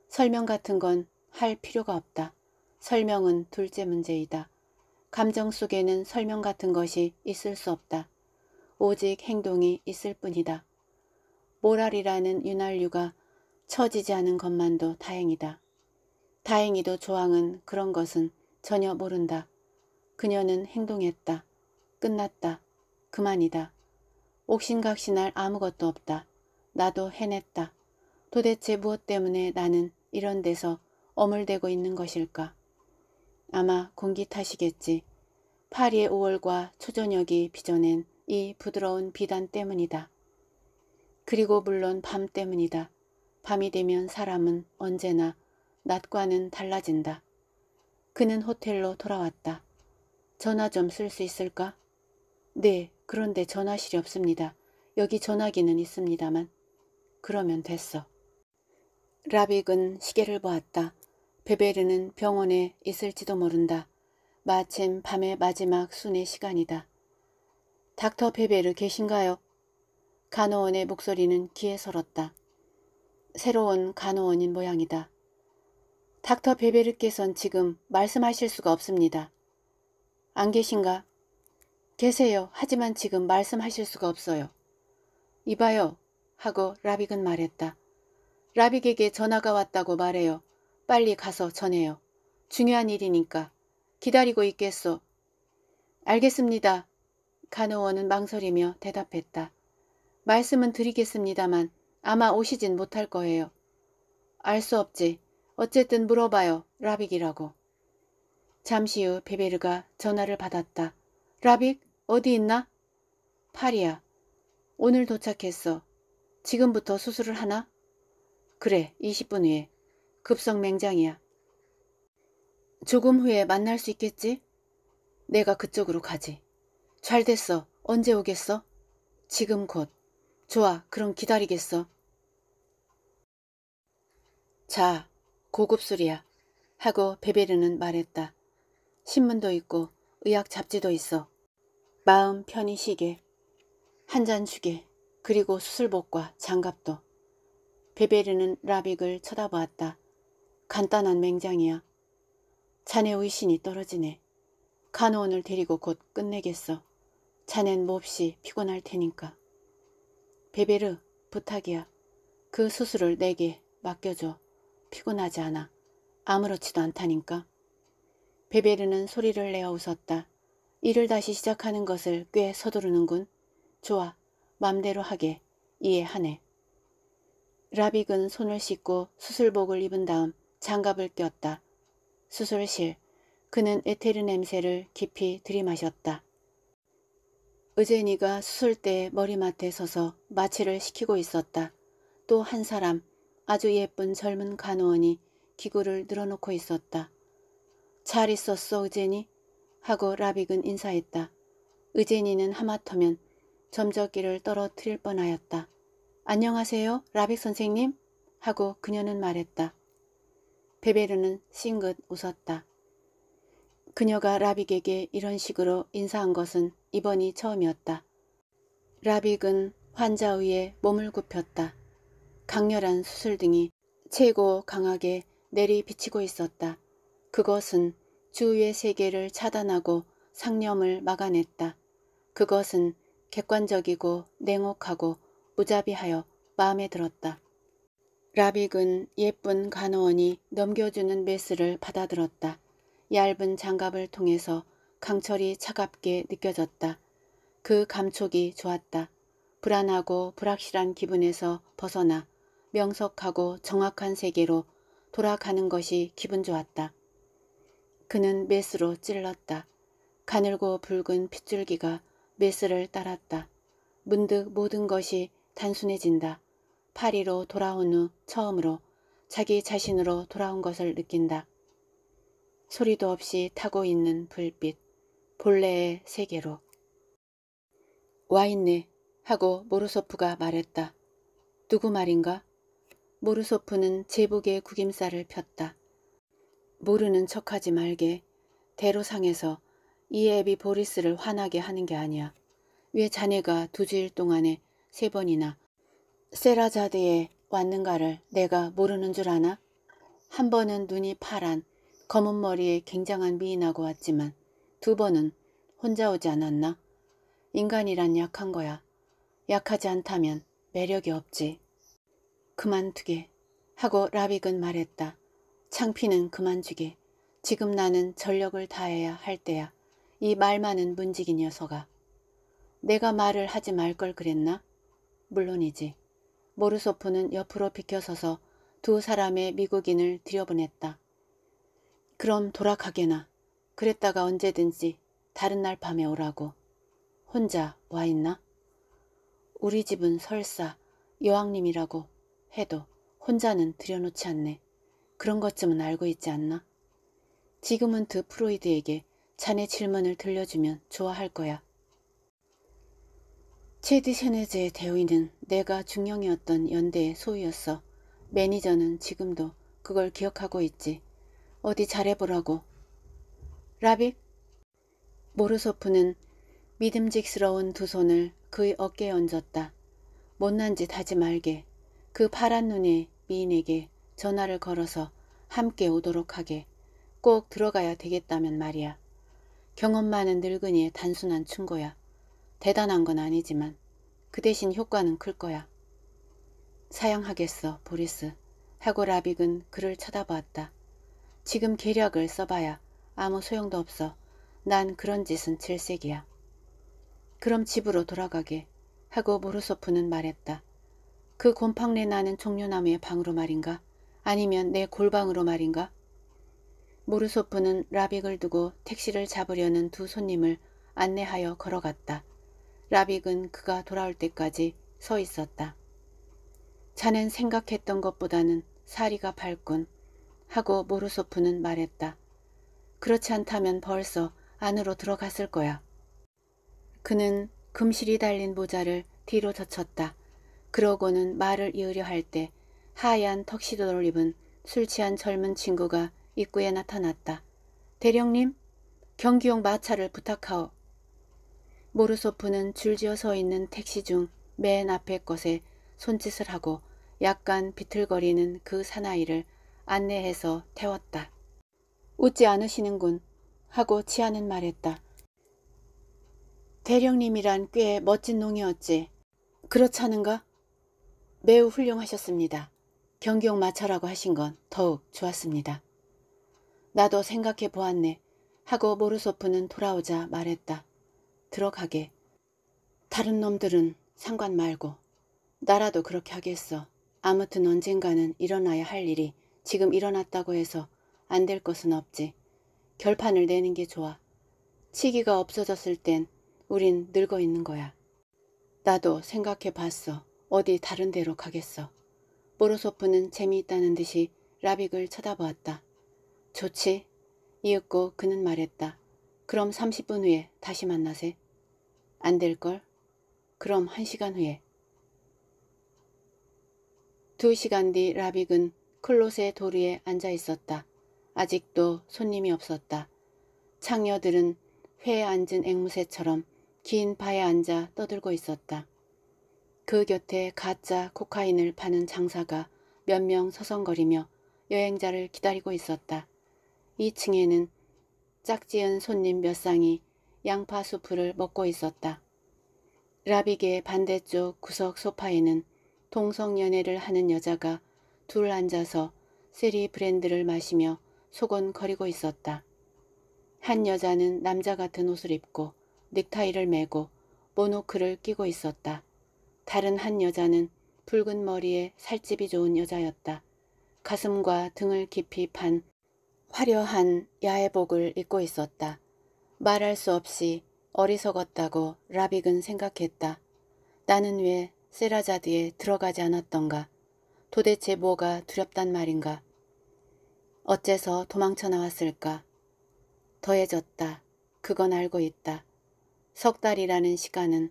설명 같은 건 할 필요가 없다. 설명은 둘째 문제이다. 감정 속에는 설명 같은 것이 있을 수 없다. 오직 행동이 있을 뿐이다. 모랄이라는 윤활유가 처지지 않은 것만도 다행이다. 다행히도 조항은 그런 것은 전혀 모른다. 그녀는 행동했다. 끝났다. 그만이다. 옥신각신할 아무것도 없다. 나도 해냈다. 도대체 무엇 때문에 나는 이런 데서 어물대고 있는 것일까? 아마 공기 탓이겠지. 파리의 5월과 초저녁이 빚어낸 이 부드러운 비단 때문이다. 그리고 물론 밤 때문이다. 밤이 되면 사람은 언제나 낮과는 달라진다. 그는 호텔로 돌아왔다. 전화 좀 쓸 수 있을까? 네, 그런데 전화실이 없습니다. 여기 전화기는 있습니다만. 그러면 됐어. 라빅은 시계를 보았다. 베베르는 병원에 있을지도 모른다. 마침 밤의 마지막 순의 시간이다. 닥터 베베르 계신가요? 간호원의 목소리는 귀에 설었다. 새로운 간호원인 모양이다. 닥터 베베르께선 지금 말씀하실 수가 없습니다. 안 계신가? 계세요. 하지만 지금 말씀하실 수가 없어요. 이봐요. 하고 라빅은 말했다. 라빅에게 전화가 왔다고 말해요. 빨리 가서 전해요. 중요한 일이니까. 기다리고 있겠소. 알겠습니다. 간호원은 망설이며 대답했다. 말씀은 드리겠습니다만 아마 오시진 못할 거예요. 알 수 없지. 어쨌든 물어봐요. 라빅이라고. 잠시 후 베베르가 전화를 받았다. 라빅 어디 있나? 파리야. 오늘 도착했어. 지금부터 수술을 하나? 그래 20분 후에. 급성 맹장이야. 조금 후에 만날 수 있겠지? 내가 그쪽으로 가지. 잘 됐어. 언제 오겠어? 지금 곧. 좋아. 그럼 기다리겠어. 자, 고급 술이야. 하고 베베르는 말했다. 신문도 있고 의학 잡지도 있어. 마음 편히 쉬게. 한 잔 주게. 그리고 수술복과 장갑도. 베베르는 라빅을 쳐다보았다. 간단한 맹장이야. 자네 의신이 떨어지네. 간호원을 데리고 곧 끝내겠어. 자넨 몹시 뭐 피곤할 테니까. 베베르, 부탁이야. 그 수술을 내게 맡겨줘. 피곤하지 않아. 아무렇지도 않다니까. 베베르는 소리를 내어 웃었다. 일을 다시 시작하는 것을 꽤 서두르는군. 좋아, 맘대로 하게. 이해하네. 라빅은 손을 씻고 수술복을 입은 다음 장갑을 꼈다. 수술실. 그는 에테르 냄새를 깊이 들이마셨다. 의제니가 수술대 의 머리맡에 서서 마취를 시키고 있었다. 또 한 사람, 아주 예쁜 젊은 간호원이 기구를 늘어놓고 있었다. 잘 있었어, 의제니? 하고 라빅은 인사했다. 의제니는 하마터면 점적기를 떨어뜨릴 뻔하였다. 안녕하세요, 라빅 선생님? 하고 그녀는 말했다. 베베르는 싱긋 웃었다. 그녀가 라빅에게 이런 식으로 인사한 것은 이번이 처음이었다. 라빅은 환자 위에 몸을 굽혔다. 강렬한 수술등이 최고 강하게 내리비치고 있었다. 그것은 주위의 세계를 차단하고 상념을 막아냈다. 그것은 객관적이고 냉혹하고 무자비하여 마음에 들었다. 라빅은 예쁜 간호원이 넘겨주는 매스를 받아들었다. 얇은 장갑을 통해서 강철이 차갑게 느껴졌다. 그 감촉이 좋았다. 불안하고 불확실한 기분에서 벗어나 명석하고 정확한 세계로 돌아가는 것이 기분 좋았다. 그는 메스로 찔렀다. 가늘고 붉은 핏줄기가 메스를 따랐다. 문득 모든 것이 단순해진다. 파리로 돌아온 후 처음으로 자기 자신으로 돌아온 것을 느낀다. 소리도 없이 타고 있는 불빛, 본래의 세계로. 와 있네 하고 모르소프가 말했다. 누구 말인가? 모르소프는 제복에 구김살을 폈다. 모르는 척하지 말게. 대로상에서 이 앱이 보리스를 화나게 하는 게 아니야. 왜 자네가 두 주일 동안에 세 번이나 세라자드에 왔는가를 내가 모르는 줄 아나? 한 번은 눈이 파란 검은 머리에 굉장한 미인하고 왔지만 두 번은 혼자 오지 않았나? 인간이란 약한 거야. 약하지 않다면 매력이 없지. 그만두게 하고 라빅은 말했다. 창피는 그만두게. 지금 나는 전력을 다해야 할 때야. 이 말 많은 문지기 녀석아. 내가 말을 하지 말 걸 그랬나? 물론이지. 모르소프는 옆으로 비켜서서 두 사람의 미국인을 들여보냈다. 그럼 돌아가게나. 그랬다가 언제든지 다른 날 밤에 오라고. 혼자 와 있나? 우리 집은 설사 여왕님이라고 해도 혼자는 들여놓지 않네. 그런 것쯤은 알고 있지 않나? 지금은 드 프로이드에게 자네 질문을 들려주면 좋아할 거야. 체디 셰네즈의 대위는 내가 중령이었던 연대의 소유였어. 매니저는 지금도 그걸 기억하고 있지. 어디 잘해보라고. 라빅? 모르소프는 믿음직스러운 두 손을 그의 어깨에 얹었다. 못난 짓 하지 말게. 그 파란 눈의 미인에게 전화를 걸어서 함께 오도록 하게. 꼭 들어가야 되겠다면 말이야. 경험 많은 늙은이의 단순한 충고야. 대단한 건 아니지만 그 대신 효과는 클 거야. 사양하겠어, 보리스. 하고 라빅은 그를 쳐다보았다. 지금 계략을 써봐야 아무 소용도 없어. 난 그런 짓은 질색이야. 그럼 집으로 돌아가게. 하고 모르소프는 말했다. 그 곰팡내 나는 종려나무의 방으로 말인가? 아니면 내 골방으로 말인가? 모르소프는 라빅을 두고 택시를 잡으려는 두 손님을 안내하여 걸어갔다. 라빅은 그가 돌아올 때까지 서 있었다. 자넨 생각했던 것보다는 사리가 밝군 하고 모르소프는 말했다. 그렇지 않다면 벌써 안으로 들어갔을 거야. 그는 금실이 달린 모자를 뒤로 젖혔다. 그러고는 말을 이으려 할 때 하얀 턱시도를 입은 술 취한 젊은 친구가 입구에 나타났다. 대령님, 경기용 마차를 부탁하오. 모르소프는 줄지어 서 있는 택시 중 맨 앞에 것에 손짓을 하고 약간 비틀거리는 그 사나이를 안내해서 태웠다. 웃지 않으시는군 하고 치아는 말했다. 대령님이란 꽤 멋진 농이었지. 그렇잖은가? 매우 훌륭하셨습니다. 경경 마차라고 하신 건 더욱 좋았습니다. 나도 생각해 보았네 하고 모르소프는 돌아오자 말했다. 들어가게. 다른 놈들은 상관 말고 나라도 그렇게 하겠어. 아무튼 언젠가는 일어나야 할 일이 지금 일어났다고 해서 안 될 것은 없지. 결판을 내는 게 좋아. 치기가 없어졌을 땐 우린 늙어 있는 거야. 나도 생각해 봤어. 어디 다른 데로 가겠어. 보로소프는 재미있다는 듯이 라빅을 쳐다보았다. 좋지. 이윽고 그는 말했다. 그럼 30분 후에 다시 만나세. 안 될걸? 그럼 한 시간 후에. 두 시간 뒤 라빅은 클롯의 도리에 앉아 있었다. 아직도 손님이 없었다. 창녀들은 회에 앉은 앵무새처럼 긴 바에 앉아 떠들고 있었다. 그 곁에 가짜 코카인을 파는 장사가 몇 명 서성거리며 여행자를 기다리고 있었다. 2층에는 짝지은 손님 몇 쌍이 양파 수프를 먹고 있었다. 라비게 반대쪽 구석 소파에는 동성연애를 하는 여자가 둘 앉아서 세리 브랜드를 마시며 소곤거리고 있었다. 한 여자는 남자 같은 옷을 입고 넥타이를 메고 모노크를 끼고 있었다. 다른 한 여자는 붉은 머리에 살집이 좋은 여자였다. 가슴과 등을 깊이 판 화려한 야외복을 입고 있었다. 말할 수 없이 어리석었다고 라빅은 생각했다. 나는 왜 세라자드에 들어가지 않았던가. 도대체 뭐가 두렵단 말인가. 어째서 도망쳐 나왔을까. 더해졌다. 그건 알고 있다. 석 달이라는 시간은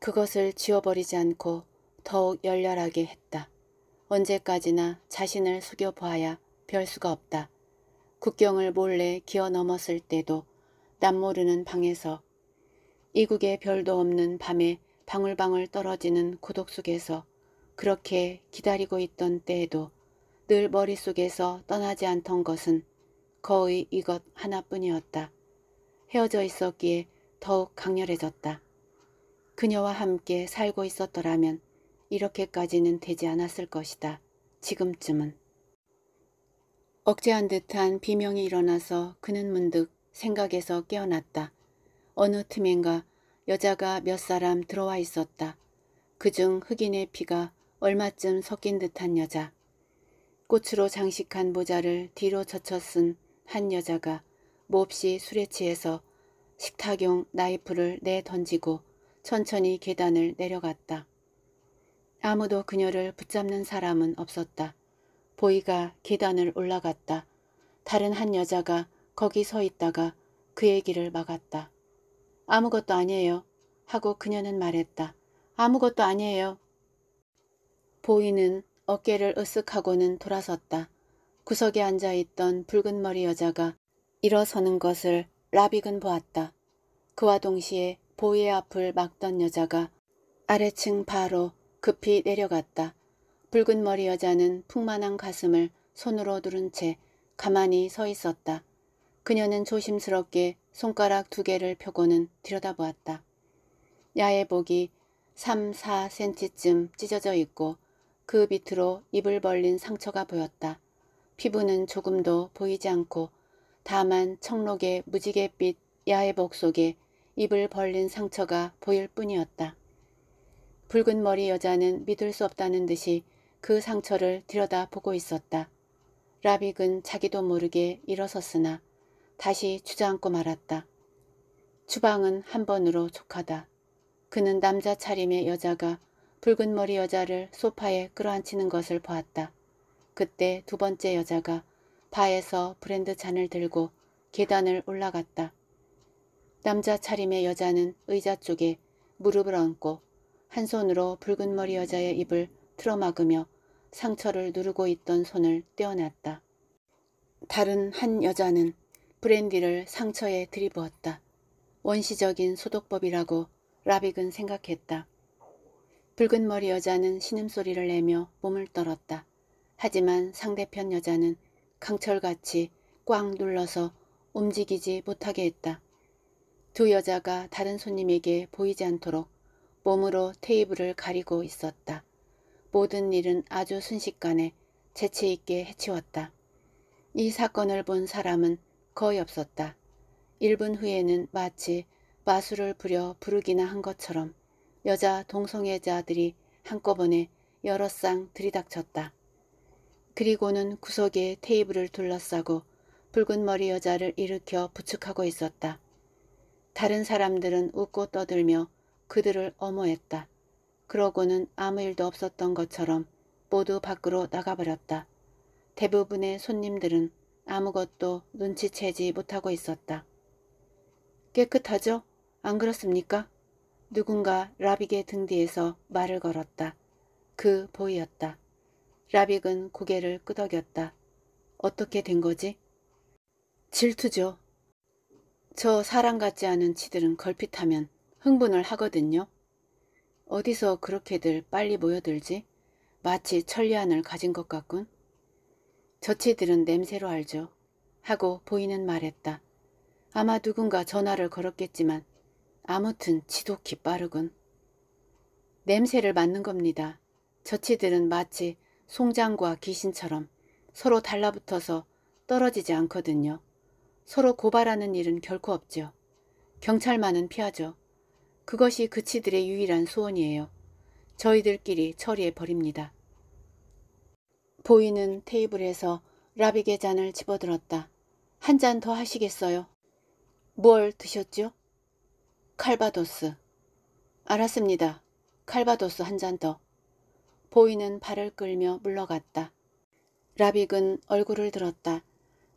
그것을 지워버리지 않고 더욱 열렬하게 했다. 언제까지나 자신을 숙여보아야 별 수가 없다. 국경을 몰래 기어 넘었을 때도 남모르는 방에서 이국에 별도 없는 밤에 방울방울 떨어지는 고독 속에서 그렇게 기다리고 있던 때에도 늘 머릿속에서 떠나지 않던 것은 거의 이것 하나뿐이었다. 헤어져 있었기에 더욱 강렬해졌다. 그녀와 함께 살고 있었더라면 이렇게까지는 되지 않았을 것이다. 지금쯤은. 억제한 듯한 비명이 일어나서 그는 문득 생각에서 깨어났다. 어느 틈엔가 여자가 몇 사람 들어와 있었다. 그중 흑인의 피가 얼마쯤 섞인 듯한 여자. 꽃으로 장식한 모자를 뒤로 젖혀 쓴 한 여자가 몹시 술에 취해서 식탁용 나이프를 내던지고 천천히 계단을 내려갔다. 아무도 그녀를 붙잡는 사람은 없었다. 보이가 계단을 올라갔다. 다른 한 여자가 거기 서 있다가 그의 길을 막았다. 아무것도 아니에요. 하고 그녀는 말했다. 아무것도 아니에요. 보이는 어깨를 으쓱하고는 돌아섰다. 구석에 앉아있던 붉은 머리 여자가 일어서는 것을 라빅은 보았다. 그와 동시에 보이의 앞을 막던 여자가 아래층 바로 급히 내려갔다. 붉은 머리 여자는 풍만한 가슴을 손으로 누른 채 가만히 서 있었다. 그녀는 조심스럽게 손가락 두 개를 펴고는 들여다보았다. 야의복이 3, 4cm쯤 찢어져 있고 그 밑으로 입을 벌린 상처가 보였다. 피부는 조금도 보이지 않고 다만 청록의 무지갯빛야의복 속에 입을 벌린 상처가 보일 뿐이었다. 붉은 머리 여자는 믿을 수 없다는 듯이 그 상처를 들여다보고 있었다. 라빅은 자기도 모르게 일어섰으나 다시 주저앉고 말았다. 추방은 한 번으로 족하다. 그는 남자 차림의 여자가 붉은 머리 여자를 소파에 끌어안치는 것을 보았다. 그때 두 번째 여자가 바에서 브랜드 잔을 들고 계단을 올라갔다. 남자 차림의 여자는 의자 쪽에 무릎을 얹고 한 손으로 붉은 머리 여자의 입을 틀어막으며 상처를 누르고 있던 손을 떼어놨다. 다른 한 여자는 브랜디를 상처에 들이부었다. 원시적인 소독법이라고 라빅은 생각했다. 붉은 머리 여자는 신음소리를 내며 몸을 떨었다. 하지만 상대편 여자는 강철같이 꽉 눌러서 움직이지 못하게 했다. 두 여자가 다른 손님에게 보이지 않도록 몸으로 테이블을 가리고 있었다. 모든 일은 아주 순식간에 재치있게 해치웠다. 이 사건을 본 사람은 거의 없었다. 1분 후에는 마치 마술을 부려 부르기나 한 것처럼 여자 동성애자들이 한꺼번에 여러 쌍 들이닥쳤다. 그리고는 구석에 테이블을 둘러싸고 붉은 머리 여자를 일으켜 부축하고 있었다. 다른 사람들은 웃고 떠들며 그들을 엄호했다. 그러고는 아무 일도 없었던 것처럼 모두 밖으로 나가버렸다. 대부분의 손님들은 아무것도 눈치채지 못하고 있었다. 깨끗하죠? 안 그렇습니까? 누군가 라빅의 등 뒤에서 말을 걸었다. 그 보이였다. 라빅은 고개를 끄덕였다. 어떻게 된 거지? 질투죠. 저 사람 같지 않은 치들은 걸핏하면 흥분을 하거든요. 어디서 그렇게들 빨리 모여들지? 마치 천리안을 가진 것 같군. 저치들은 냄새로 알죠. 하고 보이는 말했다. 아마 누군가 전화를 걸었겠지만 아무튼 지독히 빠르군. 냄새를 맡는 겁니다. 저치들은 마치 송장과 귀신처럼 서로 달라붙어서 떨어지지 않거든요. 서로 고발하는 일은 결코 없죠. 경찰만은 피하죠. 그것이 그치들의 유일한 소원이에요. 저희들끼리 처리해 버립니다. 보이는 테이블에서 라비게 잔을 집어들었다. 한 잔 더 하시겠어요? 뭘 드셨죠? 칼바도스. 알았습니다. 칼바도스 한 잔 더. 보이는 발을 끌며 물러갔다. 라빅은 얼굴을 들었다.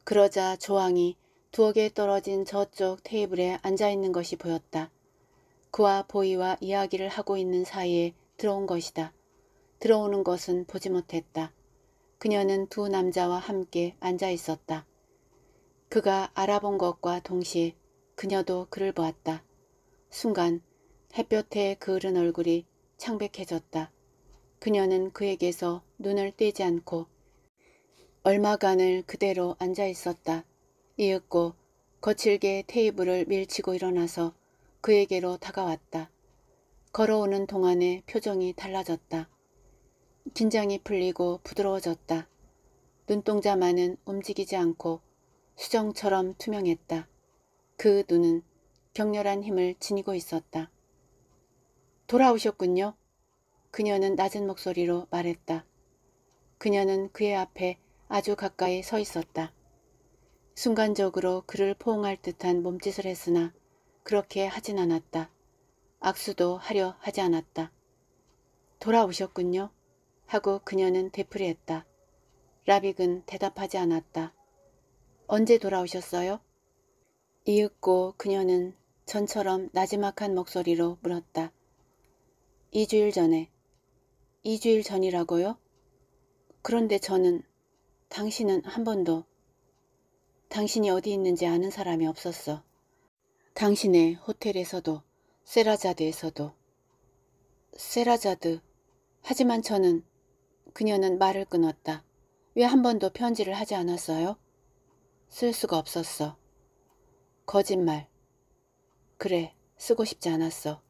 그러자 조항이 두억에 떨어진 저쪽 테이블에 앉아있는 것이 보였다. 그와 보이와 이야기를 하고 있는 사이에 들어온 것이다. 들어오는 것은 보지 못했다. 그녀는 두 남자와 함께 앉아 있었다. 그가 알아본 것과 동시에 그녀도 그를 보았다. 순간 햇볕에 그을은 얼굴이 창백해졌다. 그녀는 그에게서 눈을 떼지 않고 얼마간을 그대로 앉아 있었다. 이윽고 거칠게 테이블을 밀치고 일어나서 그에게로 다가왔다. 걸어오는 동안에 표정이 달라졌다. 긴장이 풀리고 부드러워졌다. 눈동자만은 움직이지 않고 수정처럼 투명했다. 그 눈은 격렬한 힘을 지니고 있었다. 돌아오셨군요. 그녀는 낮은 목소리로 말했다. 그녀는 그의 앞에 아주 가까이 서 있었다. 순간적으로 그를 포옹할 듯한 몸짓을 했으나 그렇게 하진 않았다. 악수도 하려 하지 않았다. 돌아오셨군요. 하고 그녀는 되풀이했다. 라빅은 대답하지 않았다. 언제 돌아오셨어요? 이윽고 그녀는 전처럼 나지막한 목소리로 물었다. 2주일 전에. 2주일 전이라고요? 그런데 저는, 당신은 한 번도, 당신이 어디 있는지 아는 사람이 없었어. 당신의 호텔에서도, 세라자드에서도. 세라자드. 하지만 저는 그녀는 말을 끊었다. 왜 한 번도 편지를 하지 않았어요? 쓸 수가 없었어. 거짓말. 그래, 쓰고 싶지 않았어.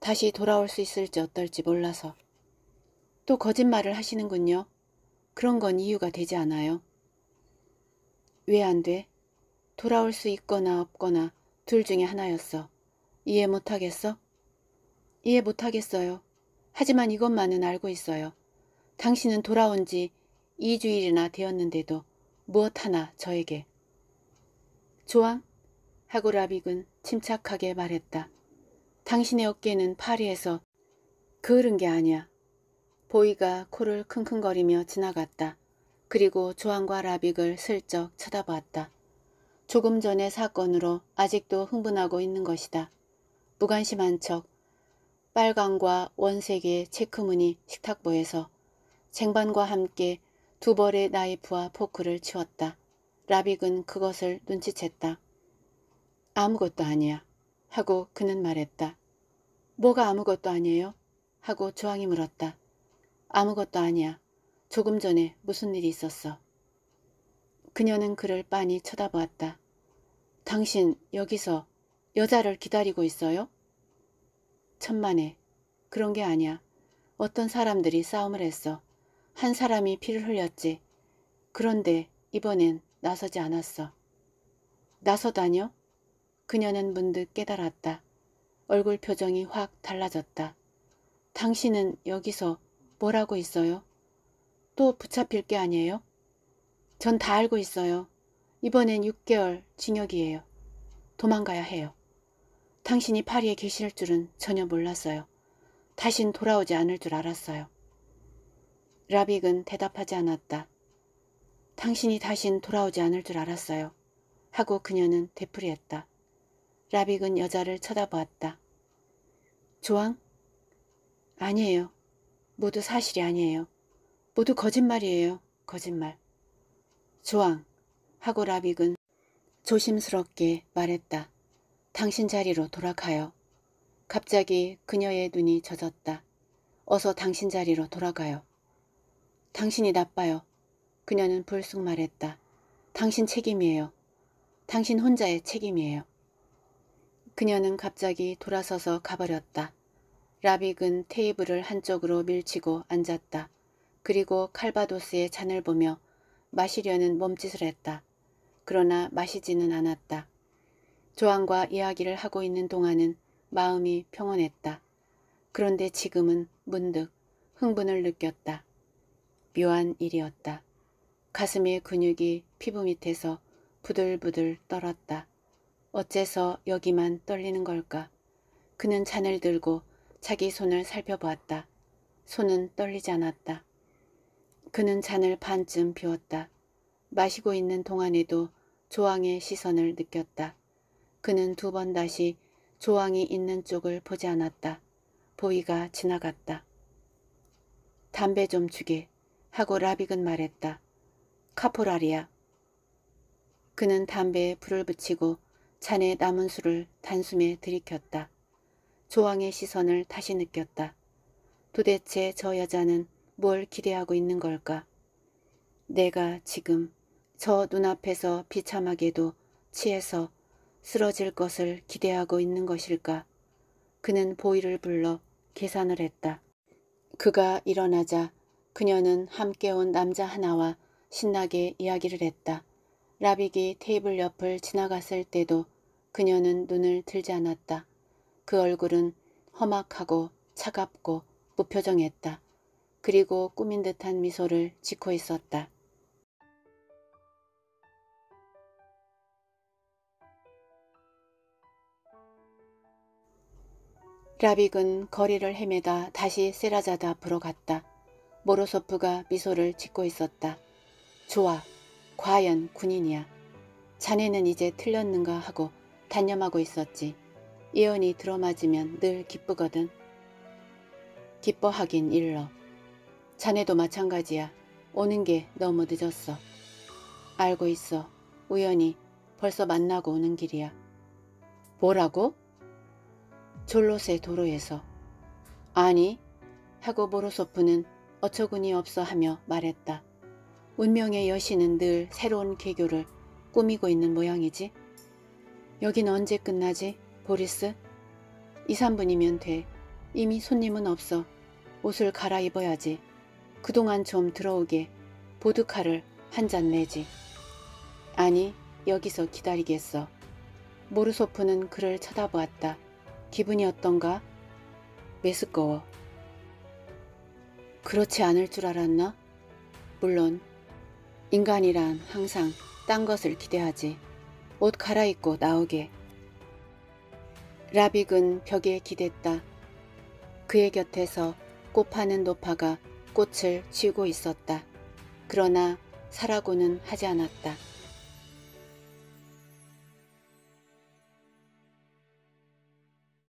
다시 돌아올 수 있을지 어떨지 몰라서. 또 거짓말을 하시는군요. 그런 건 이유가 되지 않아요. 왜 안 돼? 돌아올 수 있거나 없거나 둘 중에 하나였어. 이해 못하겠어? 이해 못하겠어요. 하지만 이것만은 알고 있어요. 당신은 돌아온 지 2주일이나 되었는데도 무엇 하나 저에게 조항 하고 라빅은 침착하게 말했다. 당신의 어깨는 파리에서 그을은 게 아니야. 보이가 코를 킁킁거리며 지나갔다. 그리고 조항과 라빅을 슬쩍 쳐다보았다. 조금 전의 사건으로 아직도 흥분하고 있는 것이다. 무관심한 척 빨강과 원색의 체크무늬 식탁보에서 쟁반과 함께 두 벌의 나이프와 포크를 치웠다. 라빅은 그것을 눈치챘다. 아무것도 아니야. 하고 그는 말했다. 뭐가 아무것도 아니에요? 하고 조항이 물었다. 아무것도 아니야. 조금 전에 무슨 일이 있었어. 그녀는 그를 빤히 쳐다보았다. 당신 여기서 여자를 기다리고 있어요? 천만에. 그런 게 아니야. 어떤 사람들이 싸움을 했어. 한 사람이 피를 흘렸지. 그런데 이번엔 나서지 않았어. 나서다뇨? 그녀는 문득 깨달았다. 얼굴 표정이 확 달라졌다. 당신은 여기서 뭘 하고 있어요? 또 붙잡힐 게 아니에요? 전 다 알고 있어요. 이번엔 6개월 징역이에요. 도망가야 해요. 당신이 파리에 계실 줄은 전혀 몰랐어요. 다신 돌아오지 않을 줄 알았어요. 라빅은 대답하지 않았다. 당신이 다신 돌아오지 않을 줄 알았어요. 하고 그녀는 되풀이했다. 라빅은 여자를 쳐다보았다. 조항? 아니에요. 모두 사실이 아니에요. 모두 거짓말이에요. 거짓말. 조항. 하고 라빅은 조심스럽게 말했다. 당신 자리로 돌아가요. 갑자기 그녀의 눈이 젖었다. 어서 당신 자리로 돌아가요. 당신이 나빠요. 그녀는 불쑥 말했다. 당신 책임이에요. 당신 혼자의 책임이에요. 그녀는 갑자기 돌아서서 가버렸다. 라빅은 테이블을 한쪽으로 밀치고 앉았다. 그리고 칼바도스의 잔을 보며 마시려는 몸짓을 했다. 그러나 마시지는 않았다. 조항과 이야기를 하고 있는 동안은 마음이 평온했다. 그런데 지금은 문득 흥분을 느꼈다. 묘한 일이었다. 가슴의 근육이 피부 밑에서 부들부들 떨었다. 어째서 여기만 떨리는 걸까? 그는 잔을 들고 자기 손을 살펴보았다. 손은 떨리지 않았다. 그는 잔을 반쯤 비웠다. 마시고 있는 동안에도 조항의 시선을 느꼈다. 그는 두 번 다시 조항이 있는 쪽을 보지 않았다. 보이가 지나갔다. 담배 좀 주게. 하고 라빅은 말했다. 카포라리아 그는 담배에 불을 붙이고 잔에 남은 술을 단숨에 들이켰다. 조항의 시선을 다시 느꼈다. 도대체 저 여자는 뭘 기대하고 있는 걸까? 내가 지금 저 눈앞에서 비참하게도 취해서 쓰러질 것을 기대하고 있는 것일까? 그는 보이를 불러 계산을 했다. 그가 일어나자 그녀는 함께 온 남자 하나와 신나게 이야기를 했다. 라빅이 테이블 옆을 지나갔을 때도 그녀는 눈을 들지 않았다. 그 얼굴은 험악하고 차갑고 무표정했다. 그리고 꾸민 듯한 미소를 짓고 있었다. 라빅은 거리를 헤매다 다시 세라자다 앞으로 갔다. 모로소프가 미소를 짓고 있었다. 좋아. 과연 군인이야. 자네는 이제 틀렸는가 하고 단념하고 있었지. 예언이 들어맞으면 늘 기쁘거든. 기뻐하긴 일러. 자네도 마찬가지야. 오는 게 너무 늦었어. 알고 있어. 우연히 벌써 만나고 오는 길이야. 뭐라고? 졸롯의 도로에서. 아니 하고 모로소프는 어처구니 없어 하며 말했다. 운명의 여신은 늘 새로운 개교를 꾸미고 있는 모양이지. 여긴 언제 끝나지? 보리스? 2, 3분이면 돼. 이미 손님은 없어. 옷을 갈아입어야지. 그동안 좀 들어오게. 보드카를 한 잔 내지. 아니, 여기서 기다리겠어. 모르소프는 그를 쳐다보았다. 기분이 어떤가? 메스꺼워. 그렇지 않을 줄 알았나? 물론 인간이란 항상 딴 것을 기대하지. 옷 갈아입고 나오게. 라빅은 벽에 기댔다. 그의 곁에서 꽃파는 노파가 꽃을 쥐고 있었다. 그러나 사라고는 하지 않았다.